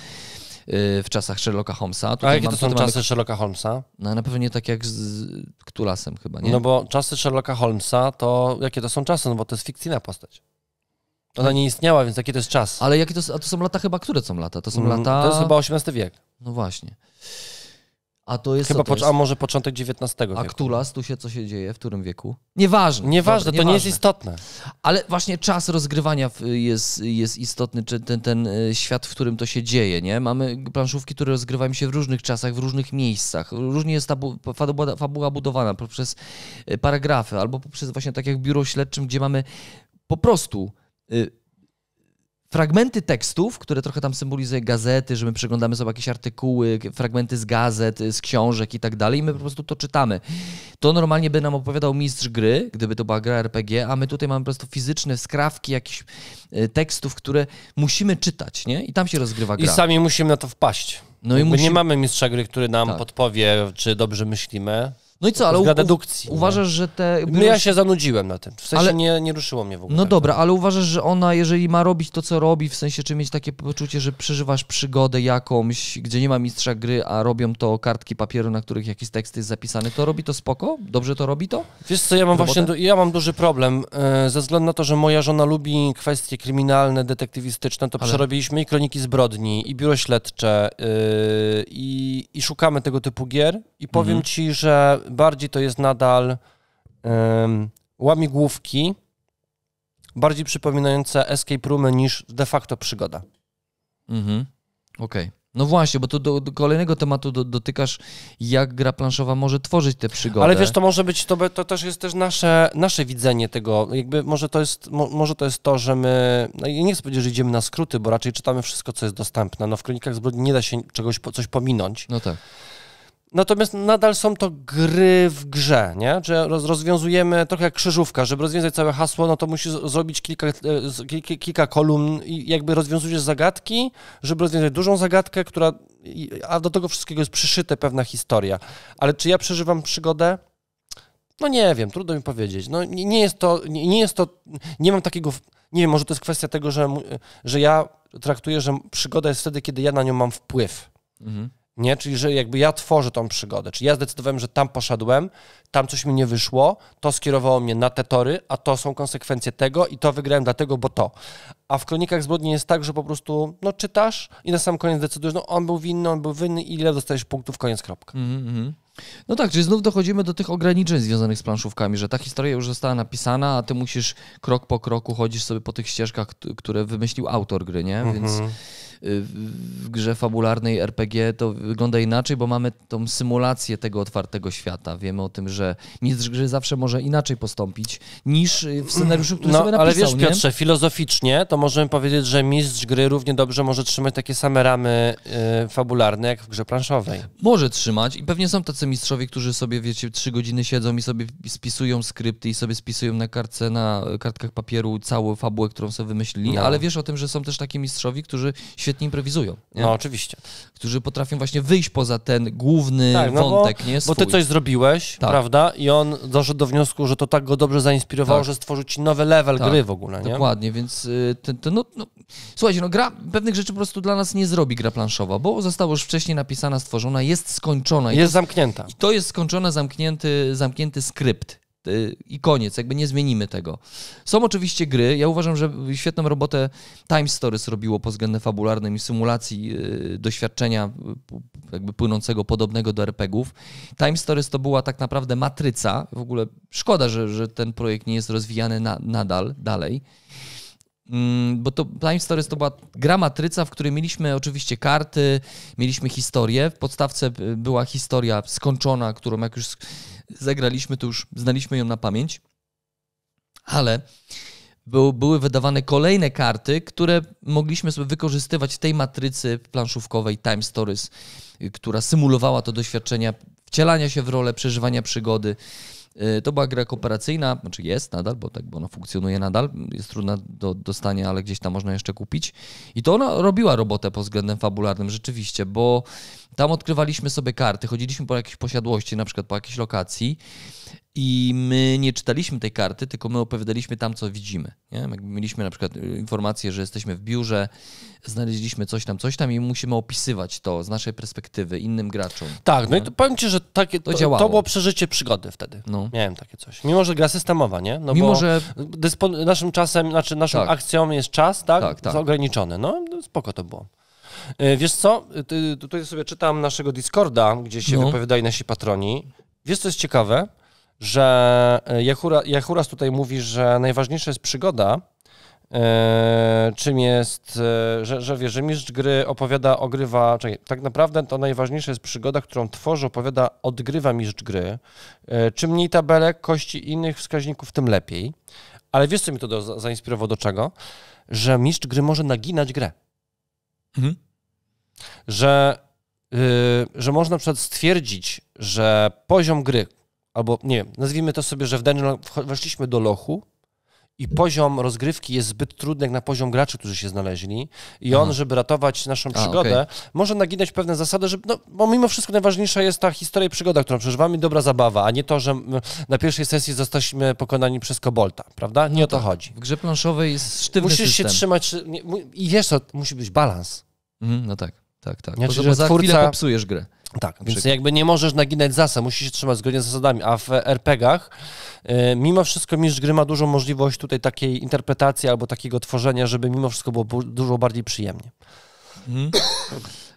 Y, w czasach Sherlocka Holmesa. Tutaj A jakie mam, to są czasy mamy... Sherlocka Holmesa? No na pewno nie tak jak z Ktulasem chyba, nie? No bo czasy Sherlocka Holmesa to jakie to są czasy? No bo to jest fikcyjna postać. Ona nie istniała, więc jaki to jest czas? Ale jakie to, a to są lata chyba, które są lata? To są mm, lata... To jest chyba XVIII wiek. No właśnie. A to jest. Chyba to jest? A może początek XIX wieku. A Ktulas, tu się co się dzieje, w którym wieku? Nieważne. Nieważne, Dobra, to nieważne. nie jest istotne. Ale właśnie czas rozgrywania jest, jest istotny, czy ten, ten e, świat, w którym to się dzieje, nie? Mamy planszówki, które rozgrywają się w różnych czasach, w różnych miejscach. Różnie jest ta fabuła, budowana poprzez e, paragrafy albo poprzez właśnie tak jak biuro śledczym, gdzie mamy po prostu e, fragmenty tekstów, które trochę tam symbolizuje gazety, że my przeglądamy sobie jakieś artykuły, fragmenty z gazet, z książek i tak dalej, i my po prostu to czytamy. To normalnie by nam opowiadał mistrz gry, gdyby to była gra RPG, a my tutaj mamy po prostu fizyczne skrawki jakichś e, tekstów, które musimy czytać, nie? I tam się rozgrywa gra. I sami musimy na to wpaść. No i musimy... Nie mamy mistrza gry, który nam tak. podpowie, czy dobrze myślimy. No i co, ale u, dedukcji, no. uważasz, że te... No ja się zanudziłem na tym, w sensie ale... nie, nie ruszyło mnie w ogóle. No tak dobra, ale uważasz, że ona, jeżeli ma robić to, co robi, w sensie czy mieć takie poczucie, że przeżywasz przygodę jakąś, gdzie nie ma mistrza gry, a robią to kartki papieru, na których jakiś tekst jest zapisany, to robi to spoko? Dobrze to robi to? Wiesz co, ja mam właśnie, ja mam duży problem, e, ze względu na to, że moja żona lubi kwestie kryminalne, detektywistyczne, to ale... przerobiliśmy i Kroniki Zbrodni, i Biuro Śledcze, y, i, i szukamy tego typu gier i powiem mhm. ci, że bardziej to jest nadal um, łamigłówki, bardziej przypominające escape roomy niż de facto przygoda. Mhm, okej. Okay. No właśnie, bo tu do, do kolejnego tematu do, dotykasz, jak gra planszowa może tworzyć te przygody. Ale wiesz, to może być, to, to też jest też nasze, nasze widzenie tego, jakby może to jest, mo, może to jest to, że my, no nie chcę powiedzieć, że idziemy na skróty, bo raczej czytamy wszystko, co jest dostępne. No w Kronikach Zbrodni nie da się czegoś, coś pominąć. No tak. Natomiast nadal są to gry w grze, nie? Że rozwiązujemy trochę jak krzyżówka, żeby rozwiązać całe hasło, no to musisz zrobić kilka, e, kilka kolumn i jakby rozwiązujesz zagadki, żeby rozwiązać dużą zagadkę, która, a do tego wszystkiego jest przyszyte pewna historia. Ale czy ja przeżywam przygodę? No nie wiem, trudno mi powiedzieć. No nie, jest to, nie, nie jest to, nie mam takiego, nie wiem, może to jest kwestia tego, że, że ja traktuję, że przygoda jest wtedy, kiedy ja na nią mam wpływ. Mhm. Nie? Czyli, że jakby ja tworzę tą przygodę. Czyli ja zdecydowałem, że tam poszedłem, tam coś mi nie wyszło, to skierowało mnie na te tory, a to są konsekwencje tego i to wygrałem dlatego, bo to. A w Kronikach Zbrodni jest tak, że po prostu no, czytasz i na sam koniec decydujesz, no on był winny, on był winny, ile dostajesz punktów, koniec, kropka. Mm -hmm. No tak, czyli znów dochodzimy do tych ograniczeń związanych z planszówkami, że ta historia już została napisana, a ty musisz krok po kroku chodzisz sobie po tych ścieżkach, które wymyślił autor gry, nie? Więc... Mm -hmm. Y, w grze fabularnej RPG to wygląda inaczej, bo mamy tą symulację tego otwartego świata. Wiemy o tym, że mistrz gry zawsze może inaczej postąpić niż y, w scenariuszu, który no, sobie napisał. Ale wiesz nie? Piotrze, filozoficznie to możemy powiedzieć, że mistrz gry równie dobrze może trzymać takie same ramy y, fabularne jak w grze planszowej. Może trzymać i pewnie są tacy mistrzowie, którzy sobie wiecie, trzy godziny siedzą i sobie spisują skrypty i sobie spisują na kartce, na kartkach papieru całą fabułę, którą sobie wymyślili, no. ale wiesz o tym, że są też takie mistrzowie, którzy się świetnie improwizują. Nie? No oczywiście. Którzy potrafią właśnie wyjść poza ten główny tak, no wątek, bo, nie? Swój. Bo ty coś zrobiłeś, tak. prawda? I on doszedł do wniosku, że to tak go dobrze zainspirowało, tak. że stworzył ci nowy level tak, gry w ogóle, nie? Dokładnie, więc ten, y, ten, no, no, słuchajcie, no gra pewnych rzeczy po prostu dla nas nie zrobi gra planszowa, bo została już wcześniej napisana, stworzona, jest skończona. Jest zamknięta. I to jest skończona, zamknięty, zamknięty skrypt. Y, i koniec, jakby nie zmienimy tego. Są oczywiście gry, ja uważam, że świetną robotę Time Stories robiło pod względem fabularnym i symulacji y, doświadczenia y, jakby płynącego podobnego do RPGów. Time Stories to była tak naprawdę matryca, w ogóle szkoda, że, że ten projekt nie jest rozwijany na, nadal, dalej. Mm, bo to Time Stories to była gra matryca, w której mieliśmy oczywiście karty, mieliśmy historię. W podstawce była historia skończona, którą jak już zagraliśmy, to już znaliśmy ją na pamięć. Ale były wydawane kolejne karty, które mogliśmy sobie wykorzystywać w tej matrycy planszówkowej Time Stories, y, która symulowała to doświadczenia wcielania się w rolę, przeżywania przygody. Y, to była gra kooperacyjna, znaczy jest nadal, bo tak, bo ona funkcjonuje nadal, jest trudna do dostania, ale gdzieś tam można jeszcze kupić. I to ona robiła robotę pod względem fabularnym rzeczywiście, bo tam odkrywaliśmy sobie karty, chodziliśmy po jakiejś posiadłości, na przykład po jakiejś lokacji i my nie czytaliśmy tej karty, tylko my opowiadaliśmy tam, co widzimy. Nie? mieliśmy na przykład y, informację, że jesteśmy w biurze, znaleźliśmy coś tam, coś tam i musimy opisywać to z naszej perspektywy innym graczom. Tak, nie? no i to powiem ci, że takie, to, to, to było przeżycie przygody wtedy. No. Miałem takie coś. Mimo, że gra systemowa, nie? No Mimo, że... Naszym czasem, znaczy naszą tak. akcją jest czas, tak? tak, tak. Jest ograniczony. No, no spoko to było. E, wiesz co, e, tutaj sobie czytam naszego Discorda, gdzie się no. wypowiadali nasi patroni. Wiesz, co jest ciekawe? Że e, Jachura, Jachuras tutaj mówi, że najważniejsza jest przygoda, Eee, czym jest, e, że, że wie, że mistrz gry opowiada, ogrywa, czekaj, tak naprawdę to najważniejsza jest przygoda, którą tworzy, opowiada, odgrywa mistrz gry. E, czym mniej tabelek, kości innych wskaźników, tym lepiej. Ale wiesz, co mi to do, zainspirowało do czego? Że mistrz gry może naginać grę. Mhm że, yy, że można na przykład stwierdzić, że poziom gry, albo nie nazwijmy to sobie, że w Dungeon weszliśmy do lochu i poziom rozgrywki jest zbyt trudny jak na poziom graczy, którzy się znaleźli i on, mhm. żeby ratować naszą przygodę, A, okay. może naginać pewne zasady, żeby, no, bo mimo wszystko najważniejsza jest ta historia i przygoda, którą przeżywamy i dobra zabawa, a nie to, że na pierwszej sesji zostaliśmy pokonani przez kobolta, prawda? Nie no o to tak. chodzi. W grze planszowej jest sztywny Musisz system. się trzymać i wiesz co, musi być balans. Mhm, no tak tak, tak. Znaczy, bo, bo za twórca... chwilę popsujesz grę. Tak, więc jakby nie możesz naginać zasad, musisz się trzymać zgodnie z zasadami, a w RPG-ach y, mimo wszystko mistrz gry ma dużą możliwość tutaj takiej interpretacji albo takiego tworzenia, żeby mimo wszystko było dużo bardziej przyjemnie. Mm.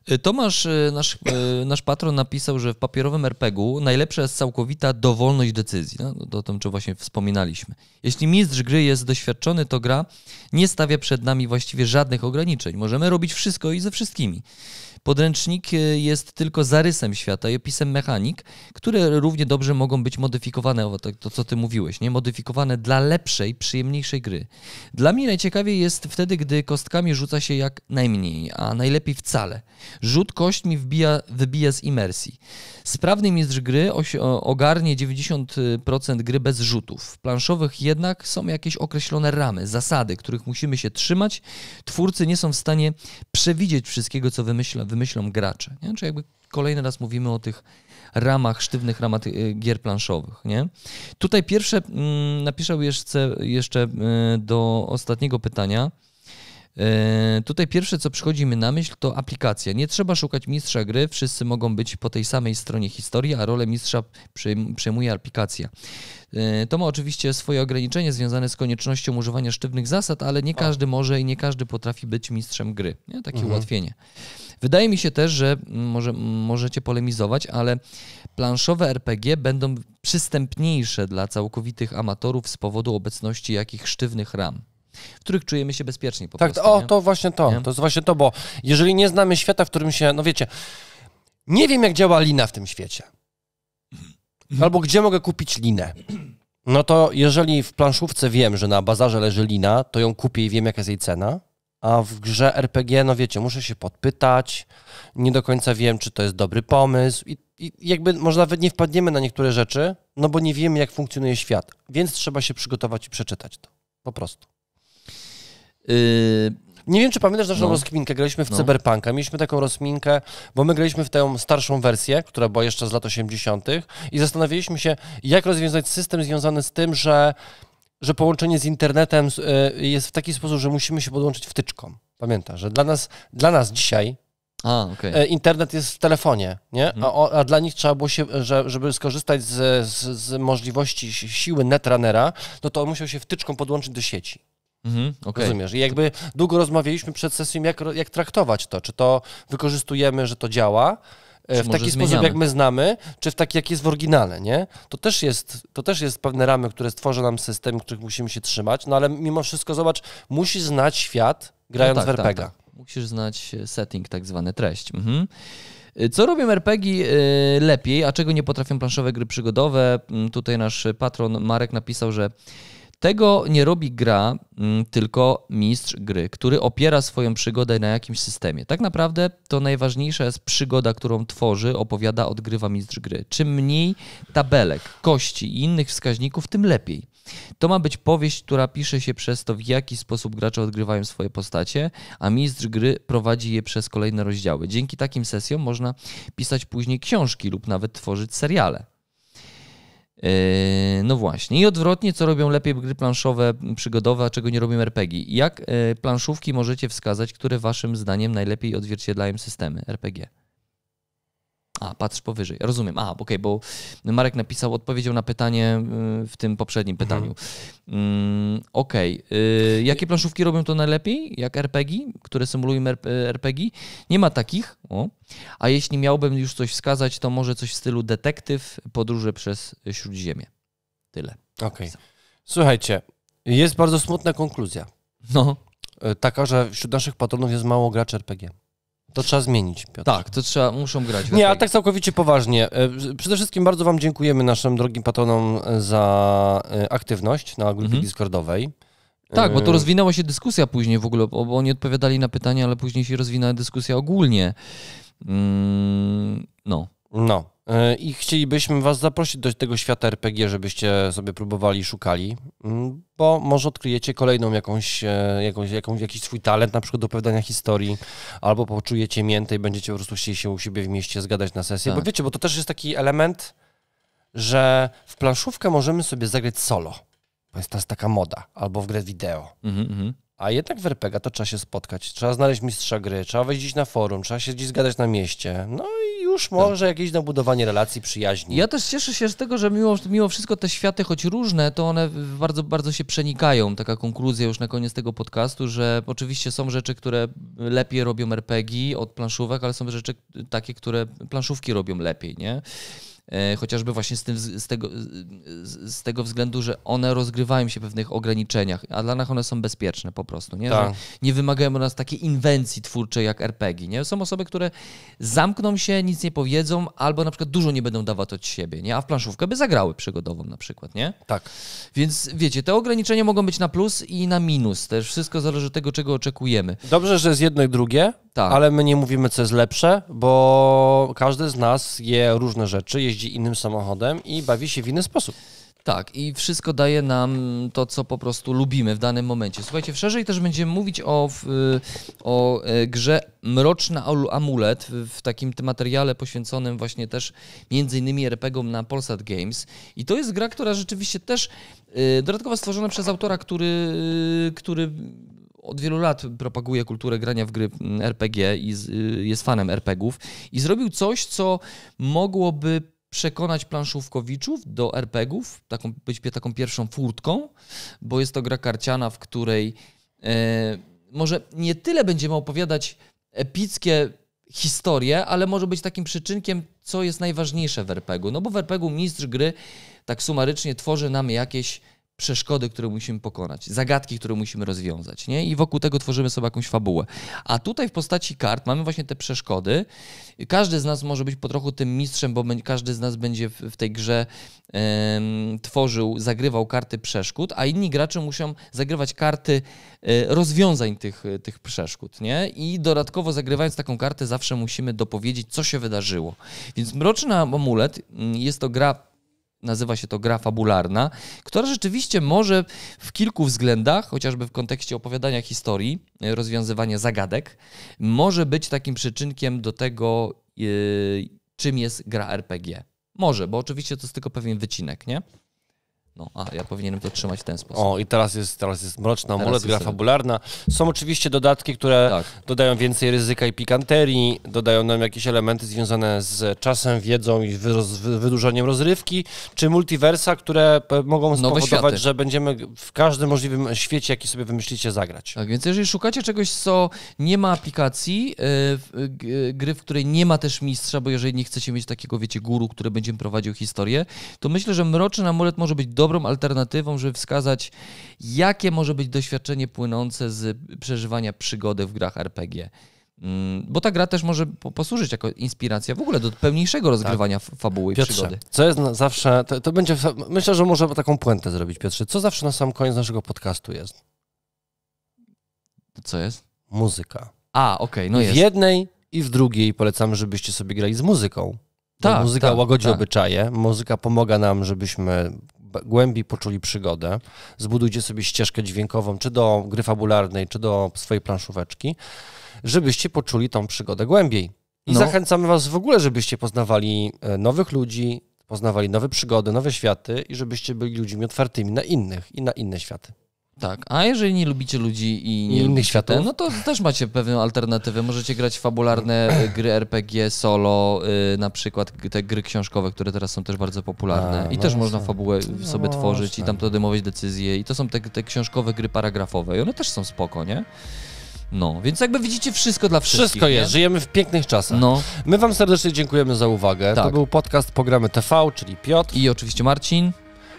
Y, Tomasz, y, nasz, y, nasz patron, napisał, że w papierowym RPG-u najlepsza jest całkowita dowolność decyzji. No, o tym, czy właśnie wspominaliśmy. Jeśli mistrz gry jest doświadczony, to gra nie stawia przed nami właściwie żadnych ograniczeń. Możemy robić wszystko i ze wszystkimi. Podręcznik y, jest tylko zarysem świata i opisem mechanik, które równie dobrze mogą być modyfikowane, o to, tak, to co ty mówiłeś, nie? Modyfikowane dla lepszej, przyjemniejszej gry. Dla mnie najciekawiej jest wtedy, gdy kostkami rzuca się jak najmniej, a najlepiej wcale. Rzut mi, wbija, wybija z imersji. Sprawny mistrz gry ogarnie 90% gry bez rzutów. W planszowych jednak są jakieś określone ramy, zasady, których musimy się trzymać. Twórcy nie są w stanie przewidzieć wszystkiego, co wymyśla, wymyślą gracze. Nie? Czy jakby kolejny raz mówimy o tych ramach, sztywnych ramach y, gier planszowych. Nie? Tutaj pierwsze, mm, napiszę jeszcze, jeszcze y, do ostatniego pytania. E, tutaj pierwsze, co przychodzi mi na myśl, to aplikacja. Nie trzeba szukać mistrza gry, wszyscy mogą być po tej samej stronie historii, a rolę mistrza przejmuje aplikacja. E, to ma oczywiście swoje ograniczenie związane z koniecznością używania sztywnych zasad, ale nie tak. każdy może i nie każdy potrafi być mistrzem gry. Nie? Takie mhm. ułatwienie. Wydaje mi się też, że może, możecie polemizować, ale planszowe RPG będą przystępniejsze dla całkowitych amatorów z powodu obecności jakichś sztywnych ram w których czujemy się bezpiecznie po tak, prostu. o, nie? to właśnie to, nie? to jest właśnie to, bo jeżeli nie znamy świata, w którym się, no wiecie, nie wiem jak działa lina w tym świecie, mhm. albo gdzie mogę kupić linę. No to jeżeli w planszówce wiem, że na bazarze leży lina, to ją kupię i wiem, jaka jest jej cena, a w grze RPG, no wiecie, muszę się podpytać, nie do końca wiem, czy to jest dobry pomysł i, i jakby może nawet nie wpadniemy na niektóre rzeczy, no bo nie wiemy, jak funkcjonuje świat, więc trzeba się przygotować i przeczytać to, po prostu. Yy, nie wiem, czy pamiętasz naszą no. rozkminkę, graliśmy w no. Cyberpunka, mieliśmy taką rozminkę, bo my graliśmy w tę starszą wersję, która była jeszcze z lat 80. i zastanawialiśmy się, jak rozwiązać system związany z tym, że, że połączenie z internetem yy, jest w taki sposób, że musimy się podłączyć wtyczką. Pamiętasz, że dla nas, dla nas dzisiaj a, okay. E, internet jest w telefonie, nie? Mhm. A, a, dla nich trzeba było się, że, żeby skorzystać z, z, z możliwości siły netranera, no to on musiał się wtyczką podłączyć do sieci. Mhm, okay. Rozumiesz? I jakby długo rozmawialiśmy przed sesją, jak, jak traktować to. Czy to wykorzystujemy, że to działa, e, czy w taki zmieniamy. sposób, jak my znamy, czy w taki, jak jest w oryginale, nie? To też jest, to też jest pewne ramy, które stworzy nam system, których musimy się trzymać, no ale mimo wszystko, zobacz, musisz znać świat, no grając no tak, w RPG. Tak, tak. Musisz znać e, setting, tak zwany treść. Mhm. E, co robią RPG lepiej, a czego nie potrafią planszowe gry przygodowe? Mm, tutaj nasz patron Marek napisał, że tego nie robi gra, mm, tylko mistrz gry, który opiera swoją przygodę na jakimś systemie. Tak naprawdę to najważniejsza jest przygoda, którą tworzy, opowiada, odgrywa mistrz gry. Czym mniej tabelek, kości i innych wskaźników, tym lepiej. To ma być powieść, która pisze się przez to, w jaki sposób gracze odgrywają swoje postacie, a mistrz gry prowadzi je przez kolejne rozdziały. Dzięki takim sesjom można pisać później książki lub nawet tworzyć seriale. Yy, no właśnie. I odwrotnie, co robią lepiej gry planszowe, przygodowe, a czego nie robią RPG. Jak yy, planszówki możecie wskazać, które waszym zdaniem najlepiej odzwierciedlają systemy RPG? A, patrz powyżej. Rozumiem. A, okej, okay, bo Marek napisał, odpowiedział na pytanie y, w tym poprzednim mhm. pytaniu. Mm, okej. Okay. Y, jakie planszówki robią to najlepiej? Jak RPG, które symulują RPG? Nie ma takich. O. A jeśli miałbym już coś wskazać, to może coś w stylu detektyw, podróże przez Śródziemie. Tyle. Okej. Okay. Słuchajcie, jest bardzo smutna konkluzja. No. Y, taka, że wśród naszych patronów jest mało graczy RPG. To trzeba zmienić, Piotr. Tak, to trzeba, muszą grać. Nie, a tak całkowicie poważnie. E, przede wszystkim bardzo Wam dziękujemy naszym drogim patronom e, za e, aktywność na grupie mhm. Discordowej. Tak, bo to rozwinęła się dyskusja później w ogóle, bo oni odpowiadali na pytania, ale później się rozwinęła dyskusja ogólnie. Mm, no. No. E, I chcielibyśmy Was zaprosić do tego świata RPG, żebyście sobie próbowali, szukali, mm, bo może odkryjecie kolejną jakąś, e, jakąś, jakąś, jakiś swój talent, na przykład do opowiadania historii, albo poczujecie mięte i będziecie po prostu chcieli się u siebie w mieście zgadać na sesję. Tak. Bo wiecie, bo to też jest taki element, że w planszówkę możemy sobie zagrać solo. To jest teraz taka moda, albo w grę wideo. Mhm, mhm. A jednak w RPG to trzeba się spotkać, trzeba znaleźć mistrza gry, trzeba wejść gdzieś na forum, trzeba się gdzieś zgadać na mieście. No i już tak. może jakieś nabudowanie relacji, przyjaźni. Ja też cieszę się z tego, że mimo, mimo wszystko te światy, choć różne, to one bardzo, bardzo się przenikają. Taka konkluzja już na koniec tego podcastu, że oczywiście są rzeczy, które lepiej robią RPG od planszówek, ale są rzeczy takie, które planszówki robią lepiej, nie? E, chociażby właśnie z, tym, z, tego, z tego względu, że one rozgrywają się w pewnych ograniczeniach, a dla nas one są bezpieczne po prostu. Nie, tak. nie wymagają od nas takiej inwencji twórczej jak RPG. Nie? Są osoby, które zamkną się, nic nie powiedzą, albo na przykład dużo nie będą dawać od siebie, nie? a w planszówkę by zagrały przygodową na przykład. Nie? Tak. Więc wiecie, te ograniczenia mogą być na plus i na minus też. Wszystko zależy od tego, czego oczekujemy. Dobrze, że jest jedno i drugie, tak. ale my nie mówimy, co jest lepsze, bo każdy z nas je różne rzeczy, jeździ innym samochodem i bawi się w inny sposób. Tak, i wszystko daje nam to, co po prostu lubimy w danym momencie. Słuchajcie, szerzej też będziemy mówić o, o e, grze Mroczny Amulet w takim materiale poświęconym właśnie też między innymi RPGom na Polsat Games. I to jest gra, która rzeczywiście też e, dodatkowo stworzona przez autora, który, e, który od wielu lat propaguje kulturę grania w gry RPG i y, jest fanem RPGów i zrobił coś, co mogłoby przekonać planszówkowiczów do RPGów, taką, być taką pierwszą furtką, bo jest to gra karciana, w której e, może nie tyle będziemy opowiadać epickie historie, ale może być takim przyczynkiem, co jest najważniejsze w RPG'u. No bo w RPG'u mistrz gry tak sumarycznie tworzy nam jakieś przeszkody, które musimy pokonać, zagadki, które musimy rozwiązać, nie? I wokół tego tworzymy sobie jakąś fabułę. A tutaj w postaci kart mamy właśnie te przeszkody. Każdy z nas może być po trochu tym mistrzem, bo każdy z nas będzie w tej grze tworzył, zagrywał karty przeszkód, a inni gracze muszą zagrywać karty e, rozwiązań tych, tych przeszkód, nie? I dodatkowo zagrywając taką kartę zawsze musimy dopowiedzieć, co się wydarzyło. Więc Mroczny Amulet mm, jest to gra nazywa się to gra fabularna, która rzeczywiście może w kilku względach, chociażby w kontekście opowiadania historii, e, rozwiązywania zagadek, może być takim przyczynkiem do tego, yy, czym jest gra RPG. Może, bo oczywiście to jest tylko pewien wycinek, nie? No, a ja powinienem to trzymać w ten sposób. O, i teraz jest, teraz jest mroczna amulet, gra fabularna. Są oczywiście dodatki, które tak. dodają więcej ryzyka i pikanterii, dodają nam jakieś elementy związane z czasem, wiedzą i wyroz, wydłużeniem rozrywki, czy multiversa, które mogą spowodować, że będziemy w każdym możliwym świecie, jaki sobie wymyślicie, zagrać. Tak, więc jeżeli szukacie czegoś, co nie ma aplikacji, e, gry, w której nie ma też mistrza, bo jeżeli nie chcecie mieć takiego, wiecie, guru, który będzie prowadził historię, to myślę, że mroczny amulet może być do dobrą alternatywą, żeby wskazać, jakie może być doświadczenie płynące z przeżywania przygody w grach RPG. Mm, bo ta gra też może posłużyć jako inspiracja w ogóle do pełniejszego tak. rozgrywania tak. fabuły i Piotrze, przygody. Co jest zawsze, to, to, będzie, myślę, że możemy taką puentę zrobić, Piotrze. Co zawsze na sam koniec naszego podcastu jest? co jest? Muzyka. A, okej, okay, no I jest. W jednej i w drugiej polecamy, żebyście sobie grali z muzyką. Ta, muzyka ta, łagodzi tak. obyczaje, muzyka pomaga nam, żebyśmy głębiej poczuli przygodę, zbudujcie sobie ścieżkę dźwiękową, czy do gry fabularnej, czy do swojej planszóweczki, żebyście poczuli tą przygodę głębiej. I no. zachęcamy Was w ogóle, żebyście poznawali e, nowych ludzi, poznawali nowe przygody, nowe światy i żebyście byli ludźmi otwartymi na innych i na inne światy. Tak, a jeżeli nie lubicie ludzi i nie I innych światów, no to też macie pewną alternatywę. Możecie grać fabularne e, gry RPG solo, y, na przykład te gry książkowe, które teraz są też bardzo popularne. A, I no też można fabułę no sobie no tworzyć właśnie. i tam podejmować decyzje. I to są te, te książkowe gry paragrafowe i one też są spoko, nie? No, więc jakby widzicie wszystko dla wszystkich. Wszystko jest, nie? żyjemy w pięknych czasach. No. My wam serdecznie dziękujemy za uwagę. Tak. To był podcast Pogramy TV, czyli Piotr. I oczywiście Marcin.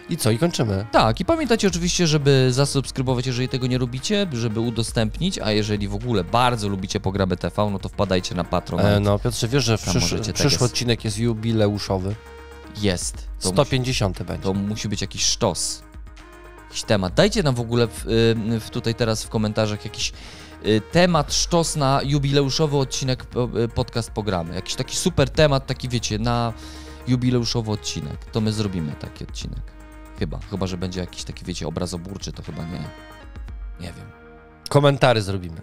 I co, i kończymy. Tak, i pamiętajcie oczywiście, żeby zasubskrybować, jeżeli tego nie robicie, żeby udostępnić, a jeżeli w ogóle bardzo lubicie Pograbę TV, no to wpadajcie na Patronite. E, no Piotrze, wiesz, że przysz, tak przyszły odcinek jest jubileuszowy. Jest. To 150 musi, będzie. To musi być jakiś sztos. Jakiś temat. Dajcie nam w ogóle w, y, w tutaj teraz w komentarzach jakiś y, temat sztos na jubileuszowy odcinek y, podcast programy. Jakiś taki super temat, taki wiecie, na jubileuszowy odcinek. To my zrobimy taki odcinek. Chyba, chyba, że będzie jakiś taki, wiecie, obrazoburczy, to chyba nie. Nie wiem. Komentary zrobimy.